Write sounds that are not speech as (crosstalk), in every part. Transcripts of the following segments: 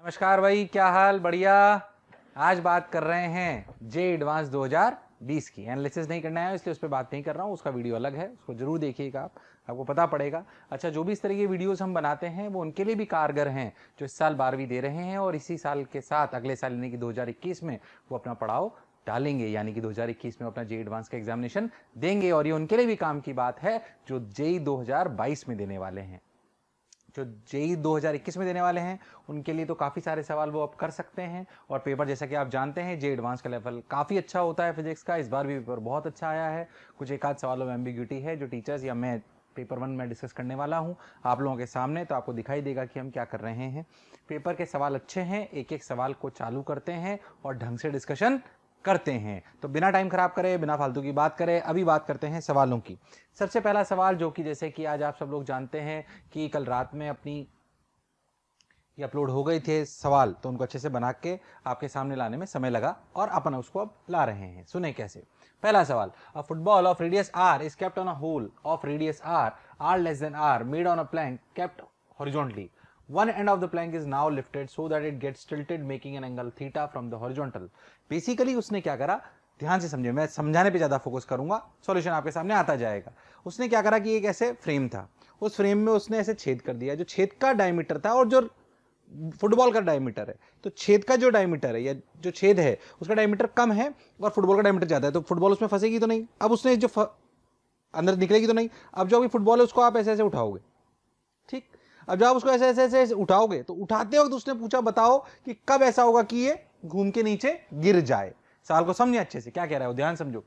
नमस्कार भाई क्या हाल बढ़िया आज बात कर रहे हैं जे एडवांस 2020 की एनालिसिस नहीं करना है इसलिए उस पर बात नहीं कर रहा हूँ उसका वीडियो अलग है उसको जरूर देखिएगा आप आपको पता पड़ेगा अच्छा जो भी इस तरह के वीडियोस हम बनाते हैं वो उनके लिए भी कारगर हैं जो इस साल बारहवीं दे रहे हैं और इसी साल के साथ अगले साल यानी कि 2021 में वो अपना पड़ाव डालेंगे यानी कि 2021 में अपना जेई एडवांस का एग्जामिनेशन देंगे और ये उनके लिए भी काम की बात है जो जेई 2022 में देने वाले हैं जो जेई 2021 में देने वाले हैं उनके लिए तो काफ़ी सारे सवाल वो अब कर सकते हैं और पेपर जैसा कि आप जानते हैं जे एडवांस का लेवल काफ़ी अच्छा होता है फिजिक्स का इस बार भी पेपर बहुत अच्छा आया है कुछ एक आध सवालों में एम्बिग्यूटी है जो टीचर्स या मैं पेपर वन में डिस्कस करने वाला हूं आप लोगों के सामने तो आपको दिखाई देगा कि हम क्या कर रहे हैं पेपर के सवाल अच्छे हैं एक एक सवाल को चालू करते हैं और ढंग से डिस्कशन करते हैं तो बिना टाइम खराब करें बिना फालतू की बात करें अभी बात करते हैं सवालों की सबसे पहला सवाल जो कि जैसे कि आज आप सब लोग जानते हैं कि कल रात में अपनी ये अपलोड हो गई थे सवाल तो उनको अच्छे से बना के आपके सामने लाने में समय लगा और अपन उसको अब ला रहे हैं सुने कैसे पहला सवाल a football of radius R is kept on a hole of radius R R less than R made on a plank kept horizontally one end of the plank is now lifted so that it gets tilted making an angle theta from the horizontal basically उसने क्या करा ध्यान से समझे मैं समझाने पे ज़्यादा फोकस करूंगा सॉल्यूशन आपके सामने आता जाएगा उसने क्या करा कि एक ऐसे फ्रेम था उस फ्रेम में उसने ऐसे छेद कर दिया जो छेद का डायमीटर था और जो फुटबॉल का डायमीटर है तो छेद का जो डायमीटर है या जो छेद है उसका डायमीटर कम है और फुटबॉल का डायमीटर ज़्यादा है तो फुटबॉल उसमें फंसेगी तो नहीं अब उसने जो फ... अंदर निकलेगी तो नहीं अब जो अभी फुटबॉल है उसको आप ऐसे ऐसे उठाओगे ठीक अब जब उसको ऐसे ऐसे ऐसे उठाओगे तो उठाते वक्त उसने पूछा बताओ कि कब ऐसा होगा कि ये घूम के नीचे गिर जाए सवाल को समझे अच्छे से क्या कह रहा है ध्यान समझो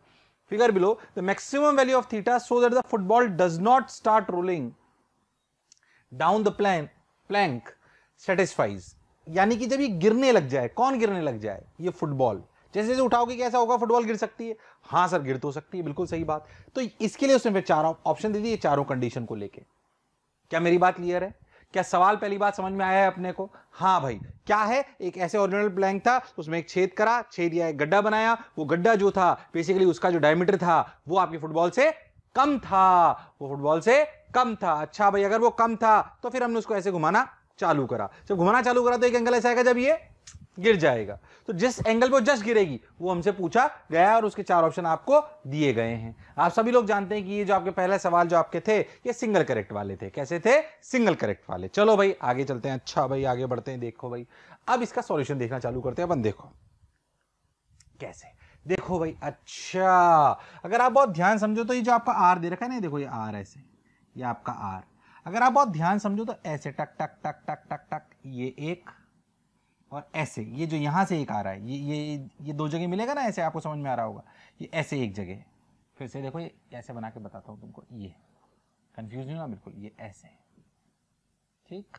figure below the maximum value of theta so that the football does not start rolling down the plane plank satisfies यानी कि जब ये गिरने लग जाए कौन गिरने लग जाए ये फुटबॉल जैसे जैसे उठाओगे कैसा होगा फुटबॉल गिर सकती है हाँ सर गिर तो सकती है बिल्कुल सही बात तो इसके लिए उसने फिर चार ऑप्शन दे दिए चारों कंडीशन को लेके क्या मेरी बात क्लियर है क्या सवाल पहली बात समझ में आया है अपने को हाँ भाई क्या है एक ऐसे ओरिजिनल प्लैंक था उसमें एक छेद करा छेद या एक गड्ढा बनाया वो गड्ढा जो था बेसिकली उसका जो डायमीटर था वो आपकी फुटबॉल से कम था वो फुटबॉल से कम था अच्छा भाई अगर वो कम था तो फिर हमने उसको ऐसे घुमाना चालू करा जब घुमाना चालू करा तो एक एंगल ऐसा आएगा जब ये गिर जाएगा तो जिस एंगल पर जस्ट गिरेगी वो हमसे पूछा गया और उसके चार ऑप्शन आपको दिए गए हैं आप सभी लोग जानते हैं कि ये जो आपके पहले सवाल जो आपके थे ये सिंगल करेक्ट वाले थे कैसे थे सिंगल करेक्ट वाले चलो भाई आगे चलते हैं अच्छा भाई आगे बढ़ते हैं देखो भाई अब इसका सॉल्यूशन देखना चालू करते हैं अपन देखो कैसे देखो भाई अच्छा अगर आप बहुत ध्यान समझो तो ये जो आपका आर दे रखा है ना देखो ये आर ऐसे ये आपका आर अगर आप बहुत ध्यान समझो तो ऐसे टक टक टक टक टक टक ये एक और ऐसे ये जो यहाँ से एक आ रहा है ये ये ये दो जगह मिलेगा ना ऐसे आपको समझ में आ रहा होगा ये ऐसे एक जगह फिर से देखो ये ऐसे बना के बताता हूँ तुमको ये कन्फ्यूज नहीं होना बिल्कुल ये ऐसे ठीक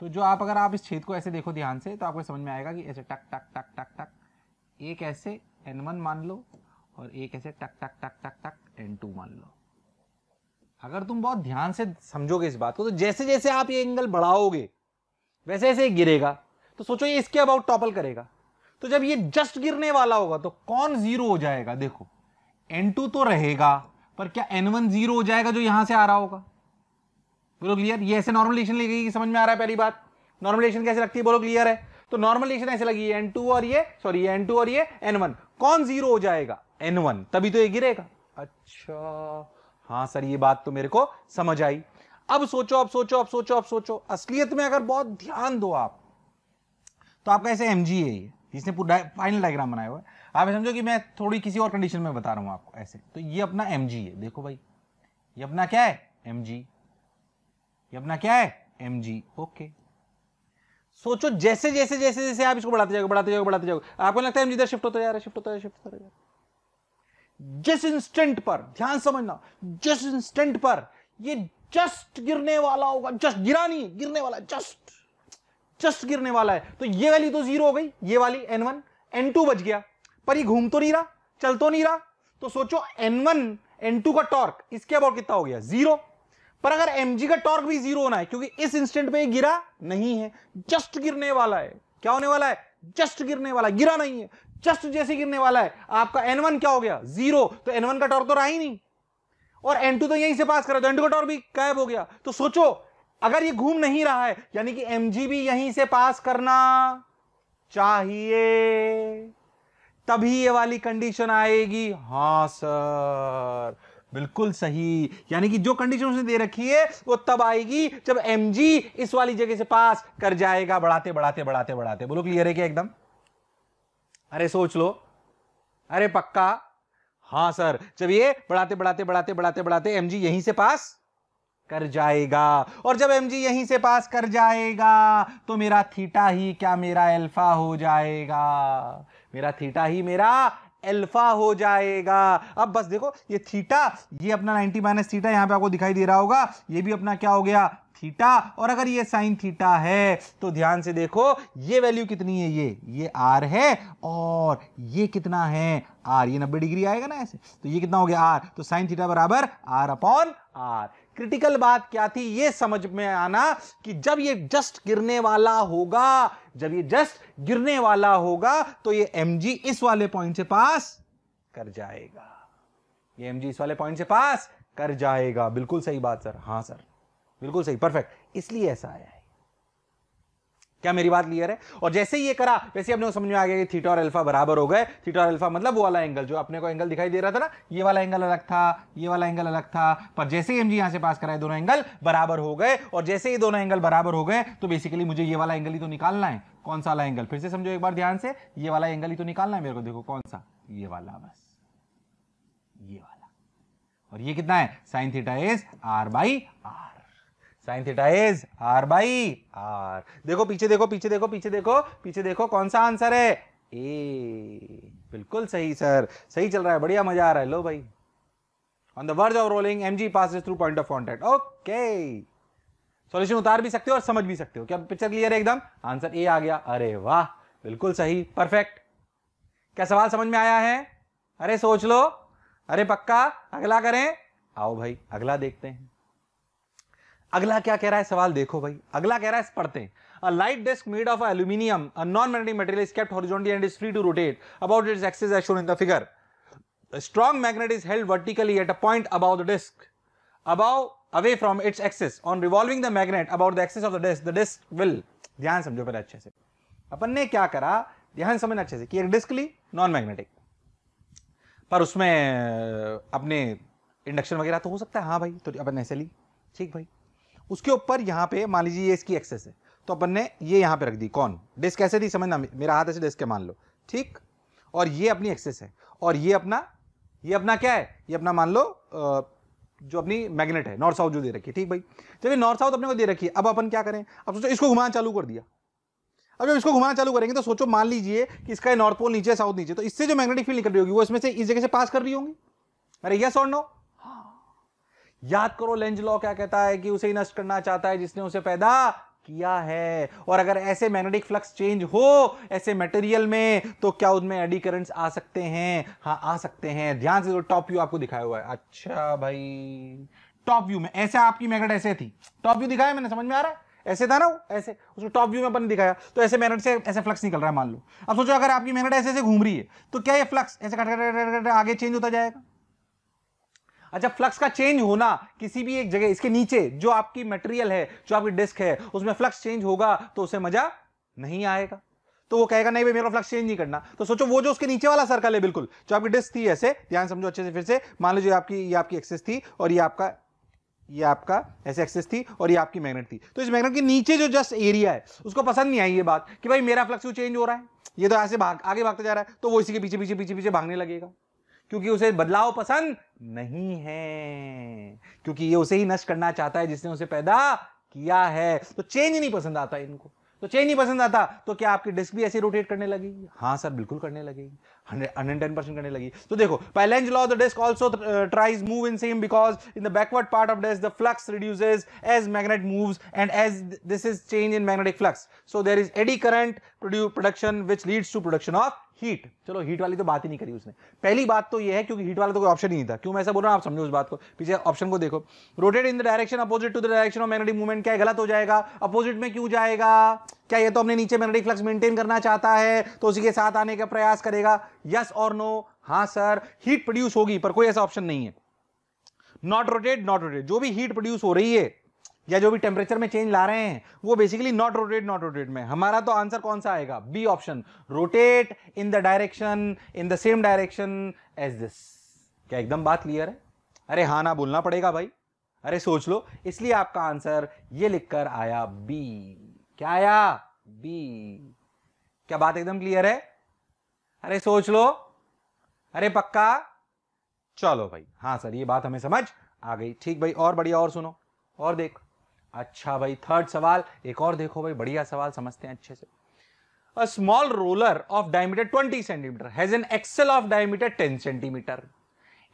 तो जो आप अगर आप इस छेद को ऐसे देखो ध्यान से तो आपको समझ में आएगा कि ऐसे टक टक टक टक टक एक ऐसे एन वन मान लो और एक ऐसे टक टक टक टक टक एन टू मान लो अगर तुम बहुत ध्यान से समझोगे इस बात को तो जैसे जैसे आप ये एंगल बढ़ाओगे वैसे ऐसे गिरेगा तो सोचो ये इसके अबाउट टॉपल करेगा तो जब ये जस्ट गिरने वाला होगा तो कौन जीरो हो जाएगा देखो N2 तो रहेगा पर क्या एन वन जीरो हो जाएगा जो यहां से आ रहा होगा बोलो क्लियर ये ऐसे नॉर्मलेशन लगेगी कि समझ में आ रहा है पहली बात नॉर्मलेशन कैसे लगती है बोलो क्लियर है तो नॉर्मलेशन ऐसे लगी एन टू और ये सॉरी एन टू और ये एन वन कौन जीरो हो जाएगा एन वन तभी तो ये गिरेगा अच्छा हाँ सर ये बात तो मेरे को समझ आई अब सोचो अब सोचो अब सोचो अब सोचो असलियत में अगर बहुत ध्यान दो आप तो आपका ऐसे एम जी है ये इसने पूरा फाइनल डायग्राम बनाया हुआ है आप समझो कि मैं थोड़ी किसी और कंडीशन में बता रहा हूँ आपको ऐसे तो ये अपना एम है देखो भाई ये अपना क्या है एम ये अपना क्या है एम ओके सोचो जैसे जैसे जैसे जैसे आप इसको बढ़ाते जाओगे बढ़ाते जाओगे बढ़ाते जाओगे आपको लगता है एम जी इधर शिफ्ट होता जा रहा है शिफ्ट होता शिफ्ट होता जा जिस इंस्टेंट पर ध्यान समझना जिस इंस्टेंट पर ये जस्ट गिरने वाला होगा जस्ट गिरा नहीं गिरने वाला जस्ट जस्ट गिरने वाला है तो ये वाली तो जीरो हो गई ये वाली एन वन एन टू बच गया पर ये घूम तो नहीं रहा चल तो नहीं रहा तो सोचो एन वन एन टू का टॉर्क इसके अबाउट कितना हो गया जीरो पर अगर एम जी का टॉर्क भी जीरो होना है क्योंकि इस इंस्टेंट पे ये गिरा नहीं है जस्ट गिरने वाला है क्या होने वाला है जस्ट गिरने वाला गिरा नहीं है जस्ट जैसे गिरने वाला है आपका एन वन क्या हो गया जीरो तो एन वन का टॉर्क तो रहा ही नहीं और एन टू तो यहीं से पास करा तो एन टू का टॉर्क भी गायब हो गया तो सोचो अगर ये घूम नहीं रहा है यानी कि एम भी यहीं से पास करना चाहिए तभी ये वाली कंडीशन आएगी हाँ सर बिल्कुल सही यानी कि जो कंडीशन उसने दे रखी है वो तब आएगी जब एम इस वाली जगह से पास कर जाएगा बढ़ाते बढ़ाते बढ़ाते बढ़ाते बोलो क्लियर है क्या एकदम अरे सोच लो अरे पक्का हाँ सर जब ये बढ़ाते बढ़ाते बढ़ाते बढ़ाते बढ़ाते एम यहीं से पास कर जाएगा और जब एम जी यहीं से पास कर जाएगा तो मेरा थीटा ही क्या मेरा एल्फा हो जाएगा मेरा थीटा ही मेरा एल्फा हो जाएगा अब बस देखो ये थीटा ये अपना 90 माइनस थीटा यहां पे आपको दिखाई दे रहा होगा ये भी अपना क्या हो गया थीटा और अगर ये साइन थीटा है तो ध्यान से देखो ये वैल्यू कितनी है ये ये आर है और ये कितना है आर ये 90 डिग्री आएगा ना ऐसे तो ये कितना हो गया आर तो साइन थीटा बराबर आर अपॉन आर क्रिटिकल बात क्या थी ये समझ में आना कि जब ये जस्ट गिरने वाला होगा जब ये जस्ट गिरने वाला होगा तो ये एम इस वाले पॉइंट से पास कर जाएगा ये एम इस वाले पॉइंट से पास कर जाएगा बिल्कुल सही बात सर हाँ सर बिल्कुल सही परफेक्ट इसलिए ऐसा आया है क्या मेरी बात क्लियर है और जैसे ही ये करा वैसे अपने को समझ में आ गया कि थीटा और अल्फा बराबर हो गए थीटा और अल्फा मतलब वो वाला एंगल जो अपने को एंगल दिखाई दे रहा था ना ये वाला एंगल अलग था ये वाला एंगल अलग था पर जैसे ही एम जी यहाँ से पास कराए दोनों एंगल बराबर हो गए और जैसे ही दोनों एंगल बराबर हो गए तो बेसिकली मुझे ये वाला एंगल ही तो निकालना है कौन सा वाला एंगल फिर से समझो एक बार ध्यान से ये वाला एंगल ही तो निकालना है मेरे को देखो कौन सा ये वाला बस ये वाला और ये कितना है sine theta is R by R sine theta is R by R देखो पीछे देखो पीछे देखो पीछे देखो पीछे देखो कौन सा आंसर है ए बिल्कुल सही सर सही चल रहा है बढ़िया मजा आ रहा है लो भाई on the verge of rolling M G pass through point of contact okay solution उतार भी सकते हो और समझ भी सकते हो क्या पिक्चर क्लियर है एकदम आंसर ए आ गया अरे वाह बिल्कुल सही परफेक्ट क्या सवाल समझ में आया है अरे सोच लो अरे पक्का अगला करें आओ भाई अगला देखते हैं अगला क्या कह रहा है सवाल देखो भाई अगला कह रहा है पढ़ते हैं A light disc made of aluminium, a non-magnetic material, is kept horizontally and is free to rotate about its axis as shown in the figure. A strong magnet is held vertically at a point above the disc, above away from its axis. On revolving the magnet about the axis of the disc, the disc will. ध्यान समझो पहले अच्छे से अपन ने क्या करा ध्यान समझना अच्छे से कि एक डिस्क ली नॉन मैग्नेटिक पर उसमें अपने इंडक्शन वगैरह तो हो सकता है हाँ भाई तो अपन ऐसे ली ठीक भाई उसके ऊपर यहाँ पे मान लीजिए ये इसकी एक्सेस है तो अपन ने ये यहाँ पे रख दी कौन डेस्क ऐसे थी समझना मेरा हाथ ऐसे डेस्क है मान लो ठीक और ये अपनी एक्सेस है और ये अपना ये अपना क्या है ये अपना मान लो जो अपनी मैग्नेट है नॉर्थ साउथ जो दे रखी है ठीक भाई जब नॉर्थ साउथ अपने को दे रखी है अब अपन क्या करें अब सोचो इसको घुमाना चालू कर दिया अब जब इसको घुमाना चालू करेंगे तो सोचो मान लीजिए कि इसका नॉर्थ पोल नीचे साउथ नीचे तो इससे जो मैग्नेटिक फील्ड निकल रही होगी वो इसमें से इस जगह से पास कर रही होंगी अरे यस और नो याद करो लेंज लॉ क्या कहता है कि उसे ही नष्ट करना चाहता है जिसने उसे पैदा किया है और अगर ऐसे मैग्नेटिक फ्लक्स चेंज हो ऐसे मटेरियल में तो क्या उनमें एडी करंट्स आ सकते हैं हाँ आ सकते हैं ध्यान से टॉप व्यू आपको दिखाया हुआ है अच्छा भाई टॉप व्यू में ऐसे आपकी मैग्नेट ऐसे थी टॉप व्यू दिखाया मैंने समझ में आ रहा है ऐसे था ना ऐसे उसको टॉप व्यू में अपन दिखाया तो ऐसे मैग्नेट से ऐसे फ्लक्स निकल रहा है मान लो अब सोचो अगर आपकी मैग्नेट ऐसे ऐसे घूम रही है तो क्या ये फ्लक्स ऐसे आगे चेंज होता जाएगा अच्छा फ्लक्स का चेंज होना किसी भी एक जगह इसके नीचे जो आपकी मटेरियल है जो आपकी डिस्क है उसमें फ्लक्स चेंज होगा तो उसे मजा नहीं आएगा तो वो कहेगा नहीं भाई मेरा फ्लक्स चेंज नहीं करना तो सोचो वो जो उसके नीचे वाला सर्कल है बिल्कुल जो आपकी डिस्क थी ऐसे ध्यान समझो अच्छे से फिर से मान लीजिए आपकी ये आपकी एक्सेस थी और ये आपका ये आपका ऐसे एक्सेस थी और ये आपकी मैग्नेट थी तो इस मैग्नेट के नीचे जो जस्ट एरिया है उसको पसंद नहीं आई ये बात कि भाई मेरा फ्लक्स चेंज हो रहा है ये तो ऐसे भाग आगे भागता जा रहा है तो वो इसी के पीछे पीछे पीछे पीछे भागने लगेगा क्योंकि उसे बदलाव पसंद नहीं है क्योंकि ये उसे ही नष्ट करना चाहता है जिसने उसे पैदा किया है तो चेंज नहीं पसंद आता इनको तो चेंज नहीं पसंद आता तो क्या आपकी डिस्क भी ऐसे रोटेट करने लगी हाँ सर बिल्कुल करने लगेगी हंड्रेड टेन परसेंट करने लगी तो देखो पैलेंज law the disc also tries move in same because in the backward part of disc the flux reduce as magnet move and as this is change in magnetic flux so there is eddy current production which leads to production of heat चलो हीट वाली तो बात ही नहीं करी उसने पहली बात तो ये है क्योंकि हीट वाला तो कोई ऑप्शन ही नहीं था क्यों मैं ऐसा बोल रहा हूँ आप समझो उस बात को पीछे ऑप्शन को देखो rotate in the direction opposite to the direction of magnetic movement क्या गलत हो जाएगा अपोजिट में क्यों जाएगा क्या ये तो हमने नीचे मैग्नेटिक फ्लक्स मेंटेन करना चाहता है तो उसी के साथ आने का प्रयास करेगा यस और नो हाँ सर हीट प्रोड्यूस होगी पर कोई ऐसा ऑप्शन नहीं है नॉट रोटेट नॉट रोटेट जो भी हीट प्रोड्यूस हो रही है या जो भी टेम्परेचर में चेंज ला रहे हैं वो basically not rotate not rotate में हमारा तो आंसर कौन सा आएगा B option rotate in the direction in the same direction as this क्या एकदम बात क्लियर है अरे हाँ ना बोलना पड़ेगा भाई अरे सोच लो इसलिए आपका आंसर ये लिखकर आया बी क्या आया बी क्या बात एकदम क्लियर है अरे सोच लो अरे पक्का चलो भाई हाँ सर ये बात हमें समझ आ गई ठीक भाई और बढ़िया और सुनो और देख अच्छा भाई थर्ड सवाल एक और देखो भाई बढ़िया सवाल समझते हैं अच्छे से a small roller of diameter 20 centimetre has an axle of diameter 10 centimetre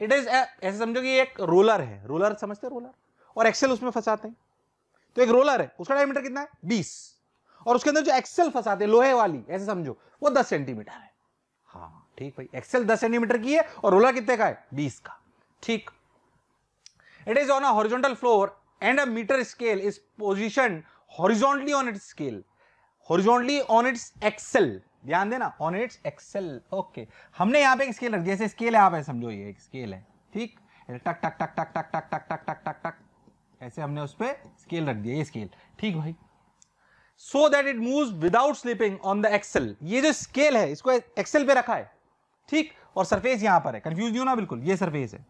it is ऐसे समझो कि एक रोलर है रोलर समझते हैं रोलर और एक्सेल उसमें फंसाते हैं तो एक रोलर है उसका डायमीटर कितना है बीस और उसके अंदर जो एक्सेल फंसाते हैं लोहे वाली ऐसे समझो वो दस सेंटीमीटर है हाँ ठीक भाई एक्सेल दस सेंटीमीटर की है और रोलर कितने का है बीस का ठीक it is on a horizontal floor and a meter scale is positioned horizontally on its scale horizontally on its axle ध्यान देना on its axle ओके हमने यहां पे एक स्केल रख दिया जैसे स्केल है आप ऐसे समझो ये एक स्केल है ठीक टक टक टक टक टक टक टक टक टक टक टक ऐसे हमने उस पर स्केल रख दिया ये स्केल ठीक भाई so that it moves without slipping on the axle ये जो स्केल है इसको एक्सेल पे रखा है ठीक और सरफेस यहां पर है कंफ्यूज नहीं होना बिल्कुल ये सरफेस है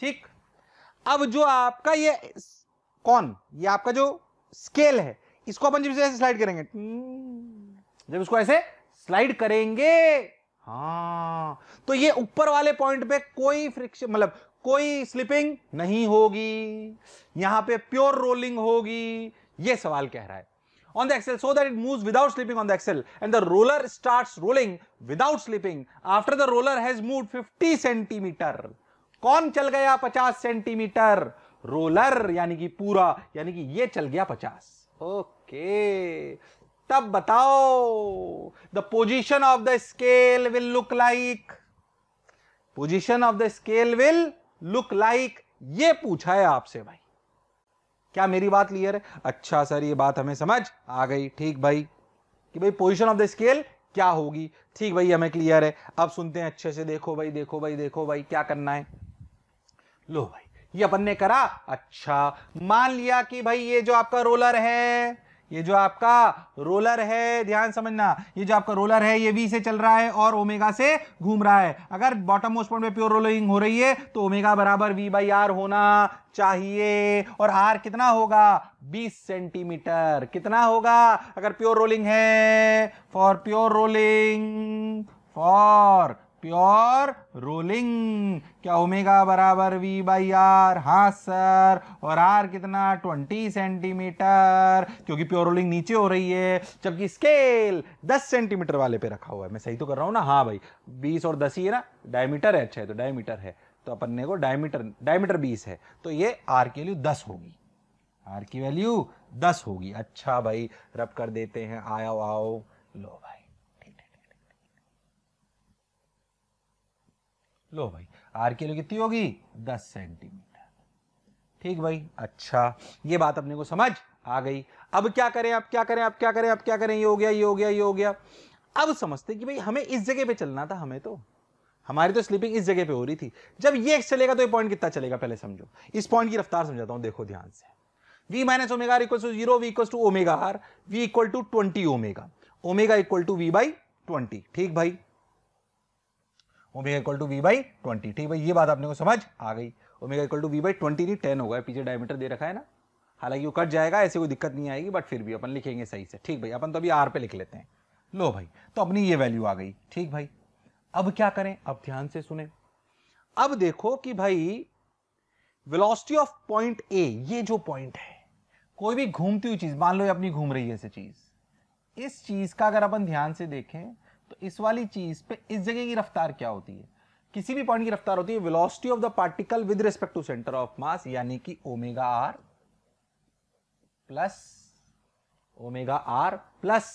ठीक अब जो आपका ये कौन ये आपका जो स्केल है इसको अपन जब ऐसे स्लाइड करेंगे हम्म। जब इसको ऐसे स्लाइड करेंगे हाँ तो ये ऊपर वाले पॉइंट पे कोई फ्रिक्शन मतलब कोई स्लिपिंग नहीं होगी यहां पे प्योर रोलिंग होगी ये सवाल कह रहा है on the axle so that it move without slipping on the axle and the roller start rolling without slipping after the roller has move fifty centimetre कौन चल गया पचास सेंटीमीटर रोलर यानी कि पूरा यानी कि ये चल गया पचास ओके तब बताओ the position of the scale will look like position of the scale will look like ये पूछा है आपसे भाई क्या मेरी बात क्लियर है अच्छा सर ये बात हमें समझ आ गई ठीक भाई कि भाई पोजिशन ऑफ द स्केल क्या होगी ठीक भाई हमें क्लियर है अब सुनते हैं अच्छे से देखो भाई देखो भाई देखो भाई क्या करना है लो भाई ये अपन ने करा अच्छा मान लिया कि भाई ये जो आपका रोलर है ये जो आपका रोलर है ध्यान समझना ये जो आपका रोलर है ये वी से चल रहा है और ओमेगा से घूम रहा है अगर बॉटम मोस्ट पॉइंट में प्योर रोलिंग हो रही है तो ओमेगा बराबर वी बाई आर होना चाहिए और आर कितना होगा 20 सेंटीमीटर कितना होगा अगर प्योर रोलिंग है for pure rolling for pure rolling क्या ओमेगा बराबर वी बाई आर हाँ सर और आर कितना 20 सेंटीमीटर क्योंकि प्योर रोलिंग नीचे हो रही है जबकि स्केल 10 सेंटीमीटर वाले पे रखा हुआ है मैं सही तो कर रहा हूँ ना हाँ भाई 20 और 10 ही है ना डायमीटर है अच्छा है तो डायमीटर है तो अपन ने को डायमीटर डायमीटर 20 है तो ये आर की वैल्यू दस होगी आर की वैल्यू दस होगी अच्छा भाई रब कर देते हैं आओ आओ लो भाई लो भाई आर की कितनी होगी दस सेंटीमीटर ठीक भाई अच्छा ये बात अपने को समझ आ गई अब क्या करें अब क्या करें अब क्या करें अब क्या करें ये हो गया ये हो गया ये हो गया अब समझते कि भाई हमें इस जगह पे चलना था हमें तो हमारी तो स्लीपिंग इस जगह पे हो रही थी जब ये एक्स चलेगा तो ये पॉइंट कितना चलेगा पहले समझो इस पॉइंट की रफ्तार समझाता हूं देखो ध्यान से v minus omega R equal to zero V equal to omega R V equal to twenty omega omega equal to V by twenty ठीक भाई omega equal to V by twenty ठीक भाई ये बात आपने को समझ आ गई omega equal to V by twenty नहीं टेन होगा पीछे डायमीटर दे रखा है ना हालांकि वो कट जाएगा ऐसे कोई दिक्कत नहीं आएगी बट फिर भी अपन लिखेंगे सही से ठीक भाई अपन तो अभी आर पे लिख लेते हैं लो भाई तो अपनी ये वैल्यू आ गई ठीक भाई अब क्या करें अब ध्यान से सुने अब देखो कि भाई वेलोसिटी ऑफ पॉइंट ए ये जो पॉइंट है कोई भी घूमती हुई चीज मान लो ये अपनी घूम रही है ऐसी चीज इस चीज का अगर अपन ध्यान से देखें तो इस वाली चीज पे इस जगह की रफ्तार क्या होती है किसी भी पॉइंट की रफ्तार होती है velocity of the particle with respect to centre of mass यानी कि omega R plus omega R plus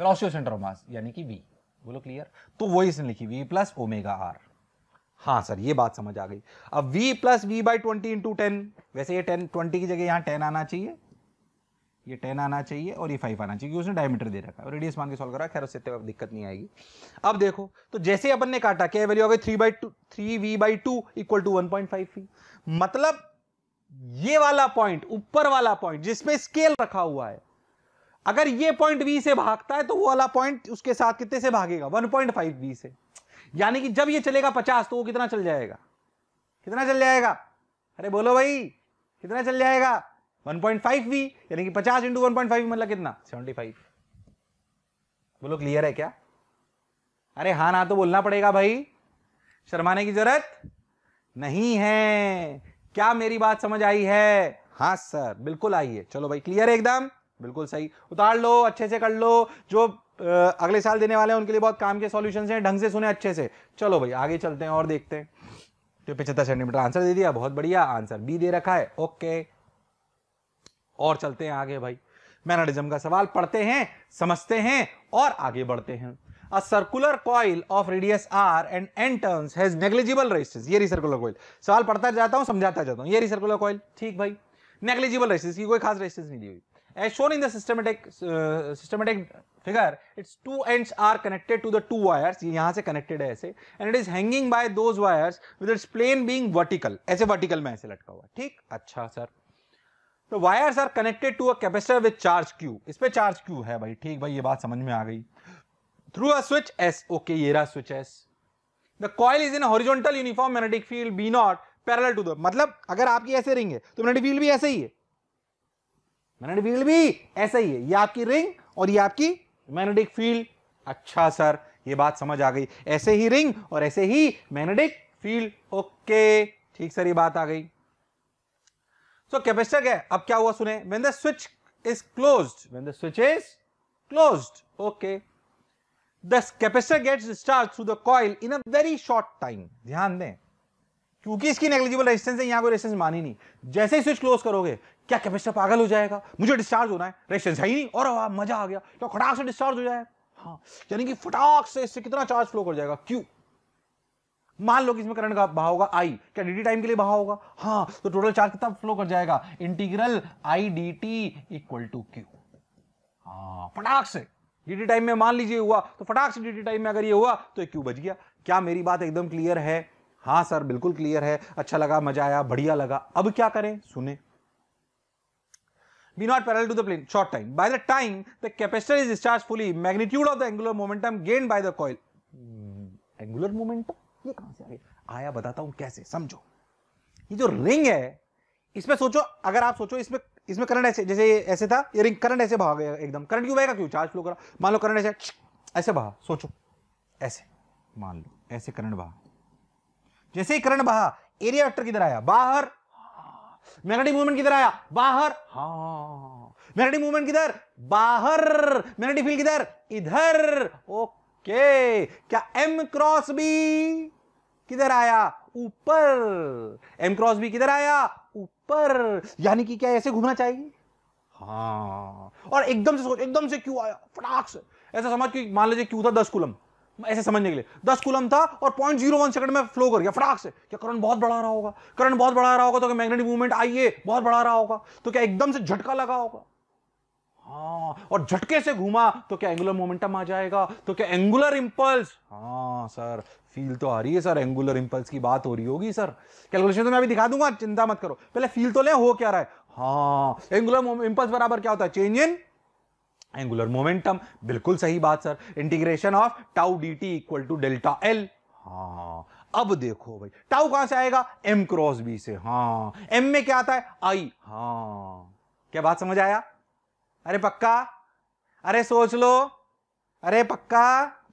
velocity of centre of mass यानी कि वी बोलो क्लियर तो वो इसने लिखी वी प्लस ओमेगा आर हाँ सर ये बात समझ आ गई अब v plus V by twenty into ten वैसे ये टेन ट्वेंटी की जगह यहाँ टेन आना चाहिए ये टेन आना चाहिए और ये फाइव आना चाहिए क्योंकि उसने डायमीटर दे रखा है रेडियस मान के सॉल्व करा खैर उससे तो दिक्कत नहीं आएगी अब देखो तो जैसे अपन ने काटा क्या वैल्यू आ गई three by two three V by two equal to one point five V मतलब ये वाला पॉइंट ऊपर वाला पॉइंट जिसपे स्केल रखा हुआ है अगर ये पॉइंट वी से भागता है तो वो वाला पॉइंट उसके साथ कितने से भागेगा वन पॉइंट फाइव वी से यानी कि जब ये चलेगा पचास तो वो कितना चल जाएगा कितना चल जाएगा अरे बोलो भाई कितना चल जाएगा 1.5 पॉइंट फाइव वी यानी कि पचास इंटू वन पॉइंट फाइव मतलब कितना 75 बोलो क्लियर है क्या अरे हाँ ना तो बोलना पड़ेगा भाई शर्माने की जरूरत नहीं है क्या मेरी बात समझ आई है हाँ सर बिल्कुल आई है चलो भाई क्लियर है एकदम बिल्कुल सही उतार लो अच्छे से कर लो जो अगले साल देने वाले हैं उनके लिए बहुत काम के सॉल्यूशंस हैं ढंग से सुने अच्छे से चलो भाई आगे चलते हैं और देखते हैं तो पचहत्तर सेंटीमीटर आंसर दे दिया बहुत बढ़िया आंसर बी दे रखा है ओके और चलते हैं आगे भाई मैनरिज्म का सवाल पढ़ते हैं समझते हैं और आगे बढ़ते हैं a circular coil of radius r and n turns has negligible resistance ये recircular coil सवाल पढ़ता जाता हूँ समझाता जाता हूँ ये recircular coil ठीक भाई negligible resistance की कोई खास resistance नहीं दी हुई as shown in the systematic uh, systematic figure its two ends are connected to the two wires यहाँ से connected है ऐसे and it is hanging by those wires with its plane being vertical ऐसे vertical में ऐसे लटका हुआ ठीक अच्छा सर तो wires are connected to a capacitor with charge Q इस पे चार्ज क्यू है भाई ठीक भाई ये बात समझ में आ गई through a switch S okay ये रहा switch S the coil is in horizontal uniform magnetic field B naught parallel to the मतलब अगर आपकी ऐसे रिंग है तो मैग्नेटिक फील्ड भी ऐसे ही है मैग्नेटिक फील्ड भी ऐसे ही है ये आपकी रिंग और ये आपकी मैग्नेटिक फील्ड अच्छा सर ये बात समझ आ गई ऐसे ही रिंग और ऐसे ही मैग्नेटिक फील्ड ओके ठीक सर ये बात आ गई सो कैपेसिटर क्या है अब क्या हुआ सुने when the switch is closed when the switch is closed okay the capacitor gets discharge through the coil in a very short time ध्यान दें क्योंकि इसकी नेग्लिजिबल रेजिस्टेंस है यहां कोई रेजिस्टेंस मानी नहीं जैसे ही स्विच क्लोज करोगे क्या कैपेसिटर पागल हो जाएगा मुझे डिस्चार्ज होना है रेजिस्टेंस है ही नहीं और मजा आ गया क्या खटाक से डिस्चार्ज हो जाए हाँ यानी कि फटाक से इससे कितना चार्ज फ्लो कर जाएगा क्यों मान लो कि इसमें करंट का बहा होगा आई क्या डी टाइम के लिए बहा होगा हाँ तो टोटल चार्ज कितना फ्लो कर जाएगा integral I D T equal to Q हाँ फटाक से डी टाइम में मान लीजिए हुआ तो फटाक से डी टाइम में अगर ये हुआ तो एक क्यू बच गया क्या मेरी बात एकदम क्लियर है हाँ सर बिल्कुल क्लियर है अच्छा लगा मजा आया बढ़िया लगा अब क्या करें सुने B naught parallel to the plane short time by the time the capacitor is discharge fully magnitude of the angular momentum gain by the coil angular momentum ये कहां से आ गया आया बताता हूं कैसे समझो ये जो रिंग है इसमें सोचो अगर आप सोचो इसमें इसमें करंट ऐसे जैसे ऐसे था ये रिंग करंट ऐसे भाग गया एकदम करंट क्यों बहेगा क्यों चार्ज फ्लो करा मान लो करंट ऐसे ऐसे बहा सोचो ऐसे मान लो ऐसे करंट बहा जैसे ही करंट बहा एरिया वेक्टर किधर आया बाहर मैग्नेटिक मूवमेंट किधर आया बाहर हाँ मैग्नेटिक मूवमेंट किधर बाहर मैग्नेटिक फील्ड किधर इधर ओके क्या एम क्रॉस बी किधर आया ऊपर एम क्रॉस बी किधर आया ऊपर यानी कि क्या ऐसे घूमना चाहिए हाँ और एकदम से सोच एकदम से क्यों आया फटाक से ऐसा समझ के मान लीजिए क्यों था दस कुलम ऐसे समझने के लिए दस कुलम था और पॉइंट जीरो वन सेकंड में फ्लो कर गया फटाक से क्या करंट बहुत बढ़ा रहा होगा करंट बहुत बढ़ा रहा होगा तो क्या मैग्नेटिक मूवमेंट आइए बहुत बढ़ा रहा होगा तो क्या एकदम से झटका लगा होगा हाँ और झटके से घूमा तो क्या एंगुलर मोमेंटम आ जाएगा तो क्या एंगुलर इंपल्स हाँ सर फील तो आ रही है सर एंगुलर इंपल्स की बात हो रही होगी सर कैलकुलेशन तो मैं अभी दिखा दूंगा चिंता मत करो पहले फील तो ले हो क्या रहा है हाँ एंगुलर इंपल्स बराबर क्या होता है चेंज इन एंगुलर मोमेंटम बिल्कुल सही बात sir integration of tau D T equal to delta L हाँ अब देखो भाई टाउ कहां से आएगा एम क्रॉस बी से हाँ एम में क्या आता है आई हाँ क्या बात समझ आया अरे पक्का अरे सोच लो अरे पक्का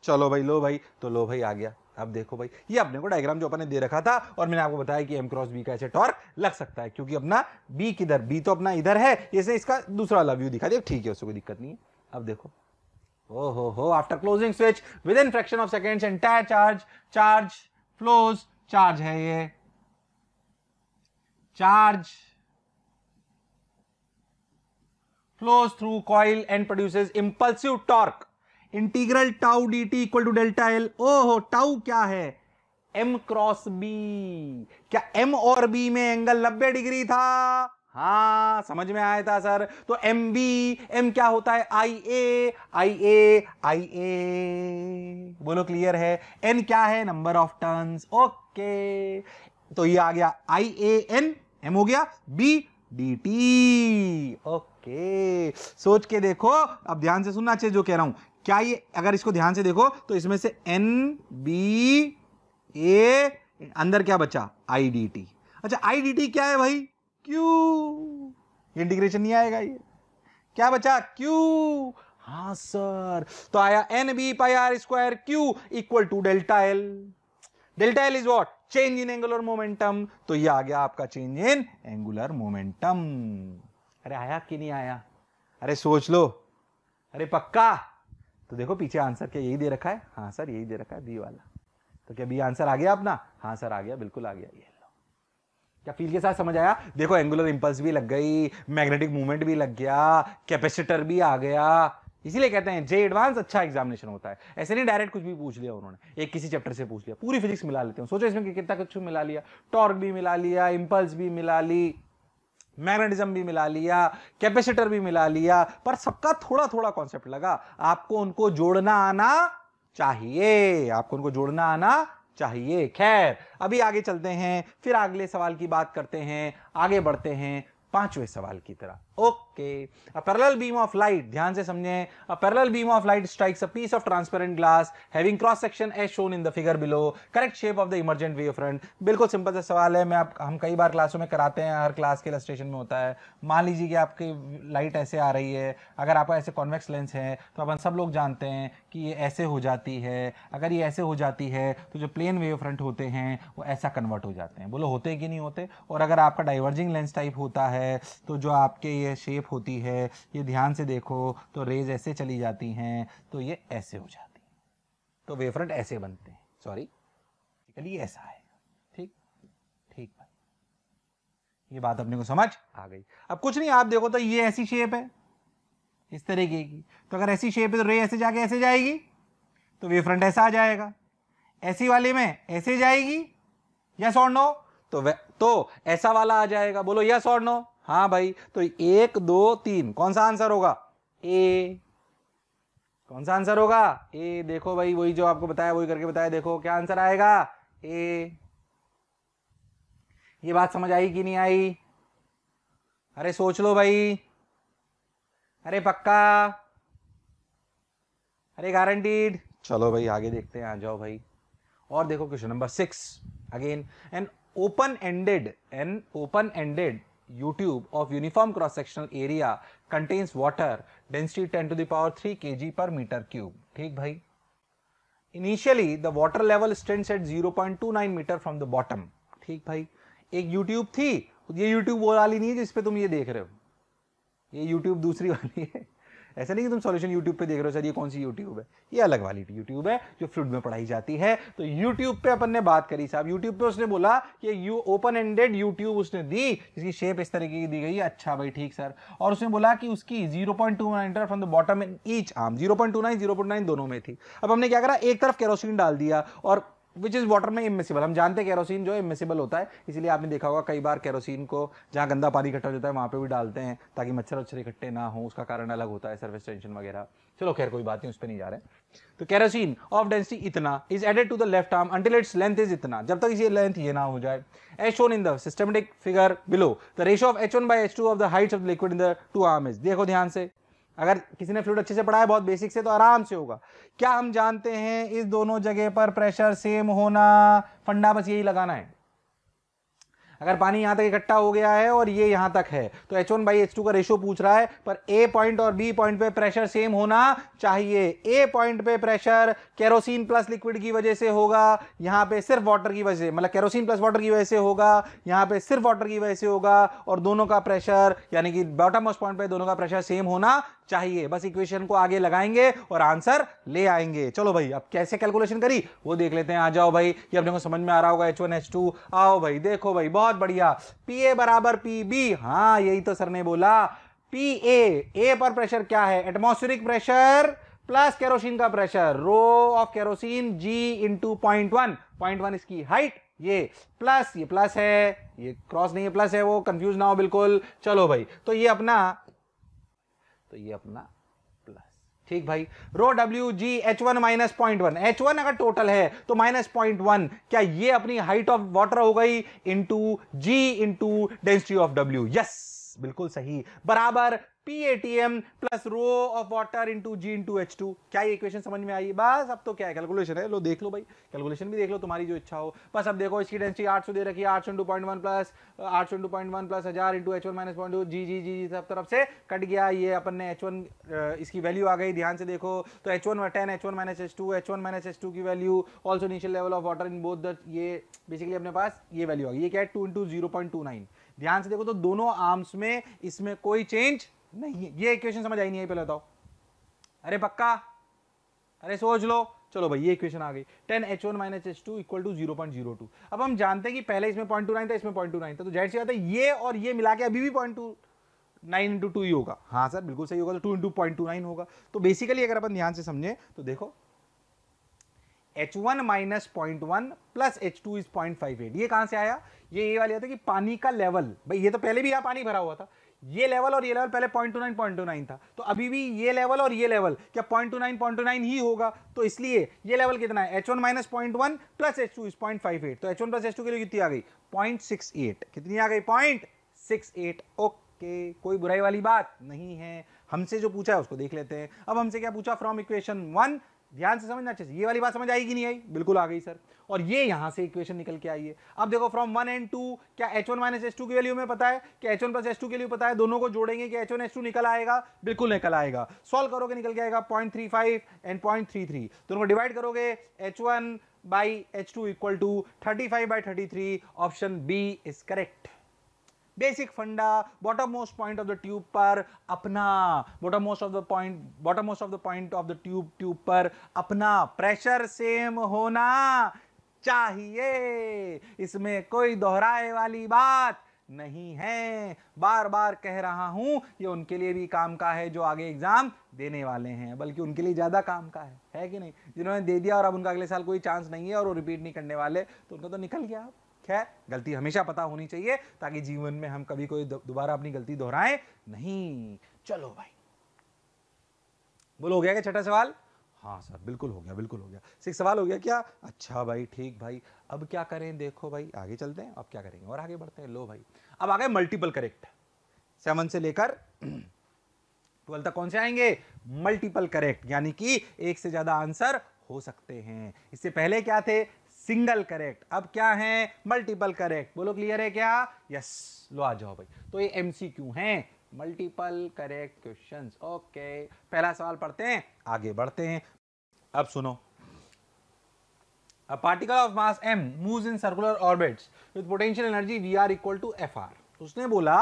चलो भाई लो भाई तो लो भाई आ गया अब देखो भाई ये अपने को डायग्राम जो अपन ने दे रखा था और मैंने आपको बताया कि एम क्रॉस बी का ऐसे टॉर्क लग सकता है क्योंकि अपना बी किधर बी तो अपना इधर है इसने इसका दूसरा वाला व्यू दिखा दिया ठीक है उससे कोई दिक्कत नहीं है अब देखो ओ हो हो after closing switch within fraction of second entire charge charge flows charge है ये charge flows through coil and produces impulsive torque integral tau D T equal to delta L ओहो टाउ क्या है एम क्रॉस बी क्या M और B में angle नब्बे degree था हाँ समझ में आया था सर तो एम बी एम क्या होता है आई ए आई ए आई ए बोलो क्लियर है एन क्या है नंबर ऑफ टर्न्स ओके तो ये आ गया आई ए एन एम हो गया बी डी टी ओके सोच के देखो अब ध्यान से सुनना चाहिए जो कह रहा हूं क्या ये अगर इसको ध्यान से देखो तो इसमें से एन बी ए अंदर क्या बचा आई डी टी अच्छा आई डी टी क्या है भाई क्यू इंटीग्रेशन नहीं आएगा ये क्या बचा क्यू हाँ सर तो आया N B pi R square Q equal to delta L delta L is what change in angular momentum तो ये आ गया आपका चेंज इन एंगुलर मोमेंटम अरे आया कि नहीं आया अरे सोच लो अरे पक्का तो देखो पीछे आंसर क्या यही दे रखा है हाँ सर यही दे रखा है बी वाला तो क्या बी आंसर आ गया अपना हाँ सर आ गया बिल्कुल आ गया ये क्या फील के साथ समझ आया देखो एंगुलर इंपल्स भी लग गई मैग्नेटिक मूवमेंट भी लग गया कैपेसिटर भी आ गया इसीलिए कहते हैं जे एडवांस अच्छा एग्जामिनेशन होता है ऐसे नहीं डायरेक्ट कुछ भी पूछ लिया उन्होंने एक किसी चैप्टर से पूछ लिया पूरी फिजिक्स मिला लेते हैं सोचो इसमें कितना कुछ मिला लिया टॉर्क भी मिला लिया इंपल्स भी मिला ली मैग्नेटिज्म भी मिला लिया कैपेसिटर भी मिला लिया पर सबका थोड़ा थोड़ा कॉन्सेप्ट लगा आपको उनको जोड़ना आना चाहिए आपको उनको जोड़ना आना चाहिए खैर अभी आगे चलते हैं फिर अगले सवाल की बात करते हैं आगे बढ़ते हैं पांचवें सवाल की तरफ okay a parallel beam of light ध्यान से समझे a parallel beam of light strikes a piece of transparent glass having cross section as shown in the figure below correct shape of the emergent wave front बिल्कुल simple सा सवाल है मैं आप हम कई बार क्लासों में कराते हैं हर क्लास के इलस्ट्रेशन में होता है मान लीजिए कि आपकी लाइट ऐसे आ रही है अगर आपका ऐसे कॉन्वेक्स लेंस है तो अपन सब लोग जानते हैं कि ये ऐसे हो जाती है अगर ये ऐसे हो जाती है तो जो प्लेन वेव फ्रंट होते हैं वो ऐसा कन्वर्ट हो जाते हैं बोलो होते कि नहीं होते और अगर आपका डाइवर्जिंग लेंस टाइप होता है तो जो आपके ये शेप होती है ये ध्यान से देखो तो रेज ऐसे चली जाती हैं तो ये ऐसे हो जाती है तो वेव फ्रंट ऐसे बनते हैं सॉरी चलिए ऐसा है ठीक ठीक ये बात अपने को समझ आ गई अब कुछ नहीं आप देखो तो ये ऐसी शेप है इस तरीके की तो अगर ऐसी शेप है तो रे ऐसे जाके ऐसे जाएगी तो वे फ्रंट ऐसा आ जाएगा ऐसी वाले में ऐसे जाएगी यस और नो तो तो ऐसा वाला आ जाएगा बोलो यस और नो हाँ भाई तो एक दो तीन कौन सा आंसर होगा ए कौन सा आंसर होगा ए देखो भाई वही जो आपको बताया वही करके बताया देखो क्या आंसर आएगा ए ये बात समझ आई कि नहीं आई अरे सोच लो भाई अरे पक्का अरे गारंटीड चलो भाई आगे देखते हैं आ जाओ भाई और देखो question number six again an open ended an open ended U tube of uniform cross sectional area contains water density 10 to the power 3 kg per meter cube. ठीक भाई Initially the water level stands at 0.29 meter from the bottom. ठीक भाई एक YouTube थी ये YouTube वो वाली नहीं है जिस पे तुम ये देख रहे हो ये YouTube दूसरी वाली है ऐसा नहीं कि तुम सॉल्यूशन यूट्यूब पे देख रहे हो सर ये कौन सी यूट्यूब है ये अलग वाली यूट्यूब है जो फ्लूड में पढ़ाई जाती है तो यूट्यूब पे अपन ने बात करी साहब यूट्यूब पे उसने बोला कि यू ओपन एंडेड यूट्यूब उसने दी जिसकी शेप इस तरीके की दी गई है अच्छा भाई ठीक सर और उसने बोला कि उसकी zero point two nine from the bottom in each arm zero point two nine zero point nine दोनों में थी अब हमने क्या करा एक तरफ केरोसिन डाल दिया और विच इज़ वाटर में इमिसिबल हम जानते हैं कैरोसिन जो है इमिसिबल होता है इसीलिए आपने देखा होगा कई बार कैरोसिन को जहाँ गंदा पानी इकट्ठा होता है वहाँ पे भी डालते हैं ताकि मच्छर वच्छर इकट्ठे ना हो उसका कारण अलग होता है सर्विस टेंशन वगैरह चलो खैर कोई बात नहीं उस पर नहीं जा रहे तो कैरोसिन ऑफ डेंसिटी इतना is added to the left arm until its length is इतना जब तक इसकी लेंथ ये ना हो जाए H shown in the systematic figure below the ratio of H one by H two of the height of liquid in the two arm is देखो ध्यान से अगर किसी ने फ्लूड अच्छे से पढ़ा है बहुत बेसिक से तो आराम से होगा क्या हम जानते हैं इस दोनों जगह पर प्रेशर सेम होना फंडा बस यही लगाना है अगर पानी यहाँ तक इकट्ठा हो गया है और ये यहाँ तक है तो H one by H two का रेशो पूछ रहा है पर ए पॉइंट और बी पॉइंट पे प्रेशर सेम होना चाहिए ए पॉइंट पे प्रेशर केरोसिन प्लस लिक्विड की वजह से होगा यहाँ पे सिर्फ वाटर की वजह से मतलब केरोसिन प्लस वाटर की वजह से होगा यहाँ पे सिर्फ वाटर की वजह से होगा और दोनों का प्रेशर यानी कि बॉटम मोस्ट पॉइंट पे दोनों का प्रेशर सेम होना चाहिए बस इक्वेशन को आगे लगाएंगे और आंसर ले आएंगे चलो भाई अब कैसे कैलकुलेशन करी वो देख लेते हैं आ जाओ भाई ये अपने को समझ में आ रहा होगा एच वन एच टू आओ भाई देखो भाई बहुत बहुत बढ़िया पी ए बराबर पी बी हाँ यही तो सर ने बोला पी ए ए पर प्रेशर क्या है एटमोस्फेरिक प्रेशर प्लस केरोसिन का pressure rho of kerosene G into point one point one इसकी हाइट ये प्लस ये प्लस है ये क्रॉस नहीं है प्लस है वो कंफ्यूज ना हो बिल्कुल चलो भाई तो ये अपना तो ये अपना ठीक भाई rho W G H one minus point one H one अगर टोटल है तो माइनस पॉइंट वन क्या ये अपनी हाइट ऑफ वाटर हो गई into G into density of W yes बिल्कुल सही बराबर P A T M plus rho of water into G into H two क्या ये इक्वेशन समझ में आई बस अब तो क्या है कैलकुलेशन है लो देख लो भाई कैलकुलेशन भी देख लो तुम्हारी जो इच्छा हो बस अब देखो इसकी डेंसिटी 800 दे रखी है आठ सौ इंटू पॉइंट वन प्लस आठ सौ इंटू पॉइंट वन प्लस हजार into H one minus point two जी जी जी जी सब तरफ से कट गया ये अपन ने एच वन इसकी वैल्यू आ गई ध्यान से देखो तो H one ten H one minus H two H one minus H two की value also initial level of water in both the ये बेसिकली अपने पास ये वैल्यू आ गई ये क्या है two into zero point two nine ध्यान से देखो तो दोनों आर्म्स में इसमें कोई चेंज नहीं है ये इक्वेशन समझ आई नहीं है पहले बताओ अरे पक्का अरे सोच लो चलो भाई ये इक्वेशन आ गई ten H one minus H two equal to zero point zero two अब हम जानते हैं कि पहले इसमें पॉइंट टू नाइन था इसमें पॉइंट टू नाइन था तो जेड सी आता है ये और ये मिला के अभी भी point two nine into two ही होगा हाँ सर बिल्कुल सही होगा तो two into point two nine होगा तो बेसिकली अगर अपन ध्यान से समझें तो देखो H one minus point one plus H two is point five eight ये कहां से आया ये ये वाली आता कि पानी का लेवल भाई ये तो पहले भी यहाँ पानी भरा हुआ था ये लेवल और ये लेवल पहले point two nine point two nine था तो अभी भी ये लेवल और ये लेवल क्या point two nine point two nine ही होगा तो इसलिए ये लेवल कितना है H one minus point one plus H two is point five eight तो H one plus H two के लिए कितनी आ गई पॉइंट सिक्स एट कितनी आ गई पॉइंट सिक्स एट ओके कोई बुराई वाली बात नहीं है हमसे जो पूछा है उसको देख लेते हैं अब हमसे क्या पूछा फ्रॉम इक्वेशन वन ध्यान से समझना अच्छे से ये वाली बात समझ आएगी नहीं आई बिल्कुल आ गई सर और ये यहाँ से इक्वेशन निकल के आई है अब देखो फ्रॉम वन एंड टू क्या H one minus H two की वैल्यू में पता है कि H one plus S two के लिए पता है दोनों को जोड़ेंगे कि एच वन एस टू निकल आएगा बिल्कुल निकल आएगा सॉल्व करोगे निकल के आएगा point three five and point three three दोनों को डिवाइड करोगे H one by H two equal to thirty five by thirty three option B is correct basic funda bottom most point of the tube पर अपना bottom most of the point bottom most of the point of the tube tube पर अपना pressure same होना चाहिए इसमें कोई दोहराए वाली बात नहीं है बार बार कह रहा हूं ये उनके लिए भी काम का है जो आगे एग्जाम देने वाले हैं बल्कि उनके लिए ज़्यादा काम का है है कि नहीं जिन्होंने दे दिया और अब उनका अगले साल कोई चांस नहीं है और वो रिपीट नहीं करने वाले तो उनका तो निकल गया आप खैर गलती हमेशा पता होनी चाहिए ताकि जीवन में हम कभी कोई दोबारा अपनी गलती दोहराएं नहीं चलो भाई बोलो हो गया क्या छठा सवाल हाँ सर बिल्कुल हो गया बिल्कुल हो गया सिक्स तो सवाल हो गया क्या अच्छा भाई ठीक भाई अब क्या करें देखो भाई आगे चलते हैं अब क्या करेंगे और आगे बढ़ते हैं लो भाई अब आ गए मल्टीपल करेक्ट सेवन से लेकर ट्वेल्थ (clears throat) तक कौन से आएंगे मल्टीपल करेक्ट यानी कि एक से ज़्यादा आंसर हो सकते हैं इससे पहले क्या थे सिंगल करेक्ट अब क्या है मल्टीपल करेक्ट बोलो क्लियर है क्या यस लो आ जाओ भाई तो ये एम सी क्यू है मल्टीपल करेक्ट क्वेश्चन ओके पहला सवाल पढ़ते हैं आगे बढ़ते हैं अब सुनो a particle of mass M moves in circular orbits with potential energy V R equal to F R उसने बोला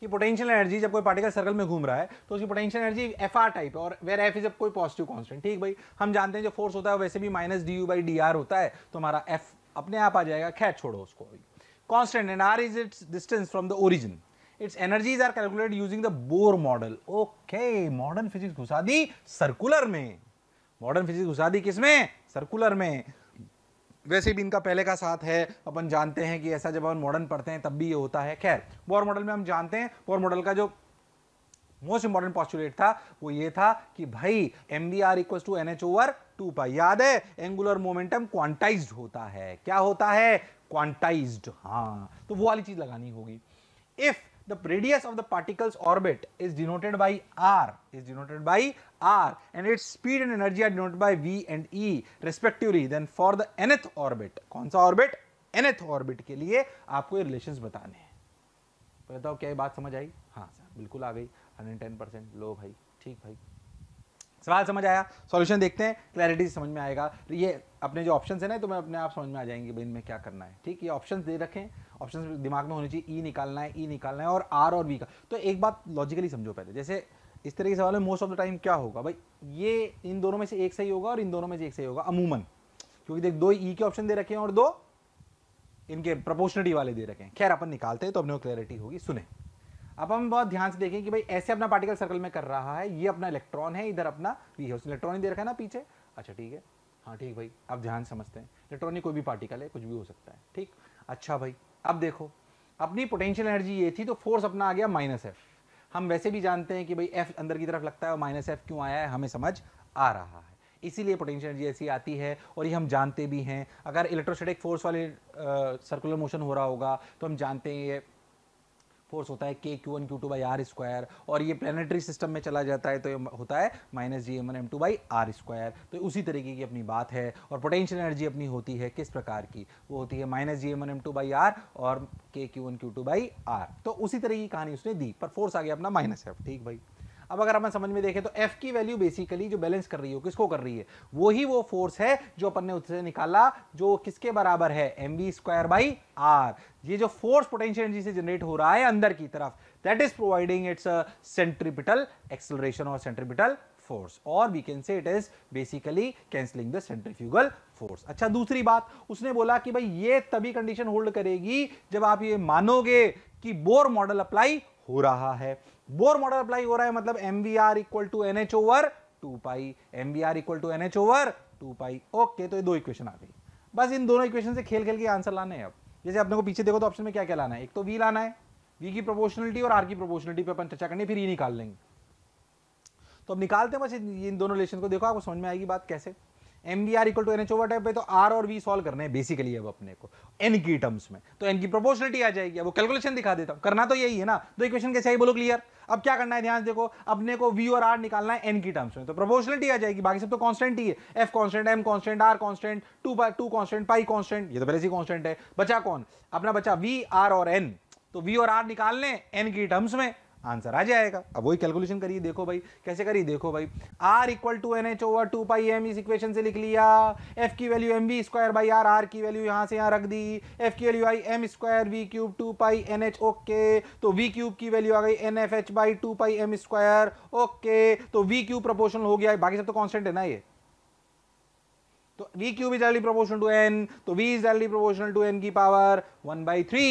कि पोटेंशियल एनर्जी जब कोई पार्टिकल सर्कल में घूम रहा है तो उसकी potential energy F R type है और वेर एफ इज कोई पॉजिटिव कॉन्स्टेंट ठीक भाई हम जानते हैं जो फोर्स होता है वैसे भी minus D U by D R होता है तो हमारा एफ अपने आप आ जाएगा खैर छोड़ो उसको constant and R is its distance from the origin its energies are calculate using the Bohr model okay modern physics घुसा दी सर्कुलर में मॉडर्न फिजिक्स घुसा दी किस में सर्कुलर में वैसे भी इनका पहले का साथ है अपन जानते हैं कि ऐसा जब अपन मॉडर्न पढ़ते हैं तब भी ये होता है खैर बोर मॉडल में हम जानते हैं बोर मॉडल का जो मोस्ट इंपॉर्टेंट पॉस्टुलेट था वो ये था कि भाई M B R equal to N H over two pi याद है एंगुलर मोमेंटम क्वांटाइज होता है क्या होता है क्वांटाइज हाँ तो वो वाली चीज लगानी होगी if the radius of the particle's orbit is denoted by r is denoted by r and its speed and energy are denoted by v and e respectively then for the nth orbit kaun sa orbit nth orbit ke liye aapko ye relations batane hain बताओ क्या ये baat samajh aayi ha sir bilkul aa gayi 110 lo bhai theek bhai भाई सवाल समझ आया solution देखते हैं clarity समझ में आएगा ये अपने जो ऑप्शन है ना तो मैं अपने आप समझ में आ जाएंगे भाई इनमें क्या करना है ठीक ये ऑप्शन दे रखें ऑप्शन दिमाग में होने चाहिए ई e निकालना है ई e निकालना है और आर और वी का तो एक बात लॉजिकली समझो पहले जैसे इस तरह के सवाल में मोस्ट ऑफ द टाइम क्या होगा भाई ये इन दोनों में से एक सही होगा और इन दोनों में से एक सही होगा अमूमन क्योंकि देख दो ई e के ऑप्शन दे रखे हैं और दो इनके प्रपोर्शनटी वाले दे रखे हैं खैर अपन निकालते हैं तो अपने क्लैरिटी होगी सुने अब हम बहुत ध्यान से देखें कि भाई ऐसे अपना पार्टिकल सर्कल में कर रहा है ये अपना इलेक्ट्रॉन है इधर अपना ये है उसने इलेक्ट्रॉन ही दे रखा है ना पीछे अच्छा ठीक है हाँ ठीक भाई आप ध्यान समझते हैं इलेक्ट्रॉनिक कोई भी पार्टिकल है कुछ भी हो सकता है ठीक अच्छा भाई अब देखो अपनी पोटेंशियल एनर्जी ये थी तो फोर्स अपना आ गया माइनस एफ हम वैसे भी जानते हैं कि भाई एफ अंदर की तरफ लगता है और माइनस एफ क्यों आया है हमें समझ आ रहा है इसीलिए पोटेंशियल एनर्जी ऐसी आती है और ये हम जानते भी हैं अगर इलेक्ट्रोस्टैटिक फोर्स वाले सर्कुलर मोशन हो रहा होगा तो हम जानते हैं ये फोर्स होता है K Q one Q two by R square और ये प्लानटरी सिस्टम में चला जाता है तो ये होता है minus G M N M two by R square तो उसी तरीके की अपनी बात है और पोटेंशियल एनर्जी अपनी होती है किस प्रकार की वो होती है minus G M N M two by R और K Q one Q two by R तो उसी तरह की कहानी उसने दी पर फोर्स आ गया अपना माइनस एफ ठीक भाई अब अगर हम समझ में देखें तो एफ की वैल्यू बेसिकली जो बैलेंस कर रही हो किसको कर रही है वही वो फोर्स है जो अपन ने उससे निकाला जो किसके बराबर है M B square by R ये जो फोर्स पोटेंशियल एनर्जी से जनरेट हो रहा है अंदर की तरफ that is providing its centripetal acceleration और सेंट्रिपिटल फोर्स और we can say it is basically cancelling the centrifugal force अच्छा दूसरी बात उसने बोला कि भाई ये तभी कंडीशन होल्ड करेगी जब आप ये मानोगे कि बोर मॉडल अप्लाई हो रहा है बोर मॉडल अप्लाई हो रहा है मतलब M V R equal to N H over two pi M V R equal to N H over two pi okay तो ये दो इक्वेशन आ गई बस इन दोनों इक्वेशन से खेल खेल के आंसर लाने हैं अब जैसे अपने को पीछे देखो तो ऑप्शन में क्या क्या लाना है एक तो वी लाना है वी की प्रोपोर्शनलिटी और आर की प्रोपोर्शनलिटी पे अपन चर्चा करनी फिर ये e निकाल लेंगे तो अब निकालते हैं बस इन दोनों रिलेशन को देखो आपको समझ में आएगी बात कैसे M B R equal to N H over type पे तो आर और वी सॉल्व करने हैं बेसिकली अब अपने को एन की टर्म्स में तो एन की प्रोपोर्शनलिटी आ जाएगी अब वो कैलकुलेशन दिखा देता हूँ करना तो यही है ना तो इक्वेशन कैसे आई बोलो क्लियर अब क्या करना है ध्यान देखो अपने को वी और आर निकालना है एन की टर्म्स में तो प्रोपोर्शनलिटी आ जाएगी बाकी सब तो कॉन्स्टेंट ही है F constant M constant R constant two by two constant pi constant ये तो पहले से कॉन्स्टेंट है बचा कौन अपना बचा वी आर और एन तो वी और आर निकालने एन की टर्म्स में आंसर आ जाएगा अब वही कैलकुलेशन करिए देखो भाई कैसे करिए देखो भाई R equal to N H over two pi M इस इक्वेशन से लिख लिया एफ की value M V square by R R की वैल्यू यहाँ से यहाँ रख दी एफ की वैल्यू आई M square V cube two pi N H okay तो वी क्यूब की वैल्यू आ गई N F H by two pi M square okay तो वी क्यूब प्रपोर्शनल हो गया बाकी सब तो कॉन्स्टेंट है ना ये तो V cube is directly proportional to N तो V is directly proportional to N की पावर वन बाई थ्री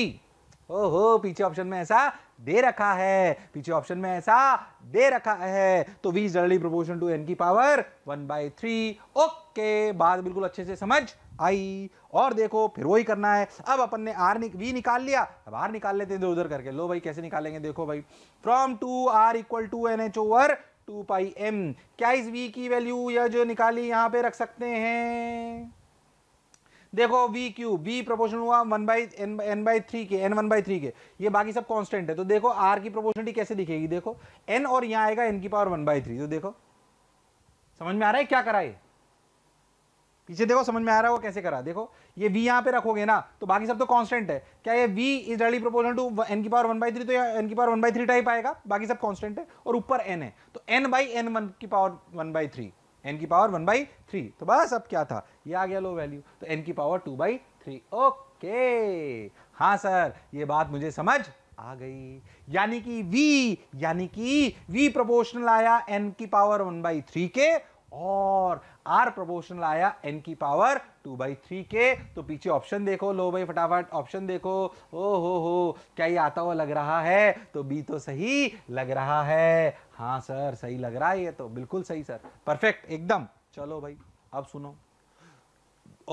ओहो पीछे ऑप्शन में ऐसा दे रखा है पीछे ऑप्शन में ऐसा दे रखा है तो V generally proportion to N की power one by three okay बात बिल्कुल अच्छे से समझ आई और देखो फिर वही करना है अब अपन ने आर निक, वी निकाल लिया अब आर निकाल लेते हैं दो उधर करके लो भाई कैसे निकालेंगे देखो भाई from two R equal to N H over two pi M क्या इस वी की वैल्यू या जो निकाली यहां पे रख सकते हैं देखो वी क्यू बी प्रपोर्शन हुआ one by N N by three के एन वन बाई थ्री के ये बाकी सब कांस्टेंट है तो देखो आर की प्रोपोर्शनिटी कैसे दिखेगी देखो एन और यहाँ आएगा एन की पावर वन बाई थ्री तो देखो समझ में आ रहा है क्या करा ये पीछे देखो समझ में आ रहा है वो कैसे करा देखो ये वी यहाँ पे रखोगे ना तो बाकी सब तो कॉन्स्टेंट है क्या ये V is directly proportional to N की पावर वन बाई थ्री तो यहाँ n की power one by three type आएगा बाकी सब कॉन्स्टेंट है और ऊपर एन है तो एन बाई एन वन की power one by three N की पावर वन बाई थ्री तो बस अब क्या था ये आ गया लो वैल्यू तो एन की power two by three okay हाँ सर ये बात मुझे समझ आ गई यानी कि v यानी कि v प्रोपोर्शनल आया n की पावर वन बाई थ्री के और आर प्रोपोर्शनल आया एन की पावर टू बाई थ्री के तो पीछे ऑप्शन देखो लो भाई फटाफट ऑप्शन देखो ओ हो हो क्या ये आता हुआ लग रहा है तो बी तो सही लग रहा है हाँ सर सही लग रहा है ये तो बिल्कुल सही सर परफेक्ट एकदम चलो भाई अब सुनो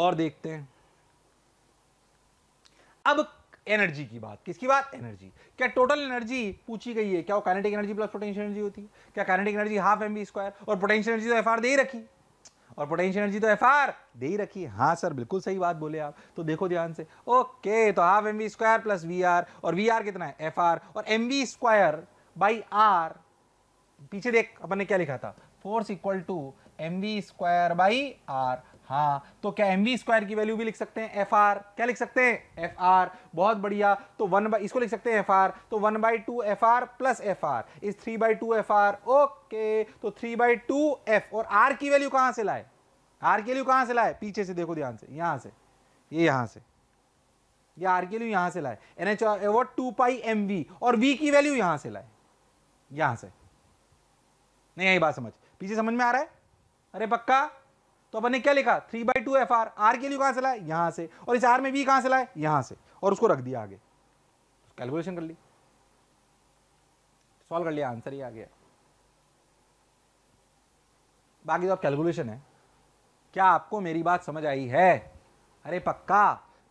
और देखते हैं अब एनर्जी की बात किसकी बात एनर्जी क्या टोटल एनर्जी पूछी गई है क्या वो kinetic energy plus potential energy होती है क्या kinetic energy half M B square और पोटेंशियल एनर्जी तो एफ आर दे ही रखी और पोटेंशियल एनर्जी तो एफ आर दे ही रखी हाँ सर बिल्कुल सही बात बोले आप तो देखो ध्यान से ओके तो half M V square plus V R और वी आर कितना है एफ आर और M V square by R पीछे देख अपन ने क्या लिखा था force equal to M V square by R हाँ तो क्या एम वी स्क्वायर की वैल्यू भी लिख सकते हैं एफ आर क्या लिख सकते हैं एफ आर बहुत बढ़िया तो वन बाई इसको लिख सकते हैं एफ आर तो one by two F R plus F R is three by two F R okay तो थ्री बाई टू एफ और आर की वैल्यू कहाँ से लाए आर के यू कहाँ से लाए पीछे से देखो ध्यान से यहाँ से ये यहाँ से ये आर के यू यहाँ से लाए N H over two pi M V और वी की वैल्यू यहाँ से लाए यहाँ से नहीं आई बात समझ पीछे समझ में आ रहा है अरे पक्का तो अपन ने क्या लिखा three by two F R R के लिए कहाँ से लाए यहाँ से और इस आर में वी कहाँ से लाए यहाँ से और उसको रख दिया आगे कैलकुलेशन कर ली सॉल्व कर लिया आंसर ही आ गया बाकी जो आप कैलकुलेशन है क्या आपको मेरी बात समझ आई है अरे पक्का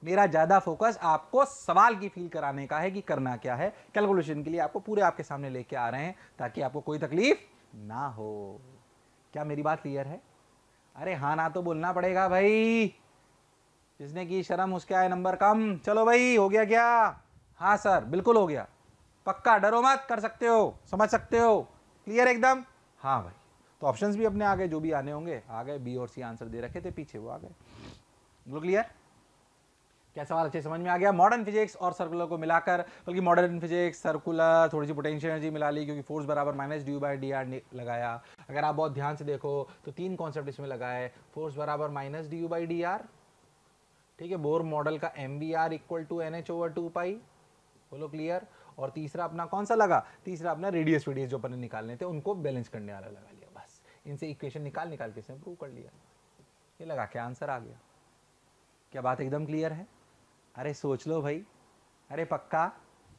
मेरा ज़्यादा फोकस आपको सवाल की फील कराने का है कि करना क्या है कैलकुलेशन के लिए आपको पूरे आपके सामने लेके आ रहे हैं ताकि आपको कोई तकलीफ ना हो क्या मेरी बात क्लियर है अरे हाँ ना तो बोलना पड़ेगा भाई जिसने की शर्म उसके आए नंबर कम चलो भाई हो गया क्या हाँ सर बिल्कुल हो गया पक्का डरो मत कर सकते हो समझ सकते हो क्लियर एकदम हाँ भाई तो ऑप्शंस भी अपने आ गए जो भी आने होंगे आ गए बी और सी आंसर दे रखे थे पीछे वो आ गए क्लियर क्या सवाल अच्छे समझ में आ गया मॉडर्न फिजिक्स और सर्कुलर को मिलाकर बल्कि मॉडर्न फिजिक्स सर्कुलर थोड़ी सी पोटेंशियल एनर्जी मिला ली क्योंकि फोर्स बराबर minus D by D R लगाया अगर आप बहुत ध्यान से देखो तो तीन कॉन्सेप्ट इसमें लगाए फोर्स बराबर minus D U by D R ठीक है बोर मॉडल का M B R equal to N H over two pi बोलो क्लियर और तीसरा अपना कौन सा लगा तीसरा अपना रेडियस वेडियस जो अपने निकालने थे उनको बैलेंस करने वाला लगा इनसे इक्वेशन निकाल निकाल के इसमें प्रूव कर लिया ये लगा के आंसर आ गया क्या बात एकदम क्लियर है अरे सोच लो भाई अरे पक्का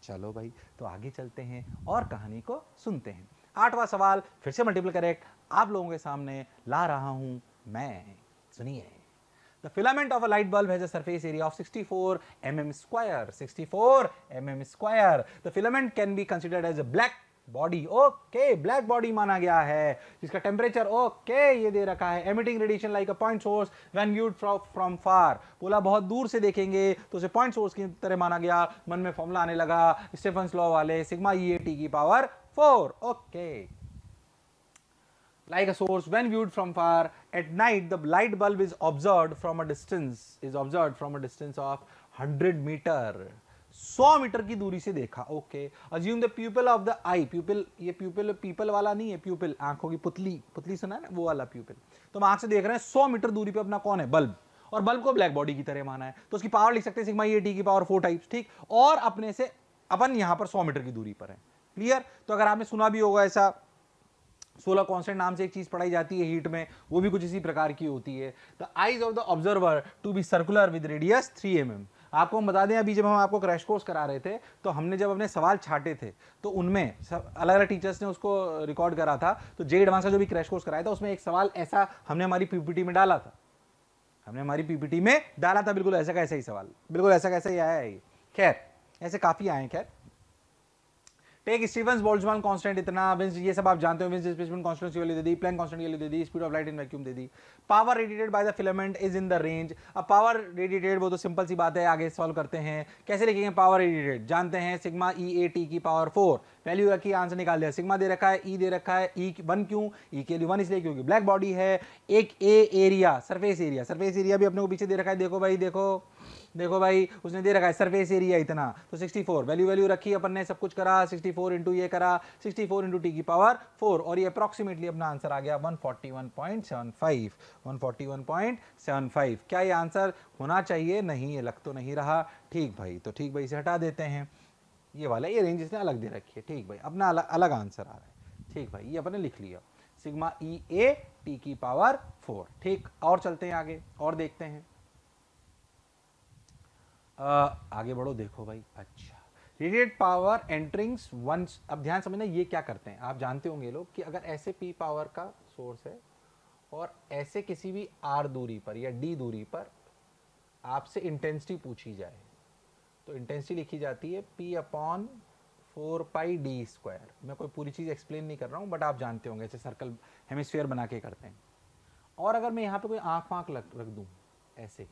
चलो भाई तो आगे चलते हैं और कहानी को सुनते हैं आठवां सवाल फिर से मल्टीपल करेक्ट आप लोगों के सामने ला रहा हूं मैं सुनिए the filament of a light bulb has a surface area of 64 mm square 64 mm square the filament can be considered as a black body okay black body माना गया है जिसका टेम्परेचर ओके okay, ये दे रखा है emitting radiation like a point source when viewed from far बोला बहुत दूर से देखेंगे तो उसे पॉइंट सोर्स की तरह माना गया मन में फॉर्मूला आने लगा स्टेफन लॉ वाले सिग्मा ई ए टी की power four okay like a source when viewed from far at night the light bulb is observe from a distance is observe from a distance of hundred metre 100 metre की दूरी से देखा okay assume the pupil of the eye pupil ये pupil people वाला नहीं है pupal आंखों की पुतली पुतली सुना है ना वो वाला प्यूपल तो हम आंख से देख रहे हैं 100 मीटर दूरी पे अपना कौन है बल्ब और बल्ब को ब्लैक बॉडी की तरह माना है तो उसकी पावर लिख सकते हैं सिग्मा ये टी की पावर फोर टाइप्स ठीक और अपने से अपन यहाँ पर सौ मीटर की दूरी पर है क्लियर तो अगर आपने सुना भी होगा ऐसा सोलर कॉन्स्टेंट नाम से एक चीज पढ़ाई जाती है हीट में वो भी कुछ इसी प्रकार की होती है the eyes of the observer to be circular with radius three M M आपको हम बता दें अभी जब हम आपको क्रैश कोर्स करा रहे थे तो हमने जब अपने सवाल छाटे थे तो उनमें सब अलग अलग टीचर्स ने उसको रिकॉर्ड करा था तो जे एडवांस का जो भी क्रैश कोर्स कराया था उसमें एक सवाल ऐसा हमने हमारी पीपीटी में डाला था हमने हमारी पीपीटी में डाला था बिल्कुल ऐसा का ऐसा ही सवाल बिल्कुल ऐसा का ऐसा ही आया है ये खैर ऐसे काफ़ी आए हैं खैर टेक स्टीवन बोल्समान कॉन्स्टेंट इतना विंस ये सब आप जानते हो विंस डिस्प्लेसमेंट कांस्टेंट वाली दे दी प्लैंक कांस्टेंट वाली दे दी speed of light in vacuum दे दी power radiated by the filament is in the range अब पावर रेडिएटेड वो तो सिंपल सी बात है आगे सॉल्व करते हैं कैसे लिखेंगे पावर रेडिएटेड जानते हैं सिग्मा ई ए टी की पावर फोर वैल्यू रखी आंसर निकाल दिया सिग्मा दे रखा है ई e दे रखा है ई e वन क्यों ई e के लिए वन इसलिए क्योंकि ब्लैक बॉडी है एक a area surface area surface area भी अपने को पीछे दे रखा है देखो भाई देखो देखो भाई उसने दे रखा है सरफेस एरिया इतना तो 64 वैल्यू वैल्यू रखी अपन ने सब कुछ करा 64 फोर इंटू ये करा 64 फोर इंटू टी की पावर 4 और ये अप्रॉक्सीमेटली अपना आंसर आ गया 141.75 141.75 क्या ये आंसर होना चाहिए नहीं ये लग तो नहीं रहा ठीक भाई तो ठीक भाई इसे हटा देते हैं ये वाला ये रेंज इसने अलग दे रखी है ठीक भाई अपना अलग अलग आंसर आ रहा है ठीक भाई ये अपने लिख लिया सिग्मा ई ए टी की पावर फोर ठीक और चलते हैं आगे और देखते हैं आगे बढ़ो देखो भाई अच्छा रेडिएट पावर एंट्रिंग्स वंस अब ध्यान समझना ये क्या करते हैं आप जानते होंगे लोग कि अगर ऐसे पी पावर का सोर्स है और ऐसे किसी भी आर दूरी पर या डी दूरी पर आपसे इंटेंसिटी पूछी जाए तो इंटेंसिटी लिखी जाती है P upon four pi D square मैं कोई पूरी चीज़ एक्सप्लेन नहीं कर रहा हूँ बट आप जानते होंगे ऐसे सर्कल हेमिस्फीयर बना के करते हैं और अगर मैं यहाँ पे कोई आँख वाँख रख दूँ ऐसे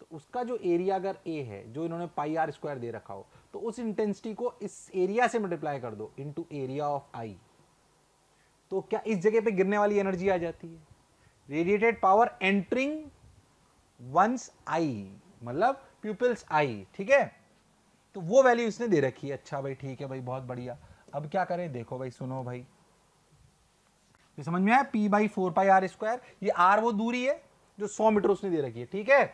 तो उसका जो एरिया अगर ए है जो इन्होंने पाई आर स्क्वायर दे रखा हो तो उस इंटेंसिटी को इस एरिया से मल्टीप्लाई कर दो इनटू एरिया ऑफ आई तो क्या इस जगह पे गिरने वाली एनर्जी आ जाती है radiated power entering one's eye मतलब पीपल्स आई ठीक है तो वो वैल्यू इसने दे रखी है अच्छा भाई ठीक है भाई बहुत बढ़िया अब क्या करें देखो भाई सुनो भाई तो समझ में आया P by four pi R square ये आर वो दूरी है जो सौ मीटर उसने दे रखी है ठीक है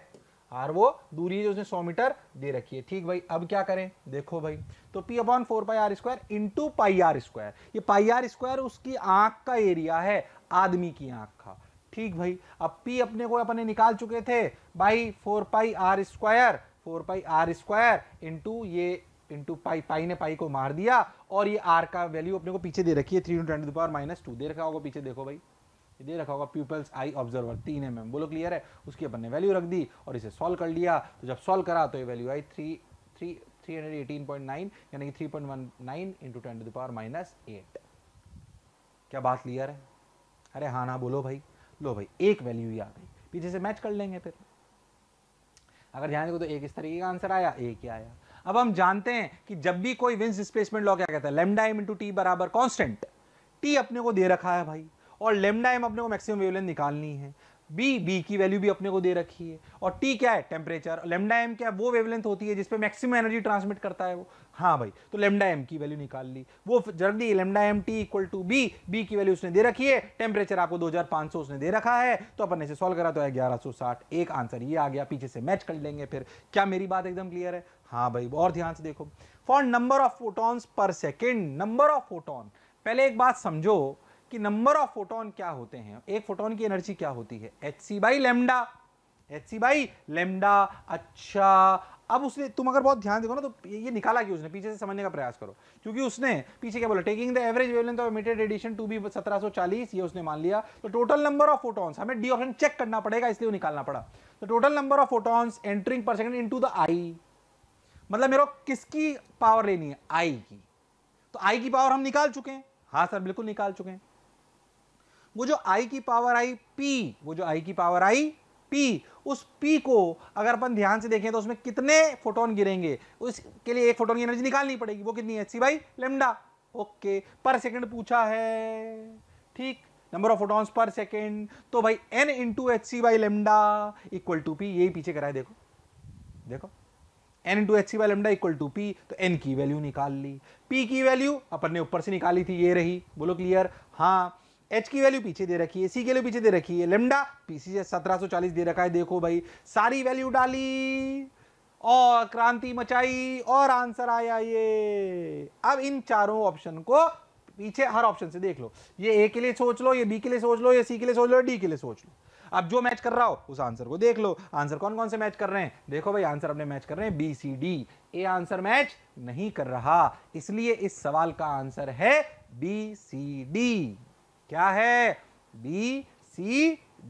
आर वो दूरी जो उसने 100 मीटर दे रखी है ठीक भाई अब क्या करें देखो भाई तो P upon four pi R square into pi R square ये पाई आर स्क्वायर उसकी आंख का एरिया है आदमी की आंख का ठीक भाई अब पी अपने को अपने निकाल चुके थे भाई four pi R square four pi R square into ये इंटू पाई पाई ने पाई को मार दिया और ये आर का वैल्यू अपने को पीछे दे रखी है three into twenty power minus two दे रखा होगा पीछे देखो भाई दे रखा होगा पीपल्स आई ऑब्जर्वर तीन एम एम बोलो क्लियर है उसकी अपन ने वैल्यू रख दी और इसे सॉल्व कर लिया तो जब सॉल्व करा तो ये वैल्यू आई three three three hundred eighteen point nine यानी कि three point one nine into ten to the power minus eight क्या बात क्लियर है अरे हाँ ना बोलो भाई लो भाई एक वैल्यू ही आ गई पीछे से मैच कर लेंगे फिर अगर ध्यान देखो तो एक इस तरीके का आंसर आया एक ही आया अब हम जानते हैं कि जब भी कोई विंस डिस्प्लेसमेंट लॉ क्या कहता है लेमडा एम इंटू टी बराबर कॉन्स्टेंट टी अपने को दे रखा है भाई और लेमडा एम अपने को मैक्सिमम वेवलेंथ निकालनी है बी बी की वैल्यू भी अपने को दे रखी है और टी क्या है टेम्परेचर लेमडा एम क्या है वो वेवलेंथ होती है जिसपे मैक्सिमम एनर्जी ट्रांसमिट करता है वो हाँ भाई तो लेमडा एम की वैल्यू निकाल ली वो जल्दी lambda M T equal to B B की वैल्यू उसने दे रखी है टेम्परेचर आपको 2500 उसने दे रखा है तो अपन ने सॉल्व करा तो है 1160 एक आंसर ये आ गया पीछे से मैच कर लेंगे फिर क्या मेरी बात एकदम क्लियर है हाँ भाई और ध्यान से देखो for number of photons per second number of photon पहले एक बात समझो कि नंबर ऑफ फोटोन क्या होते हैं एक फोटोन की एनर्जी क्या होती है H C by lambda H C by lambda अच्छा अब उसने तुम अगर बहुत ध्यान देखो ना तो ये निकाला कि उसने पीछे से समझने का प्रयास करो क्योंकि उसने पीछे क्या बोला taking the average wavelength of emitted radiation to be 1740 ये उसने मान लिया तो टोटल नंबर ऑफ फोटॉन्स हमें डी ऑप्शन चेक करना पड़ेगा इसलिए वो निकालना पड़ा तो total number of photons entering per second into the eye मतलब मेरे को किसकी पावर लेनी है आई की तो आई की पावर हम निकाल चुके हैं हाँ सर बिल्कुल निकाल चुके हैं वो जो आई की पावर आई पी वो जो आई की पावर आई पी उस पी को अगर अपन ध्यान से देखें तो उसमें कितने फोटोन गिरेंगे उसके लिए एक फोटोन की एनर्जी निकालनी पड़ेगी वो कितनी है C by lambda okay per second पूछा है ठीक number of photons per second तो भाई N into H C by lambda equal to P यही पीछे कराए देखो देखो N into H C by lambda equal to P तो एन की वैल्यू निकाल ली पी की वैल्यू अपन ने ऊपर से निकाली थी ये रही बोलो क्लियर हाँ एच की वैल्यू पीछे दे रखी है सी के लिए पीछे दे रखी है लेमडा पीसी से सत्रह दे रखा है देखो भाई सारी वैल्यू डाली और क्रांति मचाई और आंसर आया ये अब इन चारों ऑप्शन को पीछे हर ऑप्शन से देख लो ये ए के लिए सोच लो ये बी के लिए सोच लो ये सी के लिए सोच लो डी के लिए सोच लो अब जो मैच कर रहा हो उस आंसर को देख लो आंसर कौन कौन से मैच कर रहे हैं देखो भाई आंसर अपने मैच कर रहे हैं B C D A answer match नहीं कर रहा इसलिए इस सवाल का आंसर है बी सी डी क्या है बी सी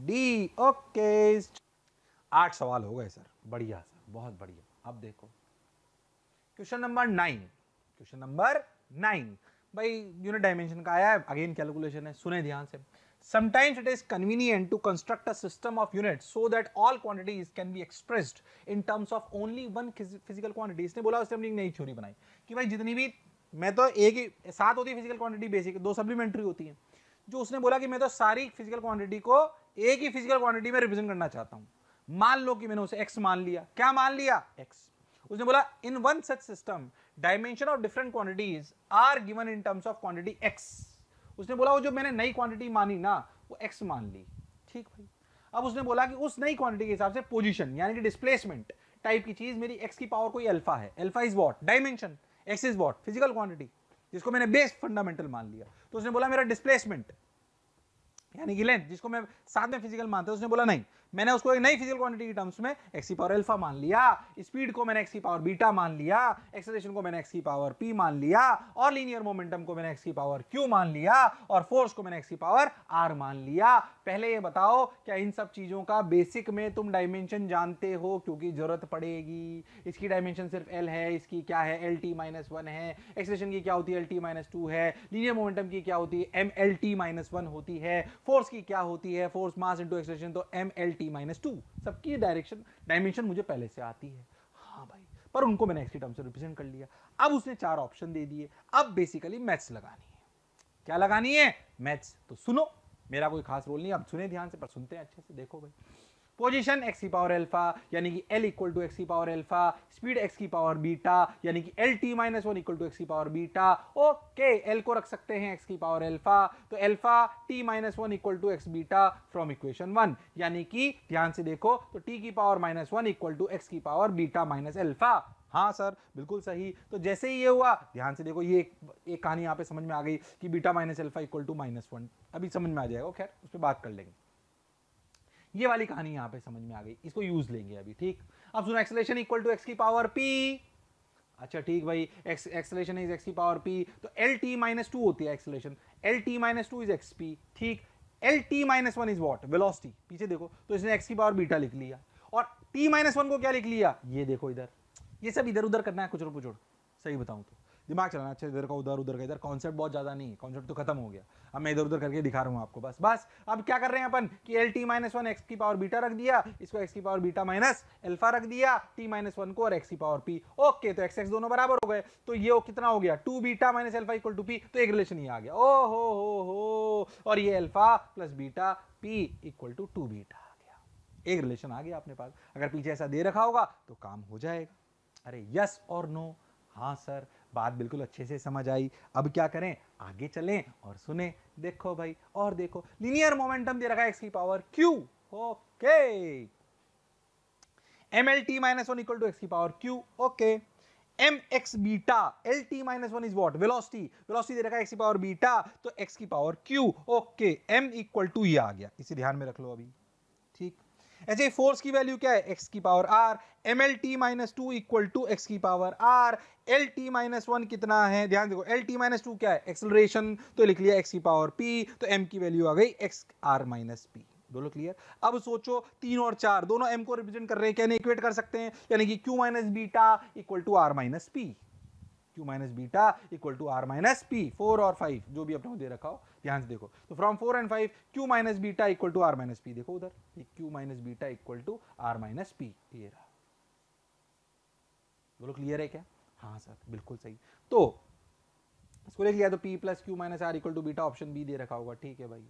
डी ओके आठ सवाल हो गए सर बढ़िया सर बहुत बढ़िया अब देखो question number nine question number nine भाई यूनिट डायमेंशन का आया है अगेन कैलकुलेशन है सुने ध्यान से sometimes it is convenient to construct a system of units so that all quantities can be expressed in terms of only one physical quantity इसने बोला उसने अपनी नई थ्योरी बनाई कि भाई जितनी भी मैं तो एक ही सात होती है फिजिकल क्वांटिटी बेसिक दो सप्लीमेंट्री होती है जो उसने बोला कि मैं तो सारी फिजिकल क्वांटिटी को एक ही फिजिकल क्वांटिटी में रिप्रेजेंट करना चाहता हूं मान लो कि मैंने उसे एक्स मान लिया क्या मान लिया एक्स उसने बोला in one such system dimension of different quantities are given in terms of quantity X उसने बोला वो जो मैंने नई क्वांटिटी मानी ना वो एक्स मान ली ठीक भाई अब उसने बोला कि उस नई क्वांटिटी के हिसाब से पोजीशन यानी कि डिस्प्लेसमेंट टाइप की चीज मेरी एक्स की पावर कोई अल्फा है alpha is what dimension X is what physical quantity जिसको मैंने बेस फंडामेंटल मान लिया तो उसने बोला मेरा डिस्प्लेसमेंट यानी कि लेंथ जिसको मैं साथ में फिजिकल मानता हूं उसने बोला नहीं मैंने उसको एक नई फिजिकल क्वांटिटी की टर्म्स में एक्स की पावर अल्फा मान लिया स्पीड को मैंने एक्स की पावर बीटा मान लिया एक्सेलेशन को मैंने एक्स की पावर पी मान लिया और लीनियर मोमेंटम को मैंने एक्स की पावर क्यू मान लिया और फोर्स को मैंने एक्स की पावर आर मान लिया पहले ये बताओ क्या इन सब चीज़ों का बेसिक में तुम डायमेंशन जानते हो क्योंकि ज़रूरत पड़ेगी इसकी डायमेंशन सिर्फ एल है इसकी क्या है एल टी माइनस वन है एक्सेलेशन की क्या होती है एल टी माइनस टू है लीनियर मोमेंटम की क्या होती है M L T minus one होती है फोर्स की क्या होती है फोर्स मास इंटू एक्सेलेशन तो M L T T minus two सबकी डायरेक्शन डायमेंशन मुझे पहले से आती है हाँ भाई पर उनको मैंने एक्स टर्म से रिप्रेजेंट कर लिया अब उसने चार ऑप्शन दे दिए अब बेसिकली मैथ्स लगानी है क्या लगानी है मैथ्स तो सुनो मेरा कोई खास रोल नहीं अब सुने ध्यान से पर सुनते हैं अच्छे से देखो भाई पोजीशन एक्स की पावर एल्फा यानी कि एल इक्वल टू एक्स की पावर एल्फा स्पीड एक्स की पावर बीटा यानी कि L T minus one equal to X की पावर बीटा ओके एल को रख सकते हैं एक्स की पावर एल्फा तो alpha T minus one equal to X beta from equation one यानी कि ध्यान से देखो तो टी की power minus one equal to X की पावर बीटा माइनस एल्फा हाँ सर बिल्कुल सही तो जैसे ही ये हुआ ध्यान से देखो ये एक, एक कहानी यहाँ पे समझ में आ गई कि beta minus alpha equal to minus one अभी समझ में आ जाएगा खैर उस पर बात कर लेंगे ये वाली कहानी यहां पे समझ में आ गई इसको यूज लेंगे अभी ठीक अब सुनो एक्सलेशन इक्वल टू एक्स की पावर पी अच्छा ठीक भाई एक्स एक्सलेशन इज एक्स की पावर पी तो एल टी माइनस टू होती है acceleration L T minus two is X P ठीक L T minus one is what velocity पीछे देखो तो इसने एक्स की पावर बीटा लिख लिया और टी माइनस वन को क्या लिख लिया ये देखो इधर ये सब इधर उधर करना है कुछ और कुछ सही बताऊं तो दिमाग चलाना अच्छा इधर का उधर उधर का इधर कॉन्सेप्ट बहुत ज़्यादा नहीं है कॉन्सेप्ट तो खत्म हो गया अब मैं इधर उधर करके दिखा रहा हूँ आपको बस बस अब क्या कर रहे हैं अपन कि L T minus one X की पावर बीटा रख दिया इसको एक्स की पावर बीटा माइनस एल्फा रख दिया टी माइनस वन को और एक्स की पावर पी ओके तो एक्स एक्स दोनों बराबर हो गए तो ये कितना हो गया two beta minus alpha equal to P तो एक रिलेशन ही आ गया ओ हो हो हो और ये alpha plus beta P equal to two beta आ गया एक रिलेशन आ गया अपने पास अगर पीछे ऐसा दे रखा होगा तो काम हो जाएगा अरे यस और नो हाँ सर बात बिल्कुल अच्छे से समझ आई अब क्या करें आगे चलें और सुने देखो भाई और देखो लीनियर मोमेंटम दे रखा है एक्स की power Q okay M L T minus one equal to X की power Q okay M X beta L T minus one is what velocity velocity दे रखा है एक्स की पावर बीटा तो X की power Q okay M equal to ये आ गया इसे ध्यान में रख लो अभी ऐसे फोर्स की वैल्यू क्या है एक्स की power R M L T minus two equal to X की power R L T minus one कितना है ध्यान देखो एल टी माइनस टू क्या है एक्सलरेशन तो लिख लिया एक्स की पावर पी तो एम की वैल्यू आ गई एक्स आर माइनस पी दोनों क्लियर अब सोचो तीन और चार दोनों एम को रिप्रेजेंट कर रहे हैं क्या इक्वेट कर सकते हैं यानी कि Q minus beta equal to R minus P Q minus beta equal to R minus P four और फाइव जो भी अपने दे रखा हो ध्यान से देखो तो from four and five Q minus beta equal to R minus P देखो उधर ये Q minus beta equal to R minus P ये रहा बोलो क्लियर है क्या हाँ सर बिल्कुल सही तो इसको लिख लिया तो P plus Q minus R equal to beta option B दे रखा होगा ठीक है भाई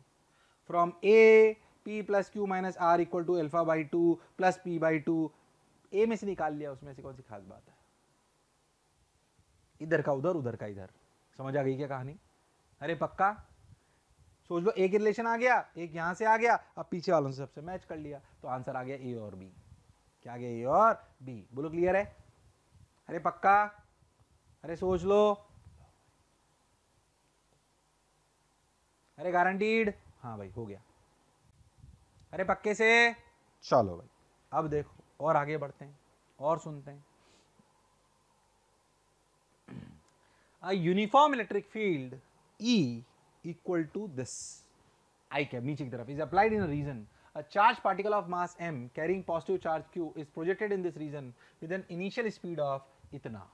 from A P plus Q minus R equal to alpha by two plus P by two A में से निकाल लिया उसमें से कौन सी खास बात है इधर का उधर उधर का इधर समझ आ गई क्या कहानी अरे पक्का सोच लो एक रिलेशन आ गया एक यहाँ से आ गया अब पीछे वालों से सबसे मैच कर लिया तो आंसर आ गया ए और बी क्या गया ए और बी बोलो क्लियर है अरे पक्का अरे सोच लो अरे गारंटीड हाँ भाई हो गया अरे पक्के से चलो भाई अब देखो और आगे बढ़ते हैं और सुनते हैं uniform electric field E equal to this i cap niche ki taraf is applied in a region a charged particle of mass m carrying positive charge q is projected in this region with an initial speed of itna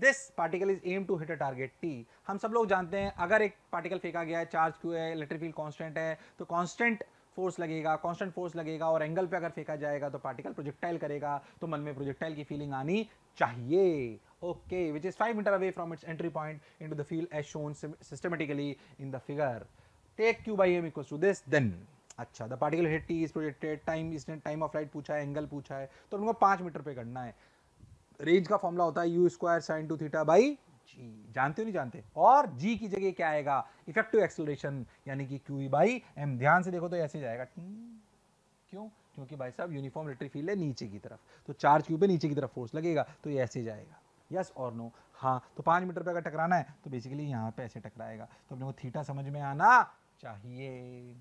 this particle is aim to hit a target T हम सब लोग जानते हैं अगर एक particle फेंका गया है चार्ज क्यू है इलेक्ट्रिक फील्ड कांस्टेंट है तो कांस्टेंट फोर्स लगेगा कॉन्स्टेंट फोर्स लगेगा और एंगल पे अगर फेंका जाएगा तो पार्टिकल प्रोजेक्टाइल करेगा तो मन में प्रोजेक्टाइल की फीलिंग आनी चाहिए okay which is five metre away from its entry point into the field as shown systematically in the figure take Q by M equal to this then अच्छा the particle hit T is projected time इसने time of light पूछा है angle पूछा है तो उनको पाँच metre पे करना है रेंज का फॉर्मूला होता है U square sine two theta by G जानते हो नहीं जानते और जी की जगह क्या आएगा इफेक्टिव एक्सलेशन यानी कि क्यू बाई एम ध्यान से देखो तो ऐसे जाएगा क्यों क्योंकि भाई साहब यूनिफॉर्म इलेक्ट्रिक फील्ड है नीचे की तरफ तो चार्ज क्यू पे नीचे की तरफ फोर्स लगेगा तो ये ऐसे जाएगा यस और नो हाँ तो पाँच मीटर पर अगर टकराना है तो बेसिकली यहाँ पे ऐसे टकराएगा तो अपने को थीटा समझ में आना चाहिए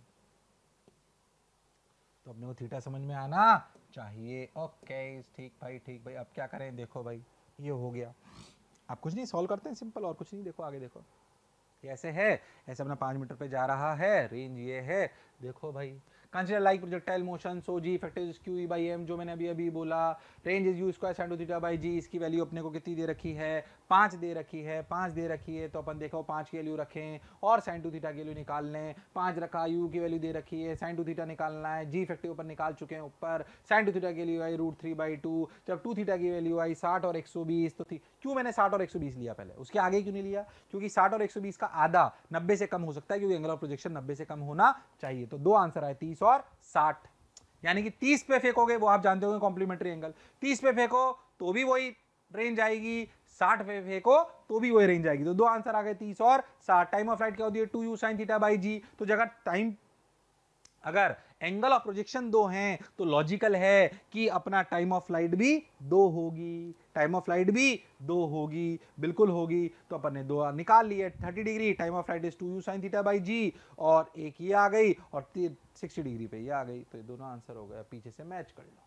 तो अपने को थीटा समझ में आना चाहिए ओके ठीक भाई ठीक भाई अब क्या करें देखो भाई ये हो गया आप कुछ नहीं सॉल्व करते हैं सिंपल और कुछ नहीं देखो आगे देखो ये ऐसे है ऐसे अपना पाँच मीटर पे जा रहा है रेंज ये है देखो भाई consider like projectile motion so G effective Q by M जो मैंने अभी अभी बोला range is U square sine two theta by G इसकी वैल्यू अपने को कितनी दे रखी है पाँच दे रखी है पाँच दे रखी है तो अपन देखो पाँच की वैल्यू रखें और साइन टू थीटा की वैल्यू निकाल लें पाँच रखा यू की वैल्यू दे रखी है साइन टू थीटा निकालना है जी इफेक्टिव ऊपर निकाल चुके हैं ऊपर साइन टू थीटा की वैल्यू आई रूट थ्री बाई टू जब टू थीटा की वैल्यू आई साठ और एक सौ बीस तो थी क्यों मैंने साठ और एक सौ बीस लिया पहले उसके आगे क्यों नहीं लिया क्योंकि साठ और एक सौ बीस का आधा नब्बे से कम हो सकता है क्योंकि एंगल ऑफ प्रोजेक्शन नब्बे से कम होना चाहिए तो दो आंसर आए तीस और साठ यानी कि तीस पे फेंकोगे वो आप जानते होंगे कॉम्प्लीमेंट्री एंगल तीस पे फेंको तो भी वही रेंज आएगी साठ वे फेंको तो भी वही रेंज आएगी तो दो आंसर आ गए तीस और साठ टाइम ऑफ फ्लाइट क्या होती है two U sine theta by G तो जगह टाइम अगर एंगल ऑफ प्रोजेक्शन दो हैं तो लॉजिकल है कि अपना टाइम ऑफ फ्लाइट भी दो होगी टाइम ऑफ फ्लाइट भी दो होगी बिल्कुल होगी तो अपन ने दो निकाल लिए 30 degree time of flight is two U sine theta by G और एक ये आ गई और 60 डिग्री पे ये आ गई तो ये दोनों आंसर हो गया पीछे से मैच कर लो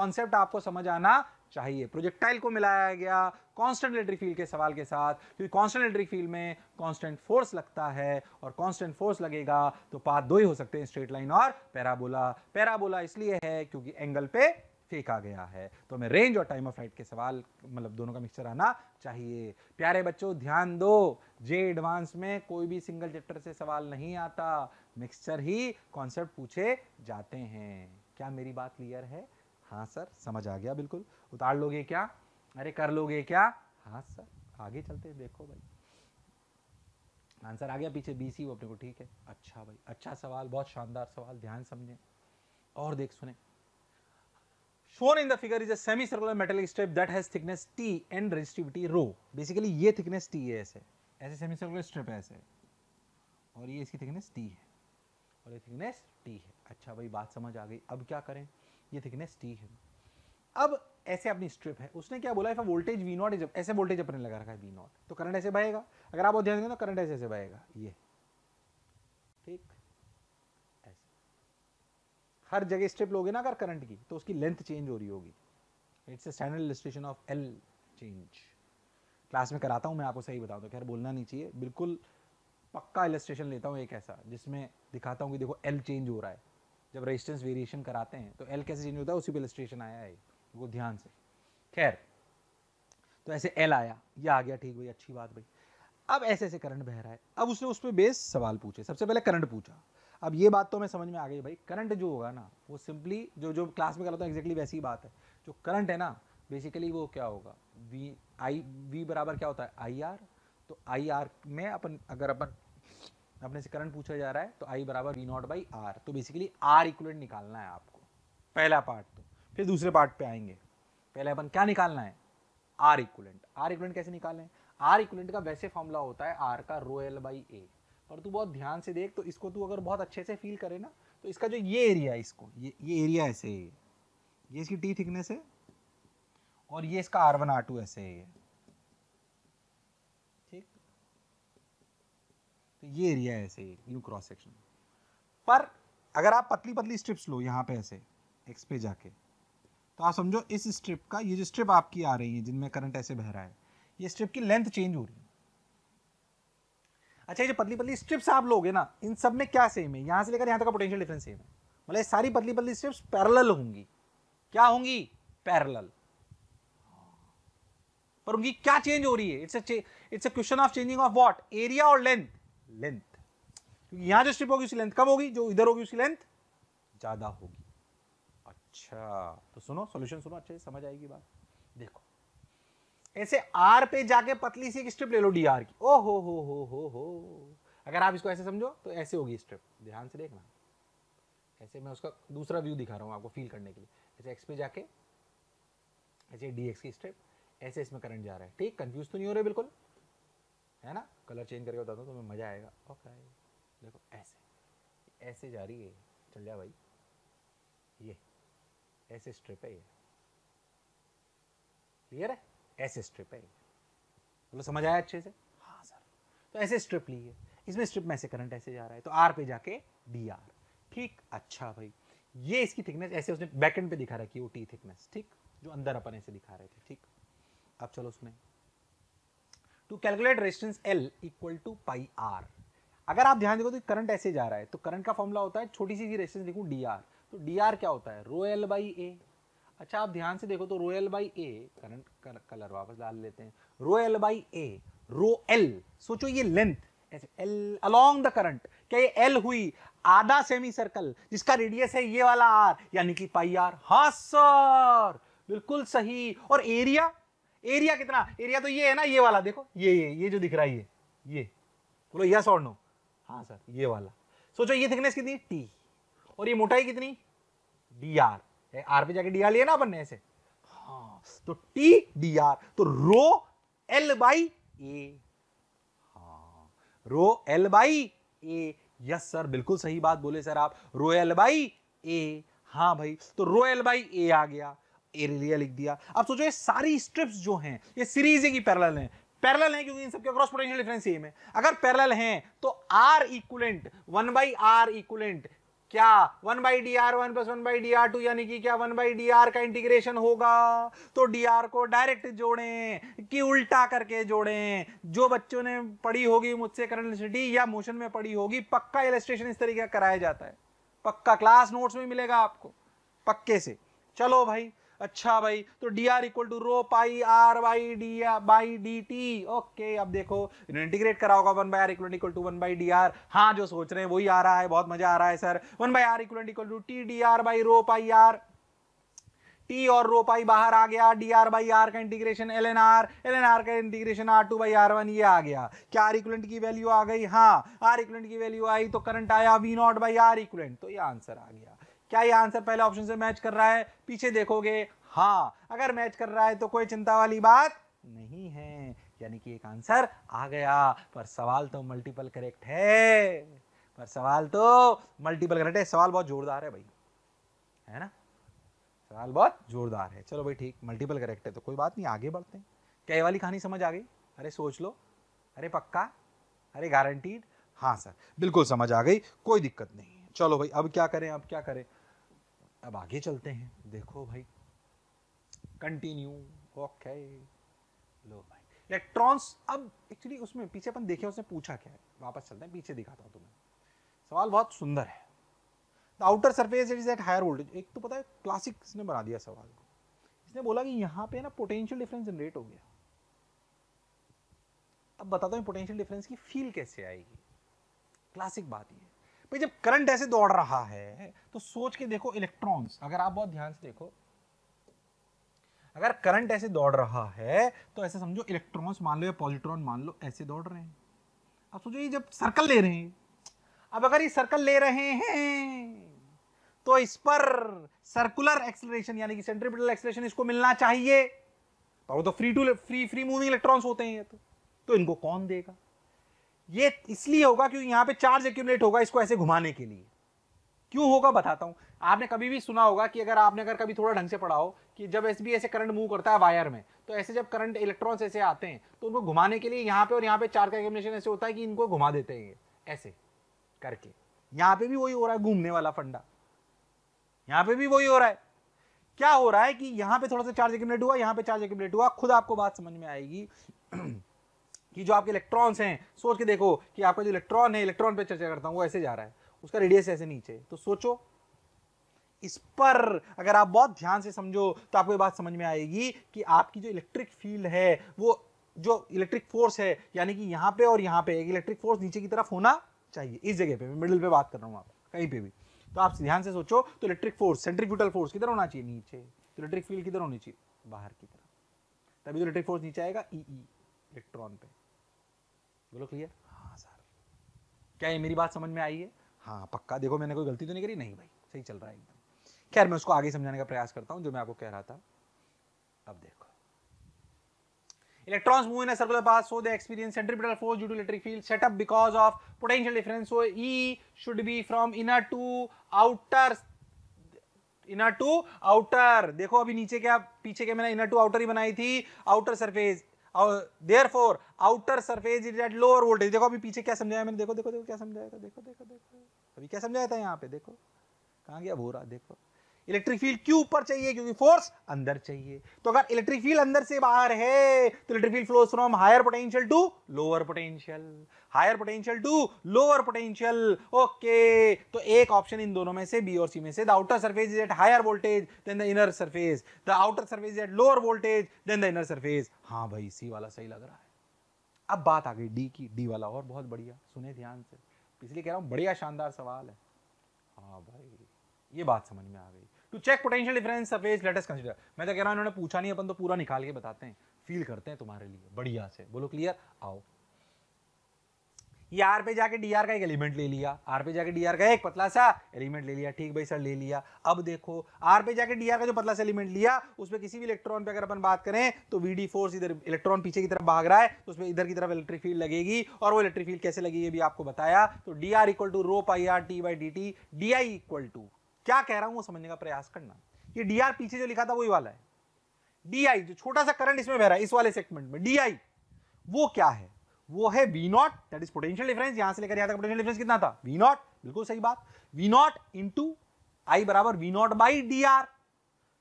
कॉन्सेप्ट आपको समझ आना चाहिए प्रोजेक्टाइल को मिलाया गया कांस्टेंट इलेक्ट्रिक फील्ड के सवाल के साथ क्योंकि कांस्टेंट इलेक्ट्रिक फील्ड में कांस्टेंट फोर्स लगता है और कांस्टेंट फोर्स लगेगा तो पाथ दो ही हो सकते हैं स्ट्रेट लाइन और पैराबोला पैराबोला इसलिए है क्योंकि एंगल पे फेंका गया है तो हमें रेंज और टाइम ऑफ फ्लाइट के सवाल मतलब दोनों का मिक्सचर आना चाहिए प्यारे बच्चों ध्यान दो जे एडवांस में कोई भी सिंगल चैप्टर से सवाल नहीं आता मिक्सचर ही कॉन्सेप्ट पूछे जाते हैं क्या मेरी बात क्लियर है हाँ सर समझ आ गया बिल्कुल उतार लोगे क्या अरे कर लोगे क्या हाँ सर आगे चलते देखो भाई आंसर आ गया पीछे बी सी वो अपने को ठीक है अच्छा भाई अच्छा सवाल बहुत शानदार सवाल ध्यान समझें और देख सुने shown in the figure is a semicircular metallic strip that has thickness T and resistivity rho. Basically ये thickness T है ऐसे ऐसे semicircular strip है ऐसे और ये इसकी thickness T है और ये thickness T है अच्छा भाई बात समझ आ गई अब क्या करें ये थिकनेस टी है अब ऐसे अपनी स्ट्रिप है उसने क्या बोला if voltage V not is ऐसे वोल्टेज अपने लगा रखा है वी नॉट तो करंट ऐसे बहेगा अगर आप ध्यान देंगे तो करंट ऐसे ऐसे बहेगा ये ठीक ऐसे हर जगह स्ट्रिप लोगे ना अगर करंट की तो उसकी लेंथ चेंज हो रही होगी it's a standard illustration of L change class में कराता हूँ मैं आपको सही बताऊँ तो खैर बोलना नहीं चाहिए बिल्कुल पक्का इलस्ट्रेशन लेता हूँ एक ऐसा जिसमें दिखाता हूँ कि देखो एल चेंज हो रहा है जब रेजिस्टेंस वेरिएशन कराते हैं तो एल कैसे चेंज होता है उसी पर इलस्ट्रेशन आया है वो ध्यान से खैर तो ऐसे एल आया ये आ गया ठीक भाई अच्छी बात भाई अब ऐसे ऐसे करंट बह रहा है अब उसने उस पर बेस सवाल पूछे सबसे पहले करंट पूछा अब ये बात तो मैं समझ में आ गई भाई करंट जो होगा ना वो सिंपली जो जो क्लास में कर रहा था एग्जैक्टली वैसी ही बात है जो करंट है ना बेसिकली वो क्या होगा वी आई वी बराबर क्या होता है आई आर तो आई आर में अपन अगर अपन अपने से करंट पूछा जा रहा है तो आई बराबर वी नॉट बाई आर तो बेसिकली आर इक्वलेंट निकालना है आपको पहला पार्ट तो फिर दूसरे पार्ट पे आएंगे पहले अपन क्या निकालना है आर इक्वलेंट आर इक्वलेंट कैसे निकालें आर इक्वलेंट का वैसे फॉर्मूला होता है आर का रो एल बाई ए और तू बहुत ध्यान से देख तो इसको तू अगर बहुत अच्छे से फील करे ना तो इसका जो ये एरिया है इसको ये ये एरिया ऐसे है ये इसकी टी थिकनेस है और ये इसका आर वन आर टू ऐसे है तो ये एरिया है ऐसे यू क्रॉस सेक्शन पर अगर आप पतली पतली स्ट्रिप्स लो यहाँ पे ऐसे एक्स पे जाके तो आप समझो इस स्ट्रिप का ये जो स्ट्रिप आपकी आ रही है जिनमें करंट ऐसे बह रहा है ये स्ट्रिप की लेंथ चेंज हो रही है अच्छा ये जो पतली पतली स्ट्रिप्स आप लोगे ना इन सब में क्या सेम है यहाँ से लेकर यहाँ तक का पोटेंशियल डिफरेंस सेम है मतलब सारी पतली पतली स्ट्रिप्स पैरल होंगी क्या होंगी पैरल पर उनकी क्या चेंज हो रही है it's it's a question of changing of what area और लेंथ लेंथ क्योंकि यहाँ जो स्ट्रिप होगी उसकी लेंथ कम होगी जो इधर होगी उसकी लेंथ ज़्यादा होगी अच्छा तो सुनो सॉल्यूशन सुनो अच्छे से समझ आएगी बात देखो ऐसे आर पे जाके पतली सी एक स्ट्रिप ले लो डी आर की ओ हो हो हो हो हो अगर आप इसको ऐसे समझो तो ऐसे होगी स्ट्रिप ध्यान से देखना ऐसे मैं उसका दूसरा व्यू दिखा रहा हूँ आपको फील करने के लिए ऐसे एक्स पे जाके ऐसे डी एक्स की स्ट्रिप ऐसे इसमें करंट जा रहा है ठीक कंफ्यूज तो नहीं हो रहे बिल्कुल है ना कलर चेंज करके बताता हूँ तुम्हें मज़ा आएगा ओके देखो ऐसे ऐसे जा रही है चल जा भाई ये ऐसे स्ट्रिप है ये क्लियर है ऐसे स्ट्रिप है ये बोलो मतलब समझ आया अच्छे से हाँ सर तो ऐसे स्ट्रिप ली इसमें स्ट्रिप में ऐसे करंट ऐसे जा रहा है तो आर पे जाके डी आर ठीक अच्छा भाई ये इसकी थिकनेस ऐसे उसने बैकेंड पे दिखा रखी है वो टी थिकनेस ठीक जो अंदर अपन ऐसे दिखा रहे थे ठीक अब चलो उसमें to calculate resistance L equal to pi R अगर आप ध्यान देखो तो करंट ऐसे जा रहा है तो करंट का फॉर्मूला होता है छोटी सी रेजिस्टेंस लिखूँ डी आर तो डी आर क्या होता है रो एल बाई ए अच्छा आप ध्यान से देखो तो rho L by A current colour वापस डाल लेते हैं rho L by A rho L सोचो ये लेंथ ऐसे एल अलोंग द करंट क्या ये एल हुई आधा सेमी सर्कल जिसका रेडियस है ये वाला आर यानी कि पाई आर हाँ सर बिल्कुल सही और एरिया एरिया कितना एरिया तो ये है ना ये वाला देखो ये ये ये जो दिख रहा है ये ये बोलो यस और नो हाँ सर ये वाला सोचो ये थिकनेस कितनी टी और ये मोटाई कितनी डी आर आर पे जाके डी आर लिया ना अपन ने ऐसे हाँ तो टी डी आर तो रो एल बाई ए हाँ rho L by A yes sir बिल्कुल सही बात बोले सर आप रो एल बाई ए हाँ भाई तो रो एल बाई ए आ गया एरिया लिख दिया अब सोचो ये सारी स्ट्रिप्स जो हैं ये सीरीज की पैरल हैं पैरेलल हैं क्योंकि इन सबके क्रॉस पोटेंशियल डिफरेंस सेम है अगर पैरेलल हैं तो R equivalent one by R equivalent क्या one by D R one plus one by D R two यानी कि क्या वन बाई डी आर का इंटीग्रेशन होगा तो डी आर को डायरेक्ट जोड़ें कि उल्टा करके जोड़ें जो बच्चों ने पढ़ी होगी मुझसे करंट इलेक्ट्रिसिटी या मोशन में पढ़ी होगी पक्का इलेस्ट्रेशन इस तरीके का कराया जाता है पक्का क्लास नोट्स में मिलेगा आपको पक्के से चलो भाई अच्छा भाई तो d R equal to rho pi R by d by D t okay अब देखो इंटीग्रेट करा होगा one by R equal equal to one by D R हाँ जो सोच रहे हैं वही आ रहा है बहुत मजा आ रहा है sir one by R equal equal to t d R by rho pi R t और रो पाई बाहर आ गया डी आर बाई आर का integration L N R L N R का integration R two by R one ये आ गया क्या आर इक्वलेंट की वैल्यू आ गई हाँ आर इक्वलेंट की वैल्यू आई तो करंट आया V not by R equivalent तो ये आंसर आ गया क्या ये आंसर पहले ऑप्शन से मैच कर रहा है पीछे देखोगे हाँ अगर मैच कर रहा है तो कोई चिंता वाली बात नहीं है यानी कि एक आंसर आ गया पर सवाल तो मल्टीपल करेक्ट है पर सवाल तो मल्टीपल करेक्ट है सवाल बहुत जोरदार है भाई है ना सवाल बहुत जोरदार है चलो भाई ठीक मल्टीपल करेक्ट है तो कोई बात नहीं आगे बढ़ते हैं क्या ये वाली कहानी समझ आ गई अरे सोच लो अरे पक्का अरे गारंटीड हाँ सर बिल्कुल समझ आ गई कोई दिक्कत नहीं है चलो भाई अब क्या करें अब क्या करें अब आगे चलते हैं देखो भाई कंटिन्यू ओके लो भाई इलेक्ट्रॉन्स अब एक्चुअली उसमें पीछे अपन देखे उसने पूछा क्या है वापस चलते हैं पीछे दिखाता हूँ तुम्हें सवाल बहुत सुंदर है the outer surface it is at higher voltage एक तो पता है क्लासिक इसने बना दिया सवाल को इसने बोला कि यहाँ पे ना पोटेंशियल डिफरेंस जनरेट हो गया अब बताता हूँ पोटेंशियल डिफरेंस की फील कैसे आएगी क्लासिक बात ये भाई जब करंट ऐसे दौड़ रहा है तो सोच के देखो इलेक्ट्रॉन्स अगर आप बहुत ध्यान से देखो अगर करंट ऐसे दौड़ रहा है तो ऐसे समझो इलेक्ट्रॉन्स मान लो या पॉजिट्रॉन मान लो ऐसे दौड़ रहे हैं अब सोचो ये जब सर्कल ले रहे हैं अब अगर ये सर्कल ले रहे हैं तो इस पर सर्कुलर एक्सलेशन यानी कि सेंट्रीपिटल एक्सलेशन इसको मिलना चाहिए तो वो तो free to free free moving electrons होते हैं ये तो, तो इनको कौन देगा ये इसलिए होगा क्योंकि यहां पे चार्ज एक्यूमलेट होगा इसको ऐसे घुमाने के लिए क्यों होगा बताता हूं आपने कभी भी सुना होगा कि अगर आपने अगर कभी थोड़ा ढंग से पढ़ा हो कि जब एस ऐसे करंट मूव करता है वायर में तो ऐसे जब करंट इलेक्ट्रॉन्स ऐसे आते हैं तो उनको घुमाने के लिए यहाँ पे और यहाँ पे चार्ज का एक्यूमलेशन ऐसे होता है कि इनको घुमा देते हैं ऐसे करके यहां पे भी वही हो रहा है घूमने वाला फंडा यहाँ पे भी वही हो रहा है क्या हो रहा है कि यहाँ पे थोड़ा सा चार्ज एक्यूमलेट हुआ यहां पे चार्ज एक्यूमलेट हुआ खुद आपको बात समझ में आएगी (clears throat) कि जो आपके इलेक्ट्रॉन्स हैं सोच के देखो कि आपका जो इलेक्ट्रॉन है इलेक्ट्रॉन पे चर्चा करता हूँ वो ऐसे जा रहा है उसका रेडियस ऐसे नीचे तो सोचो इस पर अगर आप बहुत ध्यान से समझो तो आपको ये बात समझ में आएगी कि आपकी जो इलेक्ट्रिक फील्ड है वो जो इलेक्ट्रिक फोर्स है यानी कि यहाँ पे और यहाँ पे एक इलेक्ट्रिक फोर्स नीचे की तरफ होना चाहिए इस जगह पे मिडिल पे बात कर रहा हूँ आप कहीं पे भी तो आप ध्यान से सोचो तो इलेक्ट्रिक फोर्स सेंट्रीफ्यूटल फोर्स किधर होना चाहिए नीचे तो इलेक्ट्रिक फील्ड किधर होनी चाहिए बाहर की तरफ तभी तो इलेक्ट्रिक फोर्स नीचे आएगा ई ई इलेक्ट्रॉन पे बोलो क्लियर हाँ सर क्या ये मेरी बात समझ में आई है हाँ पक्का देखो मैंने कोई गलती तो नहीं करी नहीं भाई सही चल रहा है एकदम खैर मैं उसको आगे समझाने का प्रयास करता हूँ जो मैं आपको कह रहा था अब देखो electrons move in circular path so the experience centripetal force due to electric field setup because of potential difference so E should be from inner to outer inner to outer देखो अभी नीचे क्या पीछे क्या मैंने इनर टू आउटर ही बनाई थी outer surface therefore outer surface is at lower voltage देखो अभी पीछे क्या समझाया मैंने देखो देखो देखो क्या समझाया था देखो देखो देखो अभी क्या समझाया था यहाँ पे देखो कहाँ गया भोरा देखो इलेक्ट्रिक फील्ड क्यों ऊपर चाहिए क्योंकि फोर्स अंदर चाहिए तो अगर इलेक्ट्रिक फील्ड अंदर से बाहर है तो electric field flows from higher potential to lower potential higher potential to lower potential okay तो एक ऑप्शन इन दोनों में से बी और सी में से the outer surface is at higher voltage then the inner surface the outer surface is at lower voltage then the inner surface हाँ भाई सी वाला सही लग रहा है अब बात आ गई डी की डी वाला और बहुत बढ़िया सुने ध्यान से इसलिए कह रहा हूँ बढ़िया शानदार सवाल है हाँ भाई ये बात समझ में आ गई to check potential difference surface let us consider मैं तो कह रहा हूं इन्होंने पूछा नहीं अपन तो पूरा निकाल के बताते हैं फील करते हैं तुम्हारे लिए बढ़िया से बोलो क्लियर आओ ये आर पे जाके डीआर का एक एलिमेंट ले लिया आर पे जाके डीआर का एक पतला सा एलिमेंट ले लिया ठीक भाई सर ले लिया अब देखो आर पे जाके डीआर का जो पतला सा एलिमेंट लिया उसमें किसी भी इलेक्ट्रॉन पे अगर अपन बात करें तो वीडी फोर्स इधर इलेक्ट्रॉन पीछे की तरफ भाग रहा है तो उसमें इधर की तरफ इलेक्ट्रिक फील्ड लगेगी और वो इलेक्ट्रिक फील्ड कैसे लगेगी ये भी आपको बताया तो d R equal to rho pi R T by D t d I equal to क्या कह रहा हूं वो समझने का प्रयास करना ये डीआर पीछे जो लिखा था वही वाला है डीआई जो छोटा सा करंट इसमें बह रहा है इस वाले सेगमेंट में डीआई वो क्या है वो है V not that is potential difference यहां से लेकर यहां तक पोटेंशियल डिफरेंस कितना था वी नॉट बिल्कुल सही बात वी नॉट इंटू आई बराबर V not by D R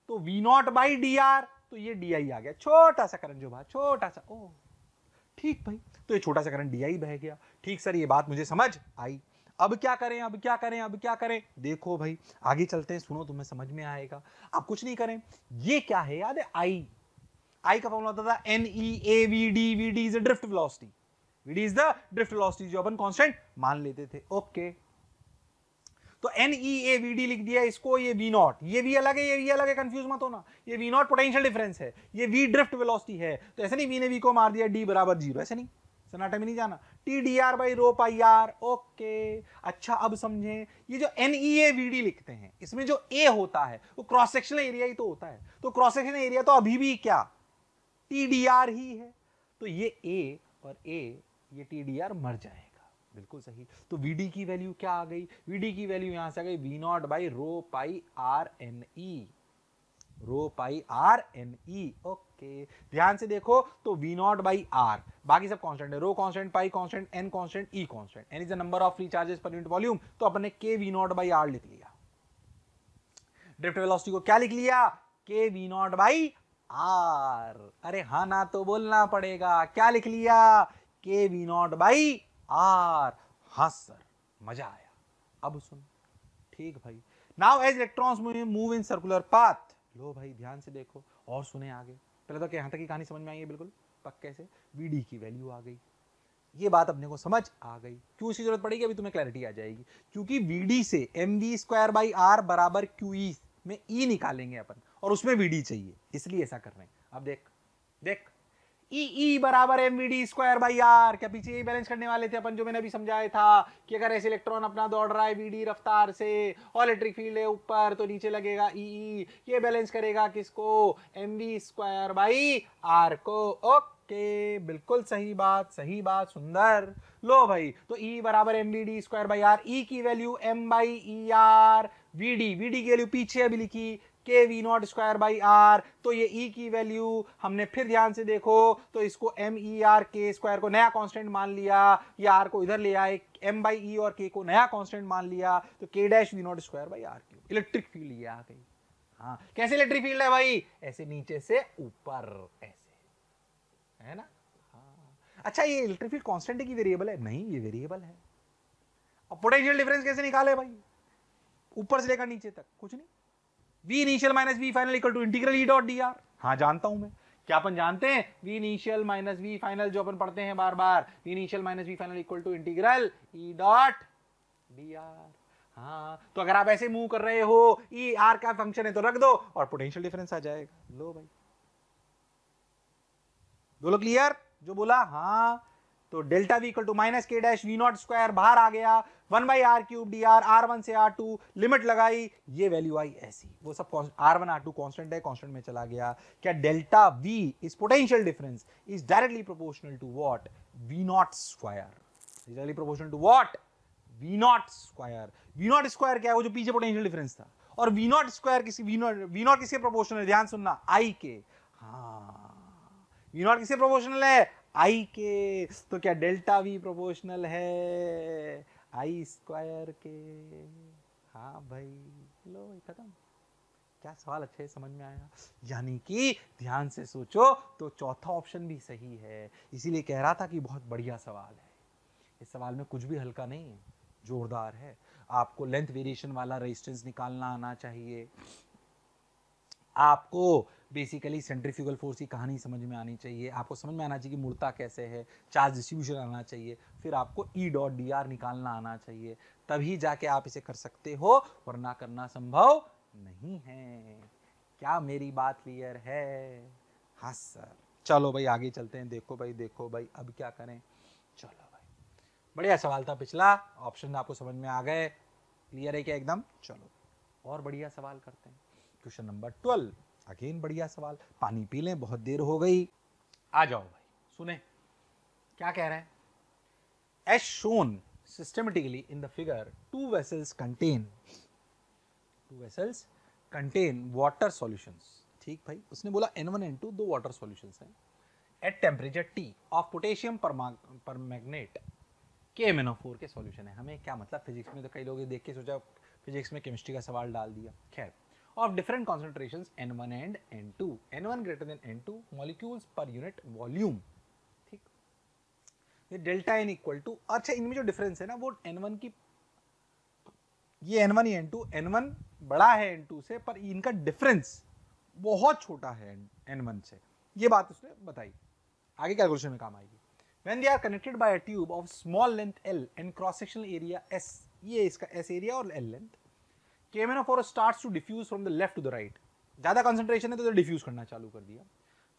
तो V not by D R तो ये डी आई आ गया छोटा सा करंट जो बाहर छोटा सा ओ ठीक भाई तो ये छोटा सा करंट डी आई बह गया ठीक सर ये बात मुझे समझ आई अब क्या करें अब क्या करें अब क्या करें देखो भाई आगे चलते हैं सुनो तुम्हें समझ में आएगा आप कुछ नहीं करें ये क्या है याद है आई आई का फॉर्मूला होता था n e A V d V d is a drift velocity V d is the drift velocity जो अपन कांस्टेंट मान लेते थे ओके okay. तो n e A V d लिख दिया इसको ये वी नॉट ये भी अलग है ये भी अलग है कंफ्यूज मत होना ये वी नॉट पोटेंशियल डिफरेंस है ये वी ड्रिफ्ट वेलोसिटी है तो ऐसे नहीं वी ने वी को मार दिया डी बराबर जीरो ऐसे नहीं सन्नाटे में नहीं जाना t d R by rho pi R okay अच्छा अब समझे ये जो n e A V d लिखते हैं इसमें जो ए होता है वो क्रॉस सेक्शनल एरिया ही तो होता है तो क्रॉस सेक्शनल एरिया तो अभी भी क्या टी डी आर ही है तो ये ए और ए ये टी डी आर मर जाएगा बिल्कुल सही तो वी डी की वैल्यू क्या आ गई वी डी की वैल्यू यहां से आ गई V not by rho pi R n e rho pi R n e okay ध्यान से देखो तो वी नॉट बाई आर बाकी सब कॉन्स्टेंट है rho constant pi constant n constant e constant n is the number of free charges per unit volume तो अपने के वी नॉट बाई आर लिख लिया ड्रिफ्ट वेलोसिटी को क्या लिख लिया K V not by are अरे हाँ ना तो बोलना पड़ेगा क्या लिख लिया K V not by R हा सर मजा आया अब सुन ठीक भाई now as electrons move in circular path लो भाई ध्यान से देखो और सुने आगे पहले तो यहाँ तक की कहानी समझ में आई है बिल्कुल पक्के से वी की वैल्यू आ गई ये बात अपने को समझ आ गई क्यों इसकी जरूरत पड़ेगी अभी तुम्हें क्लैरिटी आ जाएगी क्योंकि वी से m V square by R बराबर क्यू ई e में ई e निकालेंगे अपन और उसमें वी चाहिए इसलिए ऐसा कर रहे हैं अब देख देख ई e, e बराबर m V d square by R क्या पीछे यही बैलेंस करने वाले थे अपन जो मैंने अभी समझाया था कि अगर ऐसे इलेक्ट्रॉन अपना दौड़ रहा है वी डी रफ्तार से और इलेक्ट्रिक फील्ड है ऊपर तो नीचे लगेगा ई e, ई ये बैलेंस करेगा किसको m V square by R को ओके बिल्कुल सही बात सही बात सुंदर लो भाई तो ई बराबर m V d square by R E की value m by e R V d V d की वैल्यू पीछे अभी लिखी K V not square by R तो ये ई e की वैल्यू हमने फिर ध्यान से देखो तो इसको m e R K square को नया कांस्टेंट मान लिया या आर को इधर ले आए एम बाई ई और के को नया कांस्टेंट मान लिया तो K dash V not square by R q electric field ये आ गई हाँ कैसे इलेक्ट्रिक फील्ड है भाई ऐसे नीचे से ऊपर ऐसे है ना हाँ। अच्छा ये इलेक्ट्रिक फील्ड कॉन्स्टेंट की वेरिएबल है नहीं ये वेरिएबल है अब पोटेंशियल डिफरेंस कैसे निकाले भाई ऊपर से लेकर नीचे तक कुछ नहीं V initial minus V final equal to integral E dot d R हाँ जानता हूं मैं क्या अपन जानते हैं V initial minus V final जो अपन पढ़ते हैं बार बार V initial minus V final equal to integral E dot d R हाँ तो अगर आप ऐसे मूव कर रहे हो ई e, आर का फंक्शन है तो रख दो और पोटेंशियल डिफरेंस आ जाएगा लो भाई दो लोग क्लियर जो बोला हाँ तो delta V equal to minus K dash V not square बाहर आ गया one by R cube d R R one से आर टू लिमिट लगाई ये वैल्यू आई ऐसी वो सब R one R two constant है कॉन्स्टेंट में चला गया क्या delta V is potential difference is directly proportional to what V not square directly proportional to what V not square V not square क्या है वो जो पीछे पोटेंशियल डिफरेंस था और वी नॉट स्क्वायर किसी वी नॉट वी नॉट किसके proportional है ध्यान सुनना आई के हाँ वी नॉट किसके प्रोपोर्शनल है आई के तो क्या डेल्टा भी प्रोपोर्शनल है आई स्क्वायर के हाँ भाई लो खत्म क्या सवाल अच्छे समझ में आया यानी कि ध्यान से सोचो तो चौथा ऑप्शन भी सही है इसीलिए कह रहा था कि बहुत बढ़िया सवाल है इस सवाल में कुछ भी हल्का नहीं है जोरदार है आपको लेंथ वेरिएशन वाला रेजिस्टेंस निकालना आना चाहिए आपको बेसिकली सेंट्रीफ्यूगल फोर्स की कहानी समझ में आनी चाहिए आपको समझ में आना चाहिए कि मुड़ता कैसे है चार्ज डिस्ट्रीब्यूशन आना चाहिए फिर आपको ई डॉट डी आर निकालना आना चाहिए तभी जाके आप इसे कर सकते हो वरना करना संभव नहीं है क्या मेरी बात क्लियर है हाँ सर चलो भाई आगे चलते हैं देखो भाई देखो भाई अब क्या करें चलो भाई बढ़िया सवाल था पिछला ऑप्शन आपको समझ में आ गए क्लियर है क्या एकदम चलो और बढ़िया सवाल करते हैं क्वेश्चन नंबर ट्वेल्व अगेन बढ़िया सवाल पानी पी लें बहुत देर हो गई आ जाओ भाई सुने क्या कह रहे हैं as shown systematically in the figure two vessels contain two vessels contain water solutions ठीक भाई उसने बोला N1 N2 दो water solutions हैं at temperature T of potassium permagnate के MnO4 के solution है हमें क्या मतलब फिजिक्स में तो कई लोग ये देख के सोचा फिजिक्स में केमिस्ट्री का सवाल डाल दिया खैर of different concentrations N1 and N2. N1 greater than N2 molecules per unit volume. ठीक ये डेल्टा एन इक्वल टू अच्छा इनमें जो डिफरेंस है ना वो N1 की ये N1 ही N2 N1 बड़ा है N2 से पर इनका डिफरेंस बहुत छोटा है N1 से ये बात उसने बताई आगे कैलकुलेशन में काम आएगी when they are connected by a tube of small length L and cross sectional area S ये इसका S area और L length केमेनाफोर start to diffuse from the left to the right ज़्यादा कंसेंट्रेशन है तो डिफ्यूज करना चालू कर दिया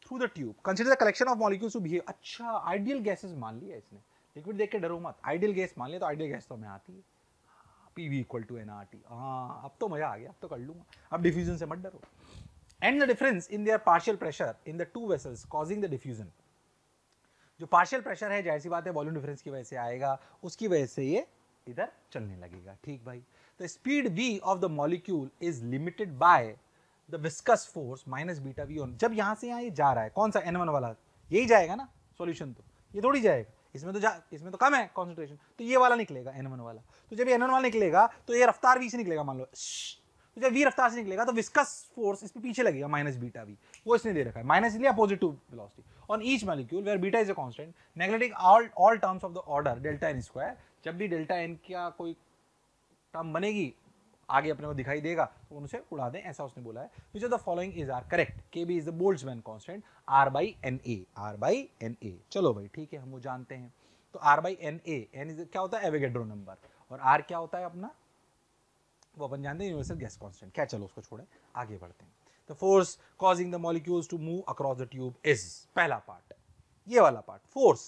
through the tube consider the collection of molecules to behave अच्छा आइडियल गैसेज मान लिया इसने लिक्विड देख के डरो मत आइडियल गैस मान लिया तो आइडियल गैस तो हमें आती है P V equal to N R T हाँ अब तो मज़ा आ गया अब तो कर लूंगा अब डिफ्यूजन से मत डरो and the difference in their partial pressure in the two vessels causing the diffusion जो पार्शियल प्रेशर है जैसी बात है वॉल्यूम डिफरेंस की वजह से आएगा उसकी वजह से ये इधर चलने लगेगा ठीक भाई the speed v of the molecule is limited by the viscous force minus beta v on जब यहाँ से यहाँ ये जा रहा है कौन सा n1 वाला यही जाएगा ना सॉल्यूशन तो ये थोड़ी जाएगा इसमें तो जा इसमें तो कम है कॉन्सेंट्रेशन तो ये वाला निकलेगा n1 वाला तो जब ये n1 वाला निकलेगा तो ये रफ्तार v से निकलेगा मान लो तो जब वी रफ्तार से निकलेगा तो विस्कस फोर्स इस पे पीछे लगेगा माइनस बीटा वी वो इसने दे रखा है माइनस इसलिए opposite velocity on each molecule where beta is a constant negative all terms of the order delta n square जब भी डेल्टा एन का कोई काम बनेगी आगे अपने को दिखाई देगा तो उनसे उड़ा दें ऐसा उसने बोला है which of the following is R correct K B is the Boltzmann constant R by N A R by N A चलो भाई ठीक है हम वो जानते हैं तो R by N A N is क्या होता है एवेगेड्रो नंबर और आर क्या होता है अपना वो अपन जानते हैं यूनिवर्सल गैस कॉन्स्टेंट क्या चलो उसको छोड़ें आगे बढ़ते हैं the force causing the molecules to move across the tube is पहला पार्ट ये वाला पार्ट फोर्स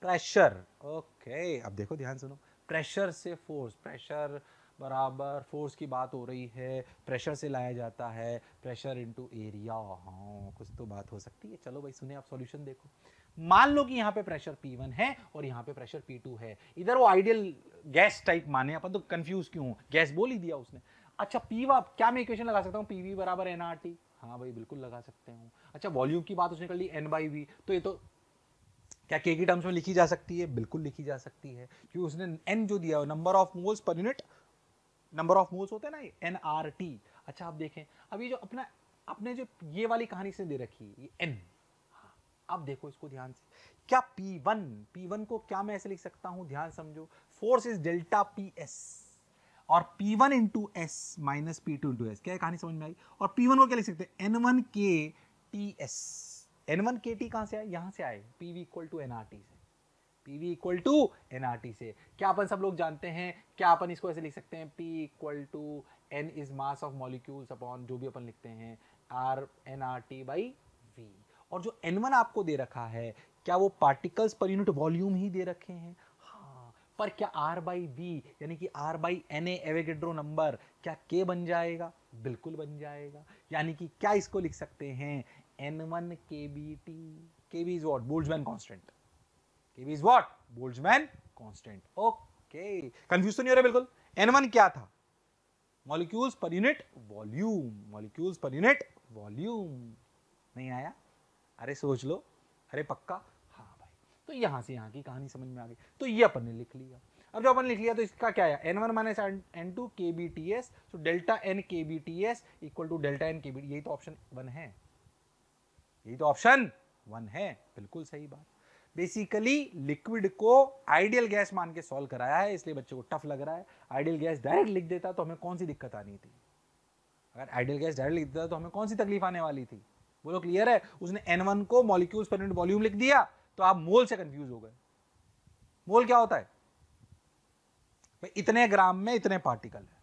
प्रेशर ओके अब देखो ध्यान सुनो प्रेशर से फोर्स प्रेशर बराबर फोर्स की बात हो रही है प्रेशर से लाया जाता है प्रेशर इनटू एरिया हाँ कुछ तो बात हो सकती है चलो भाई सुने आप सॉल्यूशन देखो मान लो कि यहाँ पे प्रेशर P1 है और यहाँ पे प्रेशर P2 है इधर वो आइडियल गैस टाइप माने अपन तो कंफ्यूज क्यों गैस बोल ही दिया उसने अच्छा पी वा क्या मैं इक्वेशन लगा सकता हूँ पीवी बराबर एनआरटी हाँ भाई बिल्कुल लगा सकते हूँ अच्छा वॉल्यूम की बात उसने कर ली एन बाई वी तो ये तो क्या के की टर्म्स में लिखी जा सकती है बिल्कुल लिखी जा सकती है क्योंकि उसने एन जो दिया number of moles per unit number of moles होते हैं ना एन आर टी अच्छा आप देखें अब ये जो अपना अपने जो ये वाली कहानी से दे रखी है ये एन हाँ, अब देखो इसको ध्यान से क्या पी वन पी वन को क्या मैं ऐसे लिख सकता हूं ध्यान समझो force is delta P S और P1 one into S minus P two into S क्या कहानी समझ में आई और P1 को क्या लिख सकते हैं N1 one K T S N one K T कहाँ से आए यहाँ से आए P V equal to N R T से P V equal to N R T से क्या अपन सब लोग जानते हैं क्या अपन इसको ऐसे लिख सकते हैं P equal to n is mass of molecules upon जो भी अपन लिखते हैं R n R T by V और जो एन वन आपको दे रखा है क्या वो पार्टिकल्स पर यूनिट वॉल्यूम ही दे रखे हैं हाँ पर क्या आर बाई वी यानी कि R by N Avogadro number क्या के बन जाएगा बिल्कुल बन जाएगा यानी कि क्या इसको लिख सकते हैं m1 kbt kb is what boltzmann constant kb is what boltzmann constant okay confuse तो नहीं हो रहा बिल्कुल n1 क्या था molecules per unit volume molecules per unit volume नहीं आया अरे सोच लो अरे पक्का हाँ भाई तो यहाँ से यहाँ की कहानी समझ में आ गई तो ये अपन ने लिख लिया अब जो अपन लिख लिया तो इसका क्या आया N one minus N two K B T S तो delta N K B T S equal to delta N K B यही तो ऑप्शन वन है यही तो ऑप्शन वन है बिल्कुल सही बात बेसिकली लिक्विड को आइडियल गैस मान के सॉल्व कराया है इसलिए बच्चे को टफ लग रहा है आइडियल गैस डायरेक्ट लिख देता तो हमें कौन सी दिक्कत आनी थी अगर आइडियल गैस डायरेक्ट लिख देता तो हमें कौन सी तकलीफ आने वाली थी बोलो क्लियर है उसने एन वन को मॉलिक्यूल्स पर यूनिट वॉल्यूम लिख दिया तो आप मोल से कंफ्यूज हो गए मोल क्या होता है इतने ग्राम में इतने पार्टिकल है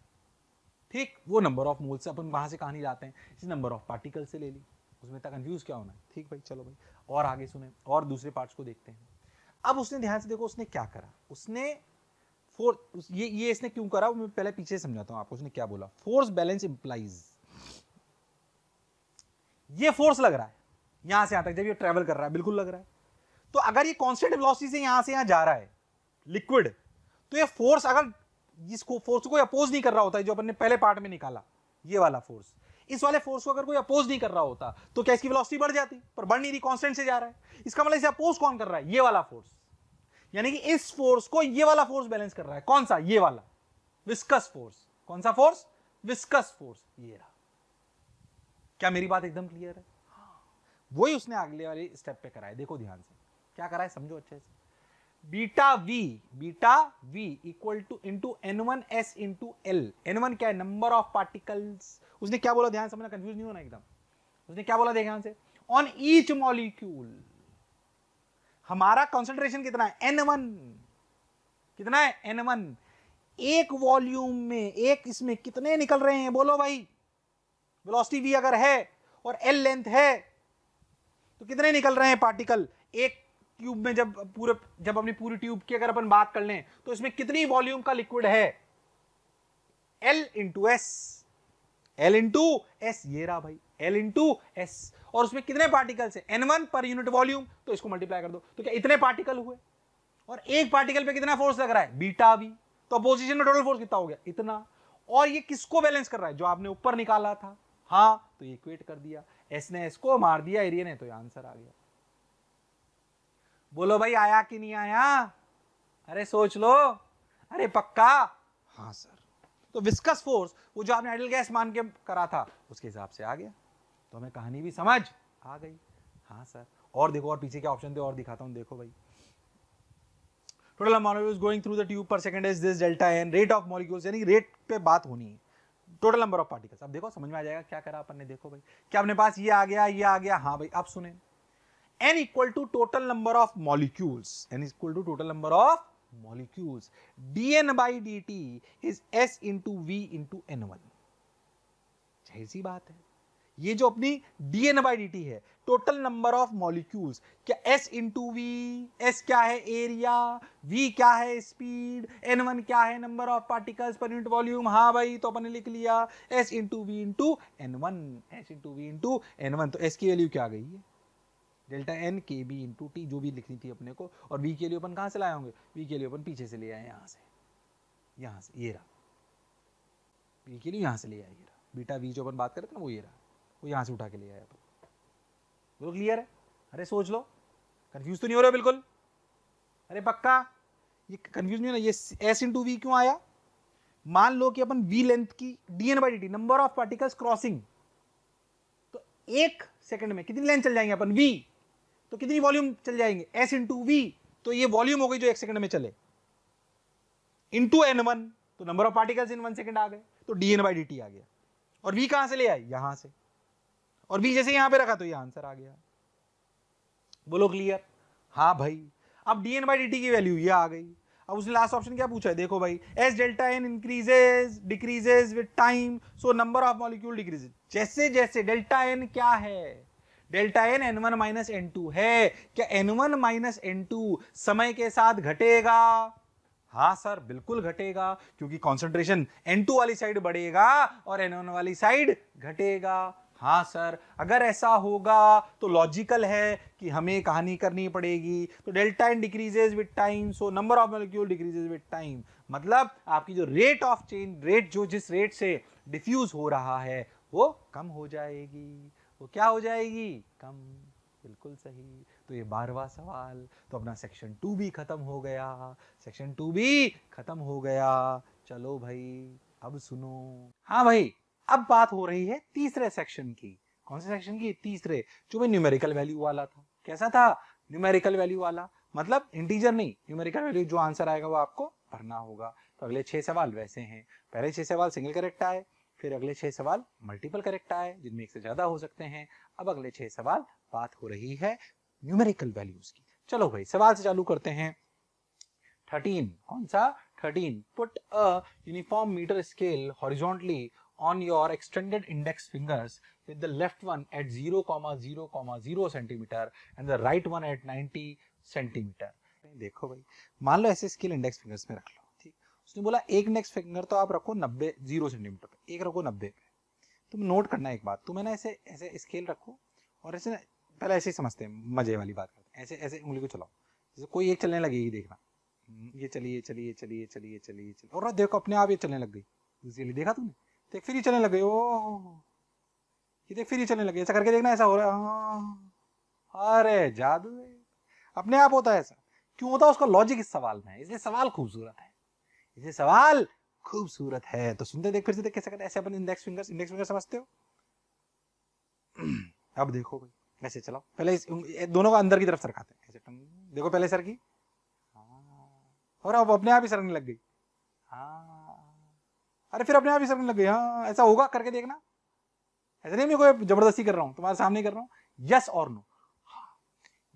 ठीक वो नंबर ऑफ मोल से अपन वहां से कहानी जाते हैं इसी नंबर ऑफ पार्टिकल से ले ली उसमें इतना कन्फ्यूज़ क्या होना है ठीक भाई चलो भाई और आगे सुने और दूसरे पार्ट्स को देखते हैं अब उसने ध्यान से देखो उसने क्या करा उसने फोर उस, ये ये इसने क्यों करा मैं पहले पीछे समझाता हूँ आपको उसने क्या बोला फोर्स बैलेंस इम्प्लाइज ये फोर्स लग रहा है यहां से यहां तक जब ये ट्रेवल कर रहा है बिल्कुल लग रहा है तो अगर ये कॉन्स्टेंट वेलोसिटी से यहां से यहां जा रहा है लिक्विड तो ये फोर्स अगर जिसको फोर्स को अपोज नहीं कर रहा होता है जो अपन ने पहले पार्ट में निकाला ये वाला फोर्स इस वाले फोर्स को अगर कोई अपोज नहीं कर रहा होता तो क्या इसकी वेलोसिटी बढ़ जाती पर बढ़ नहीं रही कॉन्स्टेंट से जा रहा है इसका मतलब इसे अपोज कौन कर रहा है ये वाला फोर्स यानी कि इस फोर्स को ये वाला फोर्स बैलेंस कर रहा है कौन सा ये वाला विस्कस फोर्स कौन सा फोर्स विस्कस फोर्स ये रहा क्या मेरी बात एकदम क्लियर है वही उसने अगले वाले स्टेप पे कराए देखो ध्यान से क्या करा है समझो अच्छे से beta V beta V equal to into N one S into L N one क्या है नंबर ऑफ पार्टिकल्स उसने क्या बोला ध्यान समझना कंफ्यूज नहीं होना एकदम उसने क्या बोला ध्यान से ऑन ईच मॉलिक्यूल हमारा कॉन्सेंट्रेशन कितना है एन वन कितना है एन वन एक वॉल्यूम में एक इसमें कितने निकल रहे हैं बोलो भाई वेलोसिटी भी अगर है और एल लेंथ है तो कितने निकल रहे हैं पार्टिकल एक ट्यूब में जब पूरे जब अपनी पूरी ट्यूब की अगर अपन बात कर लें तो इसमें कितनी वॉल्यूम का लिक्विड है L into S L into S ये रहा भाई एल इंटू एस और उसमें कितने पार्टिकल्स है N one per unit volume तो इसको मल्टीप्लाई कर दो तो क्या इतने पार्टिकल हुए और एक पार्टिकल पे कितना फोर्स लग रहा है बीटा भी तो अपोजिशन में टोटल फोर्स कितना हो गया इतना और ये किसको बैलेंस कर रहा है जो आपने ऊपर निकाला था हाँ तो ये इक्वेट कर दिया एस ने एस को मार दिया एरिया ने तो ये आंसर आ गया बोलो भाई आया कि नहीं आया अरे सोच लो अरे पक्का हाँ सर तो विस्कस फोर्स वो जो आपने आइडल गैस मान के करा था उसके हिसाब से आ गया तो हमें कहानी भी समझ आ गई हाँ सर और देखो और पीछे क्या ऑप्शन थे और दिखाता हूँ देखो भाई total molecules going through the tube per second is this delta N rate of molecules यानी रेट पे बात होनी है टोटल नंबर ऑफ पार्टिकल्स अब देखो समझ में आ जाएगा क्या करा अपन ने देखो भाई क्या अपने पास ये आ गया ये आ गया हाँ भाई अब सुने N equal to total number of molecules N equal to total number of molecules. dn by dt is s into v into n1. जाहिर बात है ये जो अपनी dn by by D T है टोटल नंबर ऑफ मॉलिक्यूल्स क्या S into V S क्या है एरिया वी क्या है स्पीड एन वन क्या है number of particles per unit volume हाँ भाई तो अपन ने लिख लिया S into V into N one S into V into N one तो एस की वैल्यू क्या गई है delta N K B into T जो भी लिखनी थी अपने को और वी के लिए अपन कहाँ से लाए होंगे वी के लिए अपन पीछे से ले आए यहाँ से यहाँ से ये रहा वी के लिए यहाँ से ले आए ये रहा बीटा वी जो अपन बात थे ना वो ये रहा वो यहाँ से उठा के ले आए अपन बिल्कुल क्लियर है अरे सोच लो कन्फ्यूज तो नहीं हो रहा बिल्कुल अरे पक्का ये कन्फ्यूज नहीं हो रहा ये एस इंटू वी क्यों आया मान लो कि अपन वी लेंथ की D N by D T number of particles crossing तो एक सेकंड में कितनी लेंथ चल जाएंगे अपन वी तो कितनी वॉल्यूम चल जाएंगे एस इंटू वी तो ये वॉल्यूम हो गई जो एक सेकंड में चले इंटू एन वन तो number of particles in one second आ गए तो D N by D T आ गया और वी कहां से ले आई यहां से और वी जैसे यहां पे रखा तो ये आंसर आ गया बोलो क्लियर हाँ भाई अब D N by D T की वैल्यू ये आ गई अब उसने लास्ट ऑप्शन क्या पूछा है देखो भाई S delta N increases decreases with time so number of molecule decreases जैसे जैसे डेल्टा एन क्या है delta N N one minus N two है क्या N one minus N two समय के साथ घटेगा हाँ सर बिल्कुल घटेगा क्योंकि कॉन्सेंट्रेशन एन टू वाली साइड बढ़ेगा और एन वन वाली साइड घटेगा हाँ सर अगर ऐसा होगा तो लॉजिकल है कि हमें कहानी करनी पड़ेगी तो delta N decreases with time so number of molecule decreases with time मतलब आपकी जो रेट ऑफ चेंज रेट जो जिस रेट से डिफ्यूज हो रहा है वो कम हो जाएगी वो तो क्या हो जाएगी कम बिल्कुल सही तो ये बारवा सवाल तो अपना सेक्शन टू भी खत्म हो गया सेक्शन टू भी खत्म हो गया चलो भाई अब सुनो हाँ भाई अब बात हो रही है तीसरे सेक्शन की कौन से सेक्शन की तीसरे जो भाई न्यूमेरिकल वैल्यू वाला था कैसा था न्यूमेरिकल वैल्यू वाला मतलब इंटीजर नहीं न्यूमेरिकल वैल्यू जो आंसर आएगा वो आपको भरना होगा तो अगले छह सवाल वैसे हैं पहले छह सवाल सिंगल करेक्ट आए फिर अगले छह सवाल मल्टीपल करेक्ट आए जिनमें एक से ज्यादा हो सकते हैं अब अगले छह सवाल बात हो रही है न्यूमेरिकल वैल्यूज की चलो भाई सवाल से चालू करते हैं थर्टीन कौन सा thirteen put a uniform metre scale horizontally on your extended index fingers with the left one at zero comma zero comma zero centimetre and the right one at ninety centimetre देखो भाई मान लो ऐसे scale index fingers में रख लो उसने बोला एक next finger तो आप रखो नब्बे जीरो सेंटीमीटर पे एक रखो नब्बे पे तुम नोट करना एक बात तुम्हें ना ऐसे ऐसे स्केल रखो और ऐसे पहले ऐसे ही समझते हैं मजे वाली बात करते हैं ऐसे ऐसे उंगली को चलाओ जैसे कोई एक चलने लगेगी देखना हम्म, ये चलिए चलिए चलिए चलिए चलिए चलिए और देखो अपने आप ये चलने लग गई दूसरी देखा तुमने देख फिर ये चलने लग गई ओह ये देख फिर ये चलने लग गई ऐसा करके देखना ऐसा हो रहा है हाँ। अरे जादू अपने आप होता है ऐसा क्यों होता है उसका लॉजिक इस सवाल में है इसलिए सवाल खूबसूरत है ये सवाल खूबसूरत है तो सुनते देख फिर से देख कैसे करना ऐसे अपन इंडेक्स फिंगर्स इंडेक्स फिंगर समझते हो (clears throat) अब देखो भाई ऐसे चलाओ पहले इस दोनों को अंदर की तरफ सरकाते हैं ऐसे देखो पहले सर की हाँ। और अब अपने आप ही सरकने लग गई हाँ अरे फिर अपने आप ही सरकने लग गई हाँ ऐसा होगा करके देखना ऐसा नहीं मैं कोई जबरदस्ती कर रहा हूँ तुम्हारे सामने कर रहा हूँ यस और नो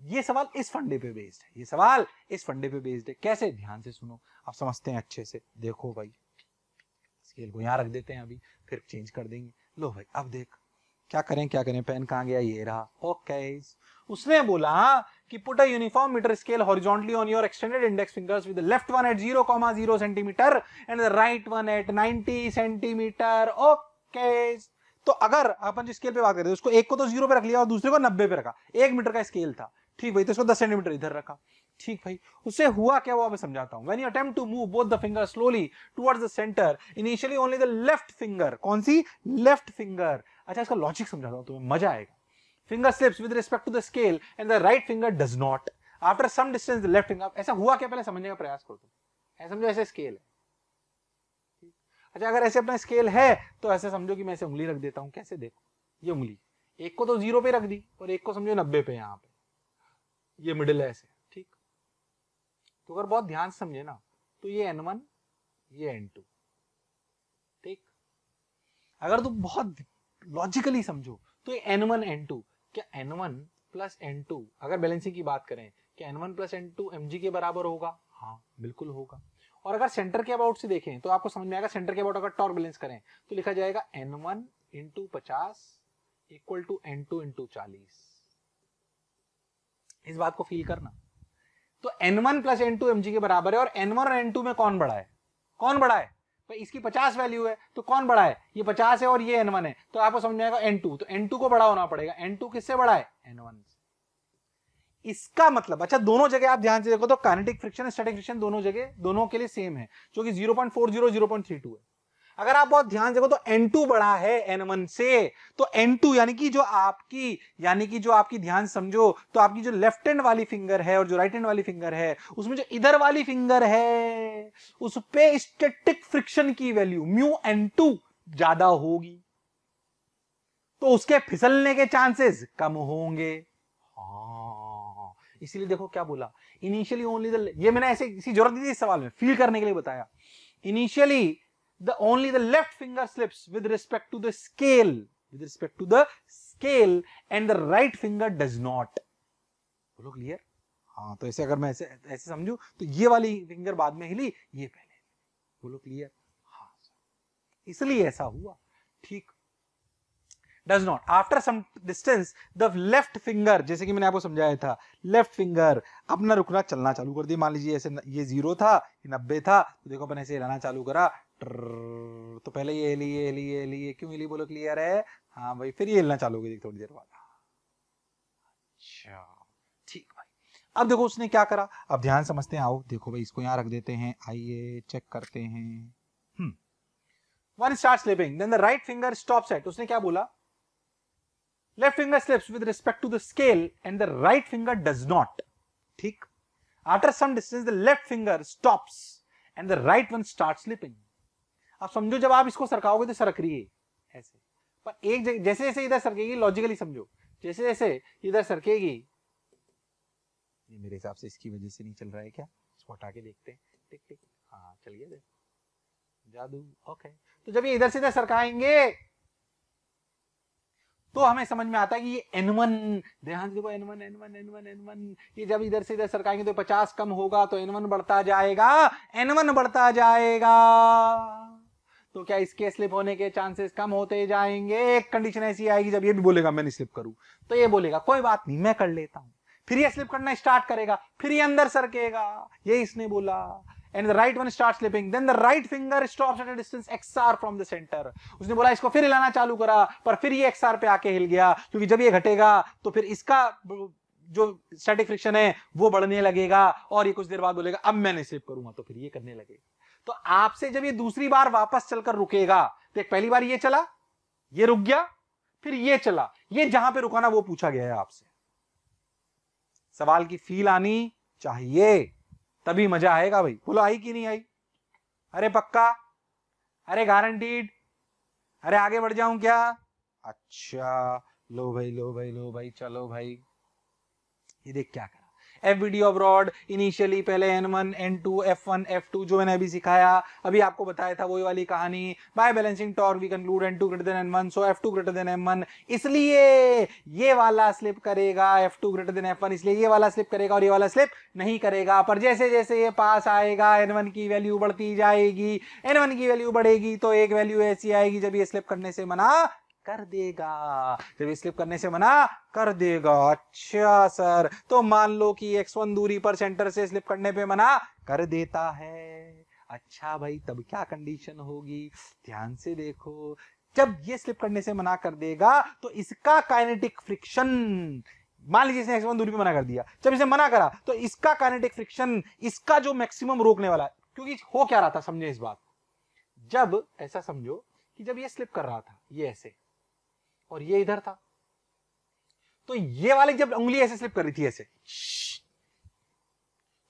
ये सवाल इस फंडे पे बेस्ड है ये सवाल इस फंडे पे बेस्ड है कैसे ध्यान से सुनो आप समझते हैं अच्छे से देखो भाई स्केल को यहाँ रख देते हैं अभी फिर चेंज कर देंगे लो भाई अब देख क्या करें क्या करें पेन कहाँ गया ये रहा ओके उसने बोला कि put a uniform metre scale horizontally on your extended index fingers with left one at zero comma zero centimetre and the right one at ninety centimetre okay तो अगर अपन जो स्केल पे बात कर रहे थे उसको एक को तो जीरो पे रख लिया और दूसरे को नब्बे पे रखा एक मीटर का स्केल था ठीक भाई तो इसको दस सेंटीमीटर इधर रखा ठीक भाई उससे हुआ क्या हुआ मैं समझाता हूँ when you attempt to move both the finger slowly towards the centre initially only the left finger कौन सी लेफ्ट फिंगर अच्छा इसका लॉजिक समझाता हूँ तुम्हें मजा आएगा finger slips with respect to the scale and the right finger does not after some distance the left finger ऐसा हुआ क्या पहले समझने का प्रयास करो तुम ऐसा समझो ऐसे स्केल है अच्छा अगर ऐसे अपना स्केल है तो ऐसे समझो कि मैं ऐसे उंगली रख देता हूँ कैसे देखो ये उंगली एक को तो जीरो पे रख दी और एक को समझो नब्बे पे यहाँ पे ये मिडिल है ऐसे ठीक तो अगर बहुत ध्यान समझे ना तो ये एन वन ये एन टू ठीक अगर तुम बहुत लॉजिकली समझो तो ये एन वन एन टू क्या N one plus N two अगर बैलेंसिंग की बात करें क्या N one plus N two M G के बराबर होगा हाँ बिल्कुल होगा और अगर सेंटर के अबाउट से देखें तो आपको समझ में आएगा सेंटर के अबाउट अगर टॉर्क बैलेंस करें तो लिखा जाएगा एन वन इंटू पचास equal to N two into चालीस इस बात को फील करना तो N one plus N two M G के बराबर है और एन वन और एन टू में कौन बड़ा है कौन बड़ा है तो इसकी पचास वैल्यू है तो कौन बड़ा है ये पचास है और ये एन वन है तो आपको समझ में आएगा एन टू तो एन टू को बड़ा होना पड़ेगा एन टू किससे बड़ा है एन वन इसका मतलब अच्छा दोनों जगह आप ध्यान से देखो तो काइनेटिक फ्रिक्शन स्टैटिक फ्रिक्शन दोनों जगह दोनों के लिए सेम है जो कि थ्री टू है अगर आप बहुत ध्यान देखो तो N2 बड़ा है N1 से तो N2 यानी कि जो आपकी यानी कि जो आपकी ध्यान समझो तो आपकी जो लेफ्ट हैंड वाली फिंगर है और जो राइट हैंड वाली फिंगर है उसमें जो इधर वाली फिंगर है उस पे स्टेटिक फ्रिक्शन की वैल्यू म्यू N2 ज्यादा होगी तो उसके फिसलने के चांसेस कम होंगे हाँ इसीलिए देखो क्या बोला इनिशियली ओनली ये मैंने ऐसे इसी जरूरत दी थी इस सवाल में फील करने के लिए बताया initially the only the left finger slips with respect to the scale with respect to the scale and the right finger does not बोलो क्लियर हाँ तो ऐसे अगर मैं ऐसे ऐसे समझू तो ये वाली फिंगर बाद में हिली ये पहले बोलो क्लियर हाँ इसलिए ऐसा हुआ ठीक does not after some distance the left finger जैसे कि मैंने आपको समझाया था लेफ्ट फिंगर अपना रुकना चलना चालू कर दिया मान लीजिए ऐसे ये जीरो था ये नब्बे था तो देखो अपन ऐसे हिलाना चालू करा तो पहले ये हिली ये हिली ये हिली क्यों हिली बोलो क्लियर है हाँ भाई फिर ये हिलना चालू होगी थोड़ी देर बाद अच्छा ठीक भाई अब देखो उसने क्या करा अब ध्यान समझते हैं आओ देखो भाई इसको यहाँ रख देते हैं आइए चेक करते हैं one start slipping then the right finger stops at उसने क्या बोला left finger slips with respect to the scale and the right finger does not ठीक after some distance the left finger stops and the right one start slipping अब समझो जब आप इसको सरकाओगे तो सरक रही है ऐसे पर एक जैसे जैसे इधर सरकेगी लॉजिकली समझो जैसे जैसे इधर सरकेगी ये मेरे हिसाब से इसकी वजह से नहीं चल रहा है क्या इसको हटा के देखते हैं टिक टिक हाँ चल गया जादू ओके तो जब ये इधर से इधर सरकाएंगे तो हमें समझ में आता है कि ये एन वन ध्यान देखो N N one one N one N one ये जब इधर से इधर सरकाएंगे तो पचास कम होगा तो एन वन बढ़ता जाएगा एन वन बढ़ता जाएगा तो क्या इसके स्लिप होने के चांसेस कम होते जाएंगे एक कंडीशन ऐसी आएगी जब ये भी बोलेगा मैं नहीं स्लिप करूं तो ये बोलेगा कोई बात नहीं मैं कर लेता हूं फिर ये स्लिप करना स्टार्ट करेगा फिर ये अंदर सरकेगा ये इसने बोला and the right one start slipping then the right finger stops at a distance XR from the centre उसने बोला इसको फिर हिलाना चालू करा पर फिर ये एक्सआर पे आके हिल गया क्योंकि जब ये घटेगा तो फिर इसका जो स्टैटिक फ्रिक्शन है वो बढ़ने लगेगा और ये कुछ देर बाद बोलेगा अब मैं नहीं स्लिप करूंगा तो फिर ये करने लगेगा तो आपसे जब ये दूसरी बार वापस चलकर रुकेगा तो एक पहली बार ये चला ये रुक गया फिर ये चला ये जहां पे रुकाना वो पूछा गया है आपसे सवाल की फील आनी चाहिए तभी मजा आएगा भाई बोलो आई कि नहीं आई अरे पक्का अरे गारंटीड अरे आगे बढ़ जाऊं क्या अच्छा लो भाई लो भाई लो भाई चलो भाई ये देख क्या कर एफ वीडियो अब्रॉड इनिशियली पहले N one N two F one F two जो मैंने अभी सिखाया अभी आपको बताया था वही वाली कहानी by balancing torque we conclude N two greater than N one so F two greater than M one इसलिए ये वाला स्लिप करेगा F two greater than F one इसलिए ये वाला स्लिप करेगा और ये वाला स्लिप नहीं करेगा पर जैसे जैसे ये पास आएगा एन वन की वैल्यू बढ़ती जाएगी एन वन की वैल्यू बढ़ेगी तो एक वैल्यू ऐसी आएगी जब ये स्लिप करने से मना कर देगा जब स्लिप करने से मना कर देगा अच्छा सर तो मान लो कि एक्स वन दूरी पर सेंटर से स्लिप करने पे मना कर देता है अच्छा भाई तब क्या कंडीशन होगी ध्यान से देखो जब ये स्लिप करने से मना कर देगा तो इसका काइनेटिक फ्रिक्शन मान लीजिए इसने दूरी पे मना कर दिया जब इसे मना करा तो इसका काइनेटिक फ्रिक्शन इसका जो मैक्सिमम रोकने वाला क्योंकि हो क्या रहा था समझे इस बात जब ऐसा समझो कि जब ये स्लिप कर रहा था ये ऐसे और ये इधर था तो ये वाले जब उंगली ऐसे स्लिप कर रही थी ऐसे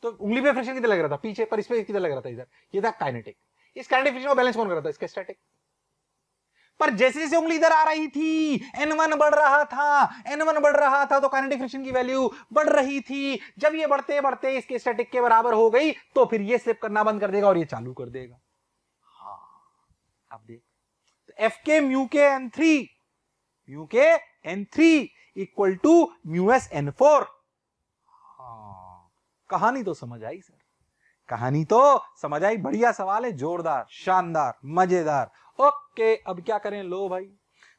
तो उंगली पे फ्रिक्शन किधर लग रहा था पीछे पर इस इसमें किधर लग रहा था इधर ये था काइनेटिक इस काइनेटिक फ्रिक्शन को बैलेंस कौन कर रहा था इसका स्टैटिक पर जैसे जैसे उंगली इधर आ रही थी एन वन बढ़ रहा था एन वन बढ़ रहा था तो काइनेटिक फ्रिक्शन की वैल्यू बढ़ रही थी जब ये बढ़ते बढ़ते इसके स्टैटिक के बराबर हो गई तो फिर ये स्लिप करना बंद कर देगा और ये चालू कर देगा हाँ अब देख F K mu K N three mu K N three equal to mu S N four कहानी तो समझ आई सर कहानी तो समझ आई बढ़िया सवाल है जोरदार शानदार मजेदार ओके अब क्या करें लो भाई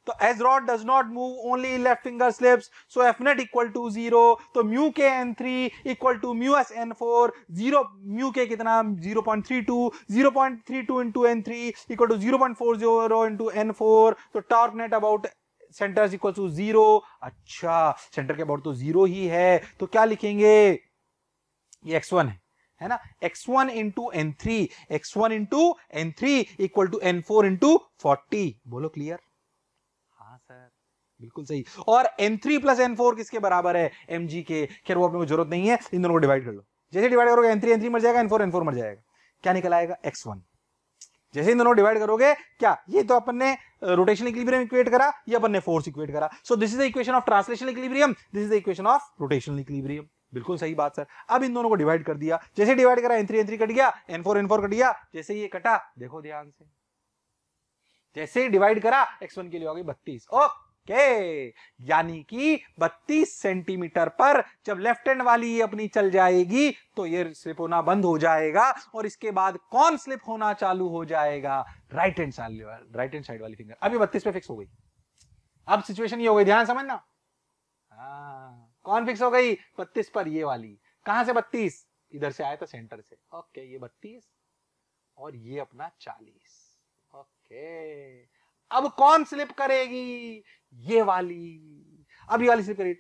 तो as rod does not move only left finger slips so F net equal to zero तो mu K N three equal to mu S N four zero mu K कितना zero point three two zero point three two into N three equal to zero point four zero into N four तो torque net about centre equal to zero अच्छा centre के about तो zero ही है तो क्या लिखेंगे ये एक्स वन है है ना x1 one into N three X one into N three equal to N four into forty बोलो क्लियर हाँ सर बिल्कुल सही और N three plus N four किसके बराबर है एम जी के खैर वो अपने को जरूरत नहीं है इन दोनों को डिवाइड कर लो जैसे डिवाइड करोगे एन थ्री एन थ्री मर जाएगा एन फोर एन फोर मर जाएगा क्या निकल आएगा एक्स वन जैसे इन दोनों डिवाइड करोगे क्या ये तो अपन ने रोटेशन इक्विलिब्रियम इक्वेट करा ये अपन ने फोर्स इक्वेट करा so this is the equation of translation equilibrium this is the equation of rotation equilibrium बिल्कुल सही बात सर अब इन दोनों को डिवाइड कर दिया जैसे डिवाइड करा N three N three cut गया N four N four cut गया जैसे ये कटा देखो ध्यान से जैसे डिवाइड करा एक्स वन के लिए हो गई बत्तीस ओके के यानी कि 32 सेंटीमीटर पर जब लेफ्ट हैंड वाली ये अपनी चल जाएगी तो ये स्लिप होना बंद हो जाएगा और इसके बाद कौन स्लिप होना चालू हो जाएगा right hand side right hand side वाली फिंगर अभी बत्तीस पे फिक्स हो गई अब सिचुएशन ये हो गई ध्यान समझना हाँ, कौन फिक्स हो गई बत्तीस पर ये वाली कहां से बत्तीस इधर से आया था सेंटर से ओके ये बत्तीस और ये अपना चालीस ओके अब कौन स्लिप करेगी ये वाली अब ये वाली स्लिप करिए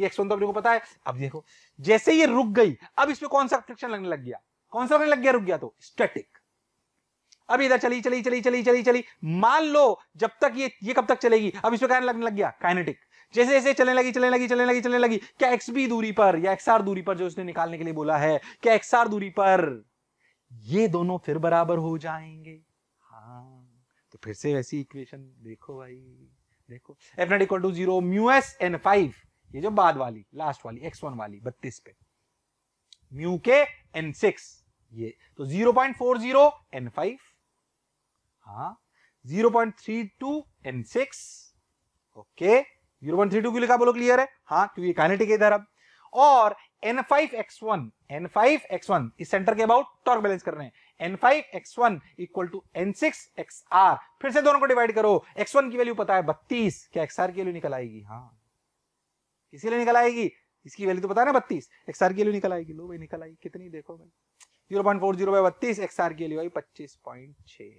ये वन तो अपने को पता है अब देखो जैसे ये रुक गई अब इसमें कौन सा फ्रिक्शन लगने लग गया कौन सा लगने लग गया रुक गया तो स्टैटिक अब इधर चली चली चली चली चली चली मान लो जब तक ये ये कब तक चलेगी अब इसमें क्या लगने लग गया काइनेटिक जैसे जैसे चलने लगी चलने लगी चलने लगी चलने लगी क्या एक्स बी दूरी पर या एक्स आर दूरी पर जो उसने निकालने के लिए बोला है क्या एक्स आर दूरी पर ये दोनों फिर बराबर हो जाएंगे हाँ तो फिर से वैसी इक्वेशन देखो भाई देखो F not equal to zero mu S N five ये जो बाद वाली लास्ट वाली एक्स वन वाली बत्तीस पे म्यू के एन सिक्स ये तो zero point four zero N five हाँ zero point three two N six okay zero point three two क्यों लिखा बोलो क्लियर है हाँ क्योंकि काइनेटिक इधर अब और N N five five X one X one इस सेंटर के अबाउट टॉर्क बैलेंस कर रहे हैं N five X one equal to N six X R फिर से दोनों को डिवाइड करो एक्स वन की वैल्यू पता है बत्तीस क्या एक्स आर की वैल्यू निकल आएगी हाँ किसी लिए निकल आएगी इसकी वैल्यू तो पता है ना बत्तीस एक्स आर की वैल्यू निकल आएगी लो भाई निकल आएगी कितनी देखो भाई जीरो पॉइंट फोर जीरो बत्तीस एक्स आर की वैल्यू आई पच्चीस पॉइंट छः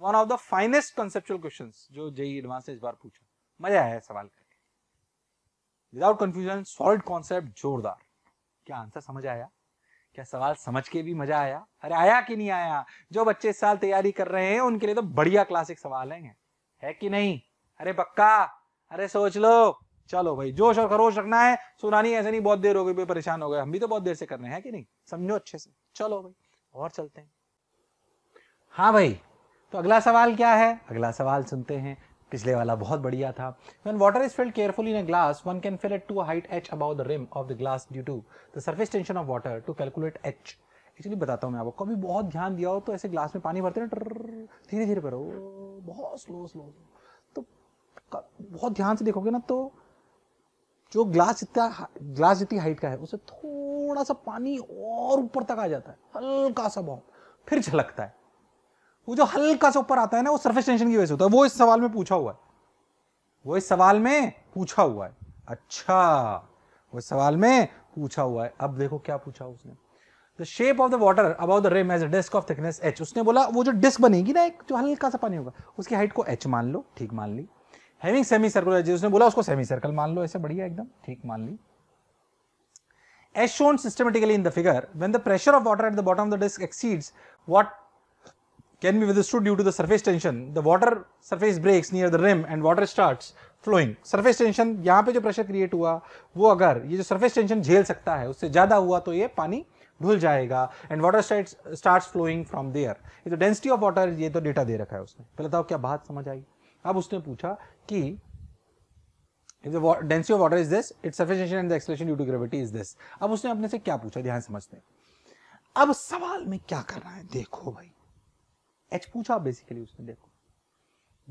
one of the finest conceptual question जो जेई एडवांस e ने इस बार पूछा मजा आया सवाल करके विदाउट कंफ्यूजन सॉलिड कॉन्सेप्ट जोरदार क्या आंसर समझ आया क्या सवाल समझ के भी मजा आया अरे आया कि नहीं आया जो बच्चे इस साल तैयारी कर रहे हैं उनके लिए तो बढ़िया क्लासिक सवाल है, है कि नहीं अरे पक्का अरे सोच लो चलो भाई जोश और खरोश रखना है सुनानी ऐसे नहीं बहुत देर हो गई परेशान हो गए हम भी तो बहुत देर से कर रहे हैं कि नहीं समझो अच्छे से चलो भाई और चलते हैं हाँ भाई तो अगला सवाल क्या है अगला सवाल सुनते हैं पिछले वाला बहुत बढ़िया था When water is filled careful in a glass one can fill it to height H h the rim of the glass due to the surface tension of water to calculate H actually बताता हूँ मैं आपको कभी बहुत ध्यान दिया हो तो ऐसे ग्लास में पानी भरते ना धीरे धीरे भरो बहुत स्लो स्लो तो बहुत ध्यान से देखोगे ना तो जो ग्लास जितना ग्लास जितनी हाइट का है उसे थोड़ा सा पानी और ऊपर तक आ जाता है हल्का सा बहुत फिर झलकता है वो जो हल्का से ऊपर आता है ना वो सर्फेस टेंशन की वजह से होता है वो इस सवाल में पूछा हुआ है वो इस सवाल में पूछा हुआ है अच्छा वो इस सवाल में पूछा हुआ है अब देखो क्या पूछा उसने the shape of the water about the rim as disc of thickness H उसने बोला वो जो डिस्क बनेगी ना एक जो हल्का सा पानी होगा उसकी हाइट को एच मान लो ठीक मान ली हैविंग सेमी सर्कुलर उसने बोला उसको सेमी सर्कल मान लो ऐसे बढ़िया एकदम ठीक मान ली as shown systematically in the figure when the pressure of water at the bottom of the disc exceeds what can be withstood due to the surface tension. The water surface breaks near the rim and water starts flowing surface tension यहाँ पे जो pressure create हुआ वो अगर ये जो surface tension झेल सकता है उससे ज़्यादा हुआ तो ये पानी ढुल जाएगा and water starts flowing from there ये तो डेंसिटी ऑफ वाटर ये तो डेटा दे रखा है उसने पहले बताओ तो क्या बात समझ आई अब उसने पूछा कि if the density of water is this it surface tension and the acceleration due to gravity is this अब उसने अपने से क्या पूछा ध्यान समझते अब सवाल में क्या करना है देखो भाई एच पूछा बेसिकली उसने देखो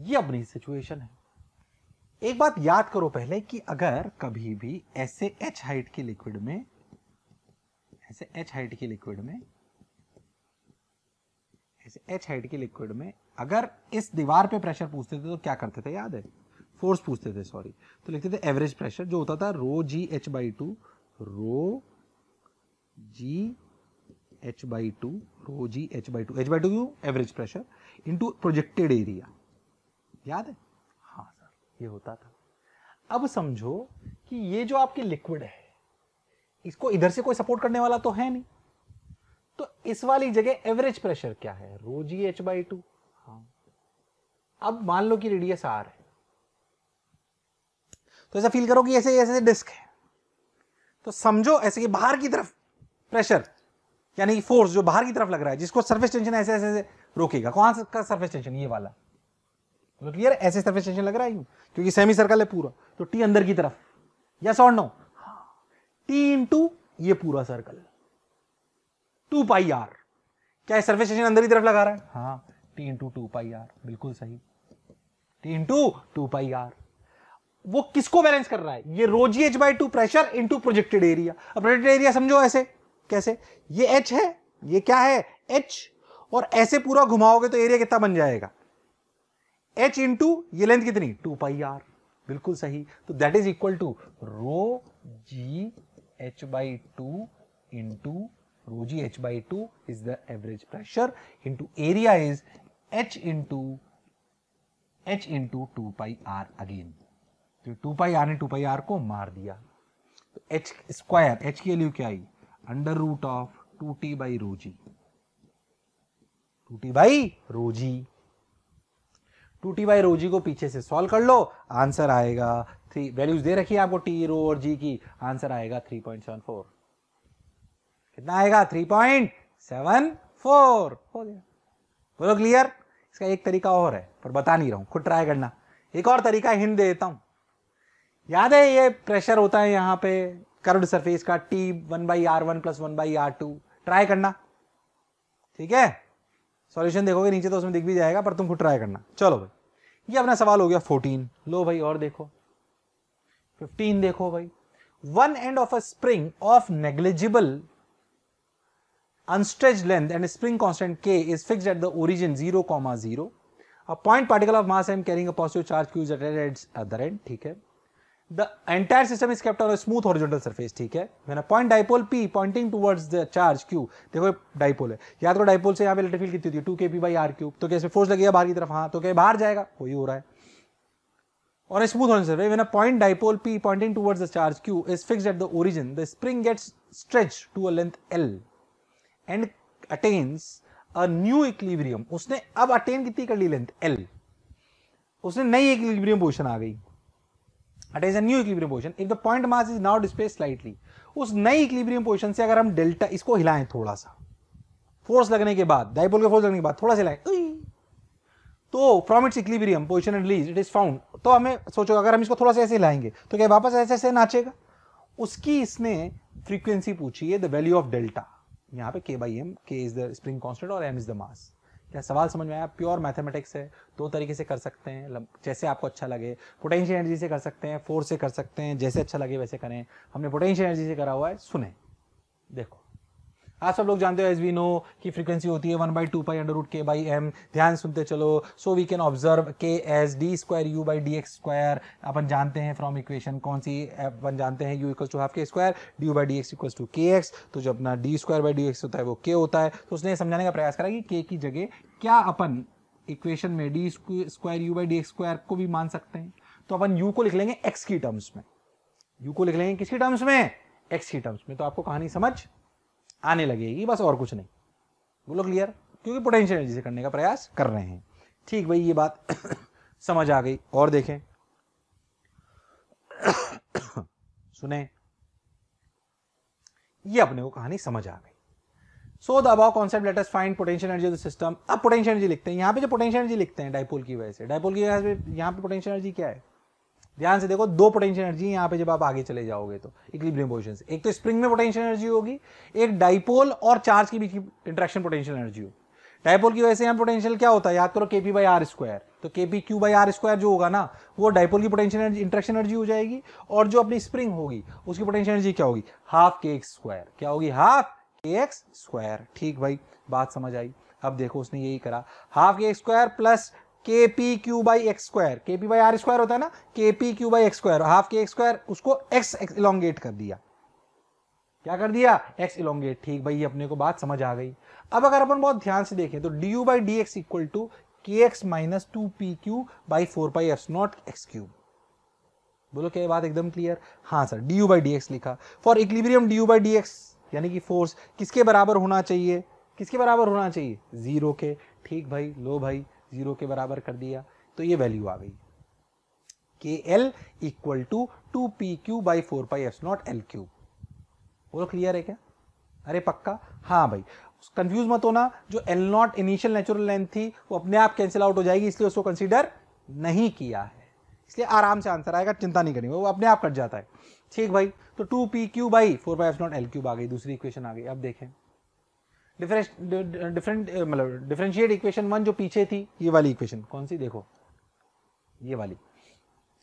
ये अपनी सिचुएशन है एक बात याद करो पहले कि अगर कभी भी ऐसे एच हाइट के लिक्विड में ऐसे एच हाइट के लिक्विड में ऐसे एच हाइट के लिक्विड में अगर इस दीवार पे प्रेशर पूछते थे तो क्या करते थे याद है फोर्स पूछते थे सॉरी तो लिखते थे एवरेज प्रेशर जो होता था rho G H by two rho G H by two rho G H by two H by two क्यों average pressure into projected area याद है हाँ सर ये होता था अब समझो कि ये जो आपकी लिक्विड है इसको इधर से कोई सपोर्ट करने वाला तो है नहीं तो इस वाली जगह एवरेज प्रेशर क्या है rho G H by two हाँ अब मान लो कि रेडियस आर है तो ऐसा फील करो कि ऐसे ऐसे डिस्क है तो समझो ऐसे कि बाहर की तरफ प्रेशर यानी फोर्स जो बाहर की तरफ लग रहा है जिसको सर्फेस टेंशन ऐसे ऐसे, ऐसे रोकेगा कौन सा सर्फेस टेंशन ये वाला तो मतलब क्लियर ऐसे सर्फेस टेंशन लग रहा है क्योंकि सेमी सर्कल है पूरा तो टी अंदर की तरफ यस और नो टी टू ये पूरा सर्कल टू पाई आर क्या है सर्फेस टेंशन अंदर की तरफ लगा रहा है हाँ T into two pi R बिल्कुल सही T into two pi R वो किसको बैलेंस कर रहा है ये rho G H by two pressure into projected area अब प्रोजेक्टेड एरिया समझो ऐसे कैसे ये एच है ये क्या है एच और ऐसे पूरा घुमाओगे तो एरिया कितना बन जाएगा एच इन टू ये लेंथ कितनी टू पाई आर बिल्कुल सही तो that is equal to rho G H by two into rho G H by two is the average pressure into area is H into H into two pi R again two pi R ने two pi R को मार दिया तो H square H की value क्या आई under root of two T by rho G two T by rho G two T by rho G को पीछे से सॉल्व कर लो आंसर आएगा थ्री वैल्यूज दे रखी है आपको टी रो और जी की आंसर आएगा थ्री पॉइंट सेवन फोर कितना आएगा थ्री पॉइंट सेवन फोर हो गया बोलो क्लियर इसका एक तरीका और है पर बता नहीं रहा हूं खुद ट्राई करना एक और तरीका हिंट दे देता हूं याद है ये प्रेशर होता है यहाँ पे कर्व्ड सरफेस का T one by R one plus one by R two try करना ठीक है सॉल्यूशन देखोगे नीचे तो उसमें दिख भी जाएगा पर तुम खुद ट्राई करना चलो भाई ये अपना सवाल हो गया फोर्टीन लो भाई और देखो फिफ्टीन देखो भाई one end of a spring of negligible unstretched length and spring constant k is fixed at the origin zero 0. A point particle of mass m carrying a positive charge q is at its other end ठीक है the entire system is kept on a smooth horizontal surface ठीक है when a point dipole P pointing towards the charge Q देखो dipole है याद करो dipole से यहाँ पे इलेक्ट्रिक फील्ड कितनी होती है टू के पी बाई आर क्यूब तो क्या इसमें फोर्स लगेगा बाहर की तरफ हाँ तो क्या बाहर जाएगा वही हो रहा है on a smooth horizontal surface, when a point dipole P pointing towards the charge Q is fixed at the origin, the spring gets stretched to a length L and attains a new equilibrium. उसने अब attain कितनी कर ली length L. उसने नई equilibrium position आ गई. It is new equilibrium position if the point mass is now displace slightly उस नई इक्लिब्रियम पोजिशन से अगर हम डेल्टा इसको हिलाएं थोड़ा सा फोर्स लगने के बाद डाइपोल के फोर्स लगने के बाद थोड़ा सा हिलाएं तो from its equilibrium position and lease it is found तो हमें सोचो अगर हम इसको थोड़ा सा ऐसे हिलाएंगे तो क्या वापस ऐसे ऐसे नाचेगा उसकी इसने फ्रीक्वेंसी पूछी है द वैल्यू ऑफ डेल्टा यहाँ पे K by M K is the spring constant और एम इज द मास क्या सवाल समझ में आया प्योर मैथमेटिक्स है दो तरीके से कर सकते हैं जैसे आपको अच्छा लगे पोटेंशियल एनर्जी से कर सकते हैं फोर्स से कर सकते हैं जैसे अच्छा लगे वैसे करें हमने पोटेंशियल एनर्जी से करा हुआ है सुने देखो आप हाँ, सब लोग जानते हो एज वी नो कि फ्रीक्वेंसी होती है one by two pi under root K by M ध्यान सुनते चलो so we can observe K S D square U by D X square अपन जानते हैं फ्रॉम इक्वेशन कौन सी अपन जानते हैं U equal to half K square D U by D X equal to K X तो जब अपना D square by D X होता है वो के होता है तो उसने समझाने का प्रयास करा कि के की जगह क्या अपन इक्वेशन में D square U by D X square को भी मान सकते हैं तो अपन यू को लिख लेंगे एक्स की टर्म्स में यू को लिख लेंगे किसकी टर्म्स में एक्स की टर्म्स में तो आपको कहानी समझ आने लगेगी बस और कुछ नहीं बोलो क्लियर क्योंकि पोटेंशियल एनर्जी से करने का प्रयास कर रहे हैं ठीक भाई ये बात (coughs) समझ आ गई और देखें (coughs) सुने ये अपने को कहानी समझ आ गई so the above concept let us find potential energy of the system अब पोटेंशियल एनर्जी लिखते हैं यहां पे जो पोटेंशियल एनर्जी लिखते हैं डायपोल की वजह से डायपोल की वजह से यहां पे पोटेंशियल एनर्जी क्या है ध्यान से देखो दो पोटेंशियल एनर्जी यहां पे जब आप आगे चले जाओगे तो इक्विलिब्रियम पोजिशन एक तो स्प्रिंग में पोटेंशियल एनर्जी होगी एक डाइपोल और चार्ज के बीच की इंट्रैक्शन पोटेंशियल एनर्जी होगी डाइपोल की वजह से यहाँ पोटेंशियल क्या होता है याद करो के पी बाई आर स्क्वायर तो K P Q by R square जो होगा ना वो डाइपोल की पोटेंशियल एनर्जी इंट्रेक्शन एनर्जी हो जाएगी और जो अपनी स्प्रिंग होगी उसकी पोटेंशियल एनर्जी क्या होगी हाफ के एक्स स्क्वायर क्या होगी हाफ के एक्स स्क्वायर ठीक भाई बात समझ आई अब देखो उसने यही करा half K X square plus K P Q by X square K P by R square होता है ना K P Q by X square half K X square उसको एक्स इलोंगेट कर दिया क्या कर दिया एक्स इलोंगेट ठीक भाई अपने को बात समझ आ गई अब अगर अपन बहुत ध्यान से देखें तो D U by D X equal to K X minus two P Q by four by X not X cube बोलो क्या बात एकदम क्लियर हाँ sir D U by D X लिखा for equilibrium D U by D X यानी कि force किसके बराबर होना चाहिए किसके बराबर होना चाहिए जीरो के ठीक भाई लो भाई ज़ीरो के बराबर कर दिया तो ये वैल्यू आ गई K L equal to two P Q by four pi F not L cube बोलो क्लियर है क्या अरे पक्का हाँ भाई कंफ्यूज मत होना जो L not initial natural length थी वो अपने आप कैंसिल आउट हो जाएगी इसलिए उसको कंसिडर नहीं किया है इसलिए आराम से आंसर आएगा चिंता नहीं करेंगे वो अपने आप कट जाता है ठीक भाई तो two P Q by four by F not L cube आ गई दूसरी इक्वेशन आ गई अब देखें डिफरेंट uh, मतलब डिफरेंशिएट इक्वेशन वन जो पीछे थी ये वाली इक्वेशन कौन सी देखो ये वाली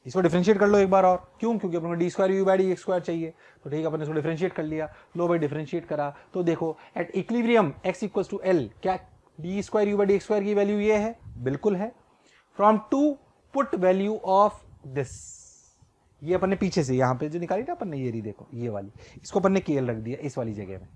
इसको डिफरेंशिएट कर लो एक बार और क्यों क्योंकि अपने D square U by D X square चाहिए तो ठीक है अपने इसको डिफरेंशिएट कर लिया लो बाई डिफरेंशिएट करा तो देखो at equilibrium X equal to L क्या D square U by D X square की वैल्यू ये है बिल्कुल है from two put value of this ये अपन ने पीछे से यहाँ पे जो निकाली ना अपन ने ये रही देखो ये वाली इसको अपन ने केएल रख दिया इस वाली जगह में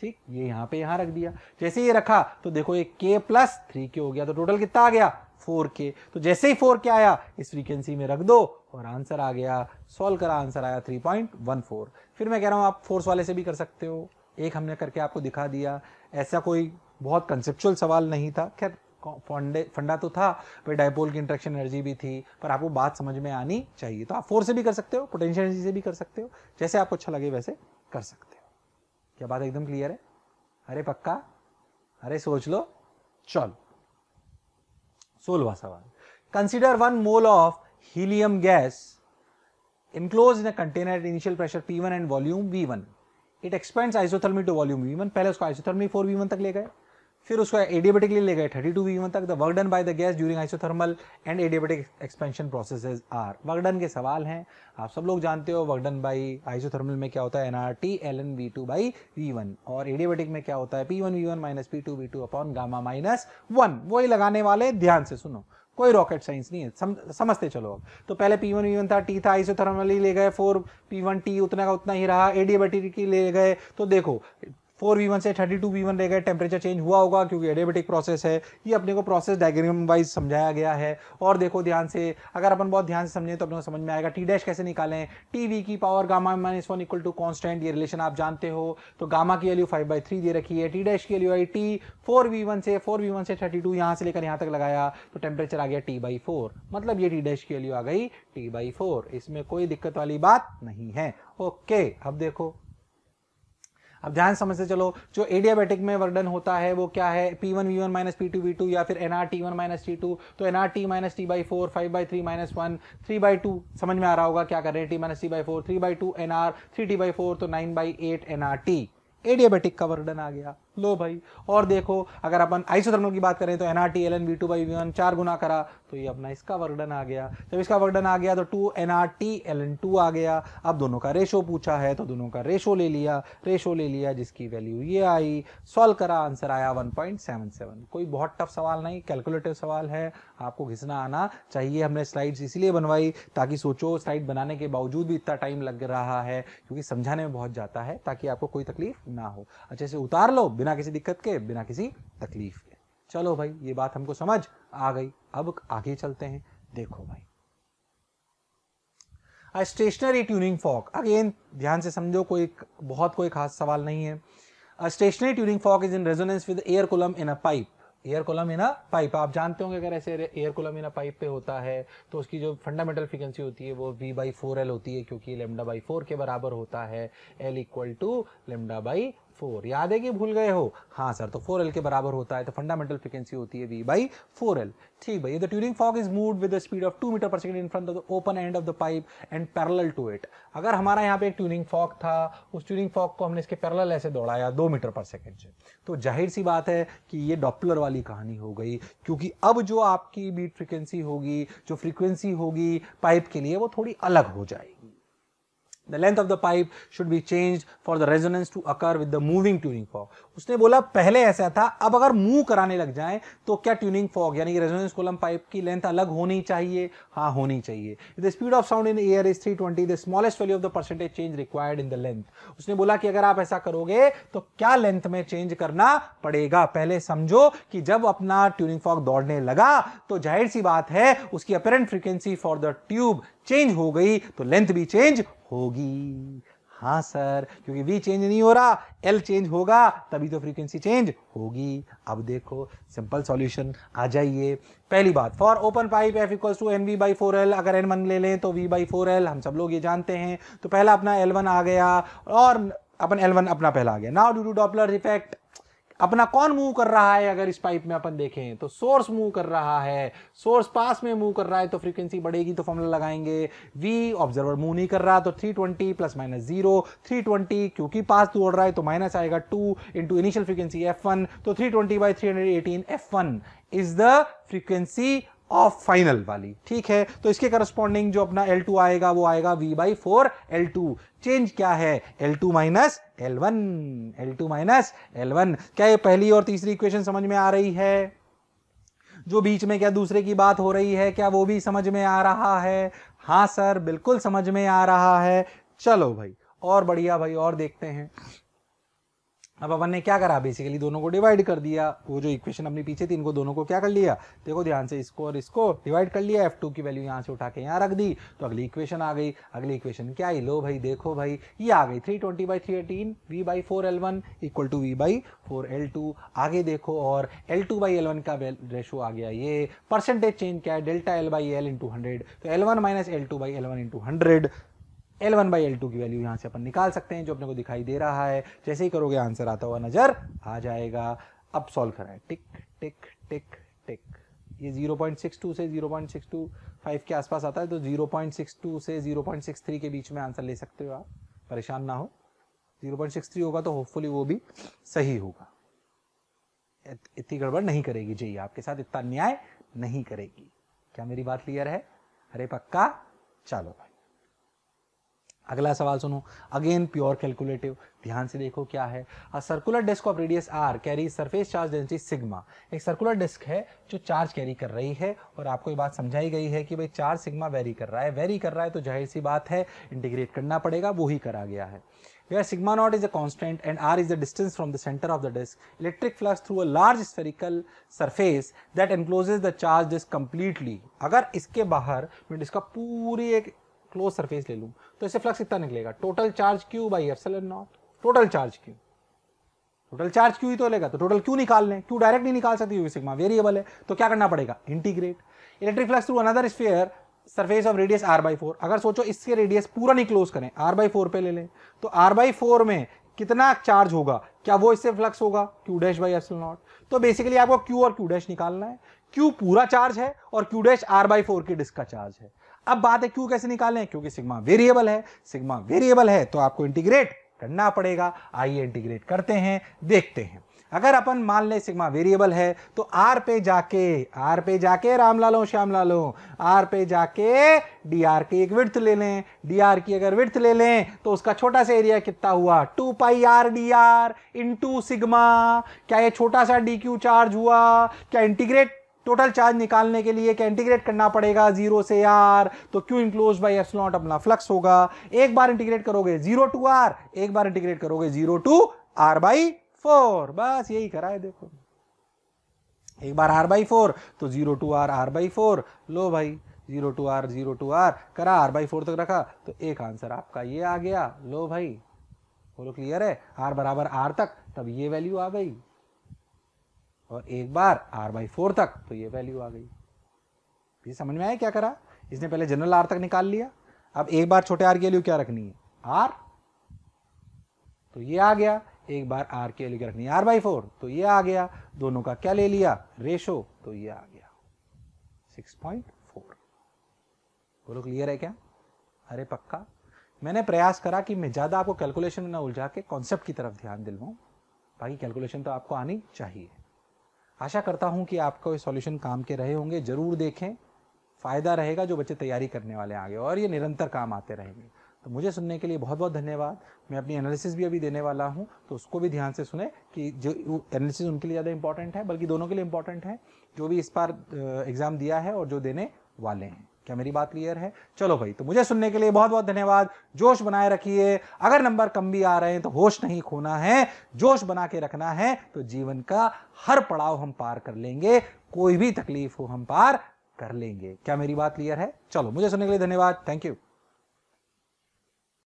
ठीक ये यहाँ पे यहाँ रख दिया जैसे ये रखा तो देखो ये के प्लस थ्री के हो गया तो टोटल कितना आ गया फोर के तो जैसे ही फोर के आया इस फ्रीक्वेंसी में रख दो और आंसर आ गया सॉल्व करा आंसर आया थ्री पॉइंट वन फोर फिर मैं कह रहा हूँ आप फोर्स वाले से भी कर सकते हो एक हमने करके आपको दिखा दिया ऐसा कोई बहुत कंसेप्चुअल सवाल नहीं था खैर फंडे फंडा तो था पर डायपोल की इंट्रेक्शन एनर्जी भी थी पर आपको बात समझ में आनी चाहिए तो आप फोर से भी कर सकते हो पोटेंशियल एनर्जी से भी कर सकते हो जैसे आपको अच्छा लगे वैसे कर सकते हो क्या बात एकदम क्लियर है अरे पक्का अरे सोच लो चल सोलवा सवाल consider one mole of helium gas enclose in container initial pressure P one and volume V one it expand isothermally to volume V one पहले उसको आइसोथर्मी फोर वी वन तक ले गए फिर उसको एडियाबेटिकली ले गए थर्टी टू में तक the work done by the gas during isothermal and adiabatic expansion process are work done के सवाल हैं आप सब लोग जानते हो वर्क डन बाई आइसोथर्मल में क्या होता है NR T L N V two by V one और एडियाबेटिक में क्या होता है P one V one minus P two V two upon gamma minus one वही लगाने वाले ध्यान से सुनो कोई रॉकेट साइंस नहीं है सम, समझते चलो अब तो पहले पी वन वी वन था टी था आइसोथर्मली ले गए फोर पी वन टी उतना का उतना ही रहा एडीबटी ले गए तो देखो फोर वी वन से थर्टी टू वी वन रहेगा टेम्परेचर चेंज हुआ होगा क्योंकि एडेबेटिक प्रोसेस है ये अपने को प्रोसेस डायग्राम वाइज समझाया गया है और देखो ध्यान से अगर अपन बहुत ध्यान से समझें तो अपने को समझ में आएगा टी डैश कैसे निकालें टी वी की power gamma minus one equal to constant ये रिलेशन आप जानते हो तो गामा की वैल्यू फाइव बाई थ्री दे रखी है टी डैश की वैल्यू आई टी फोर वी वन से फोर वी वन से थर्टी टू यहाँ से लेकर यहाँ तक लगाया तो टेम्परेचर आ गया टी बाई फोर मतलब ये टी डैश की वैल्यू आ गई टी बाई फोर इसमें कोई दिक्कत वाली बात नहीं है ओके अब देखो अब ध्यान समझते चलो जो एडियाबेटिक में वर्डन होता है वो क्या है P one V one minus P two V two या फिर N R T one minus T two तो N R T minus T by four five by three minus one three by two समझ में आ रहा होगा क्या कर रहे हैं T minus T by four three by two N R three T by four तो nine by eight N R T adiabatic का वर्डन आ गया लो भाई और देखो अगर अपन आइसोथर्मल की बात करें तो N R T L N V two by one चार गुना करा तो ये अपना इसका वर्डन आ गया जब इसका वर्डन आ गया तो two N R T L N two आ गया अब दोनों का रेशो पूछा है तो दोनों का रेशो ले लिया रेशो ले लिया जिसकी वैल्यू ये आई सॉल्व करा आंसर आया वन पॉइंट सेवन सेवन कोई बहुत टफ सवाल नहीं कैलकुलेटिव सवाल है आपको घिसना आना चाहिए हमने स्लाइड्स इसीलिए बनवाई ताकि सोचो स्लाइड बनाने के बावजूद भी इतना टाइम लग रहा है क्योंकि समझाने में बहुत जाता है ताकि आपको कोई तकलीफ ना हो अच्छे से उतार लो बिना बिना किसी दिक्कत के बिना किसी तकलीफ के चलो भाई ये बात हमको समझ आ गई अब आगे चलते हैं देखो भाई स्टेशनरी ट्यूनिंग फॉक अगेन ध्यान से समझो कोई बहुत कोई खास सवाल नहीं है stationary tuning fork is in resonance with air column in a pipe air column in a pipe आप जानते होंगे अगर ऐसे air column in a pipe पे होता है तो उसकी जो फंडामेंटल फ्रीक्वेंसी होती है वो वी बाई फोर एल होती है क्योंकि लेमडा बाई फोर के बराबर होता है L equal to lambda by four याद है कि भूल गए हो हाँ सर तो फोर एल के बराबर होता है तो फंडामेंटल फ्रिक्वेंसी होती है वी बाई फोर एल ठीक भाई the tuning fork is move with speed of two metre per second in front of the open end of the pipe and parallel to it अगर हमारा यहाँ पे एक tuning fog था उस tuning fog को हमने इसके पैरल ऐसे दौड़ाया दो मीटर पर सेकेंड से तो जाहिर सी बात है कि ये डॉपलर वाली कहानी हो गई क्योंकि अब जो आपकी बीट फ्रिक्वेंसी होगी जो फ्रिक्वेंसी होगी पाइप के लिए वो थोड़ी अलग हो जाएगी the length of the pipe should be change for the resonance to occur with the moving tuning fork उसने बोला पहले ऐसा था अब अगर मूव कराने लग जाए तो क्या ट्यूनिंग फॉग यानी कि रेजोनेंस कॉलम पाइप की लेंथ अलग होनी चाहिए हाँ होनी चाहिए the speed of sound in air is 320 the smallest value of the percentage change required in the length उसने बोला कि अगर आप ऐसा करोगे तो क्या लेंथ में चेंज करना पड़ेगा पहले समझो कि जब अपना ट्यूनिंग फॉग दौड़ने लगा तो जाहिर सी बात है उसकी apparent frequency for the tube change हो गई तो लेंथ भी चेंज होगी हाँ सर क्योंकि वी चेंज नहीं हो रहा एल चेंज होगा तभी तो फ्रीक्वेंसी चेंज होगी अब देखो सिंपल सॉल्यूशन आ जाइए पहली बात for open pipe F equal to N V by four L अगर एन वन ले लें तो वी बाई फोर एल हम सब लोग ये जानते हैं तो पहला अपना एल वन आ गया और अपन एल वन अपना पहला आ गया now due to Doppler effect अपना कौन मूव कर रहा है अगर इस पाइप में अपन देखें तो सोर्स मूव कर रहा है सोर्स पास में मूव कर रहा है तो फ्रीक्वेंसी बढ़ेगी तो फॉर्मूला लगाएंगे वी ऑब्जर्वर मूव नहीं कर रहा तो 320 प्लस माइनस जीरो थ्री क्योंकि पास तू उड़ रहा है तो माइनस आएगा two into initial frequency F तो three twenty by three is the frequency of final वाली ठीक है तो इसके करस्पॉन्डिंग जो अपना L2 आएगा वो आएगा V by four L change क्या है L2 two minus L one L two minus L one क्या ये पहली और तीसरी इक्वेशन समझ में आ रही है जो बीच में क्या दूसरे की बात हो रही है क्या वो भी समझ में आ रहा है हाँ सर बिल्कुल समझ में आ रहा है चलो भाई और बढ़िया भाई और देखते हैं अब अपन ने क्या करा बेसिकली दोनों को डिवाइड कर दिया वो जो इक्वेशन अपने पीछे थी इनको दोनों को क्या कर लिया देखो ध्यान से इसको और इसको डिवाइड कर लिया एफ टू की वैल्यू यहाँ से उठा के यहाँ रख दी तो अगली इक्वेशन आ गई अगली इक्वेशन क्या आई लो भाई देखो भाई ये आ गई three twenty by three eighteen V by four L one equal to V by four L two आगे देखो और L two by L one का रेशो आ गया ये परसेंटेज चेंज क्या है delta L by L into hundred तो L one minus L two by L one into hundred L one by L two की वैल्यू यहाँ से अपन निकाल सकते हैं जो अपने को दिखाई दे रहा है जैसे ही करोगे आंसर आता हुआ नजर आ जाएगा अब सॉल्व कराएं टिक टिक टिक टिक ये 0.62 से 0.625 के आसपास आता है तो 0.62 से 0.63 के बीच में आंसर ले सकते हो आप परेशान ना हो 0.63 होगा तो होपफुली वो भी सही होगा इतनी गड़बड़ नहीं करेगी जी e, आपके साथ इतना न्याय नहीं करेगी क्या मेरी बात क्लियर है अरे पक्का चलो भाई अगला सवाल सुनो अगेन प्योर कैलकुलेटिव ध्यान से देखो क्या है a circular disc of radius R carry surface charge density sigma एक सर्कुलर डिस्क है जो चार्ज कैरी कर रही है और आपको ये बात समझाई गई है कि भाई चार्ज सिग्मा वेरी कर रहा है वेरी कर रहा है तो जाहिर सी बात है इंटीग्रेट करना पड़ेगा वो ही करा गया है where sigma naught is a constant and R is the distance from the centre of the disc electric flux through a large spherical surface that encloses the charge disc completely अगर इसके बाहर मैं इसका पूरी एक क्लोज सरफेस ले लूँ तो इससे फ्लक्स इतना निकलेगा total charge Q by F naught total charge Q total charge Q ही तो लेगा तो टोटल क्यू निकाल लें क्यू डायरेक्ट नहीं निकाल सकती यू सिग्मा वेरिएबल है तो क्या करना पड़ेगा integrate electric flux through another sphere surface of radius R by four अगर सोचो इसके रेडियस पूरा नहीं क्लोज करें आर बाई फोर पे ले लें तो आर बाई फोर में कितना चार्ज होगा क्या वो इससे फ्लक्स होगा Q dash by F naught तो बेसिकली आपको क्यू और क्यू डैश निकालना है क्यू पूरा चार्ज है और Q dash R by four की डिस्क का चार्ज है अब बात है क्यों कैसे निकालें क्योंकि सिग्मा वेरिएबल है सिग्मा वेरिएबल है तो आपको इंटीग्रेट करना पड़ेगा आइए इंटीग्रेट करते हैं देखते हैं अगर अपन मान ले सिग्मा वेरिएबल है तो आर पे जाके आर पे जाके राम लालो श्याम लालो आर पे जाके डी आर की एक विर्थ ले लें डी आर की अगर विर्थ ले लें तो उसका छोटा सा एरिया कितना हुआ two pi R D R into sigma क्या ये छोटा सा डी क्यू चार्ज हुआ क्या इंटीग्रेट टोटल चार्ज निकालने के लिए क्या इंटीग्रेट करना पड़ेगा जीरो से आर तो Q enclosed by F naught अपना फ्लक्स होगा एक बार इंटीग्रेट करोगे जीरो टू आर एक बार इंटीग्रेट करोगे zero to R by four बस यही करा है देखो एक बार आर बाई फोर तो zero to R R by four लो भाई zero to R zero to R करा आर बाई फोर तक रखा तो एक आंसर आपका ये आ गया लो भाई बोलो क्लियर है आर बराबर आर तक तब ये वैल्यू आ गई और एक बार आर बाई फोर तक तो ये वैल्यू आ गई ये समझ में आया क्या करा इसने पहले जनरल आर तक निकाल लिया अब एक बार छोटे आर की वैल्यू क्या रखनी है आर तो ये आ गया एक बार आर की वैल्यू क्या रखनी है आर बाई फोर तो ये आ गया दोनों का क्या ले लिया रेशो तो ये आ गया सिक्स पॉइंट फोर बोलो क्लियर है क्या अरे पक्का मैंने प्रयास करा कि मैं ज़्यादा आपको कैलकुलेशन में ना उलझा के कॉन्सेप्ट की तरफ ध्यान दिलवाऊं बाकी कैलकुलेशन तो आपको आनी चाहिए आशा करता हूँ कि आपको ये सॉल्यूशन काम के रहे होंगे ज़रूर देखें फ़ायदा रहेगा जो बच्चे तैयारी करने वाले आगे और ये निरंतर काम आते रहेंगे तो मुझे सुनने के लिए बहुत बहुत धन्यवाद मैं अपनी एनालिसिस भी अभी देने वाला हूँ तो उसको भी ध्यान से सुने कि जो एनालिसिस उनके लिए ज़्यादा इंपॉर्टेंट है बल्कि दोनों के लिए इंपॉर्टेंट है जो भी इस बार एग्ज़ाम दिया है और जो देने वाले हैं क्या मेरी बात क्लियर है चलो भाई तो मुझे सुनने के लिए बहुत बहुत धन्यवाद जोश बनाए रखिए अगर नंबर कम भी आ रहे हैं तो होश नहीं खोना है जोश बना के रखना है तो जीवन का हर पड़ाव हम पार कर लेंगे कोई भी तकलीफ हो हम पार कर लेंगे क्या मेरी बात क्लियर है चलो मुझे सुनने के लिए धन्यवाद थैंक यू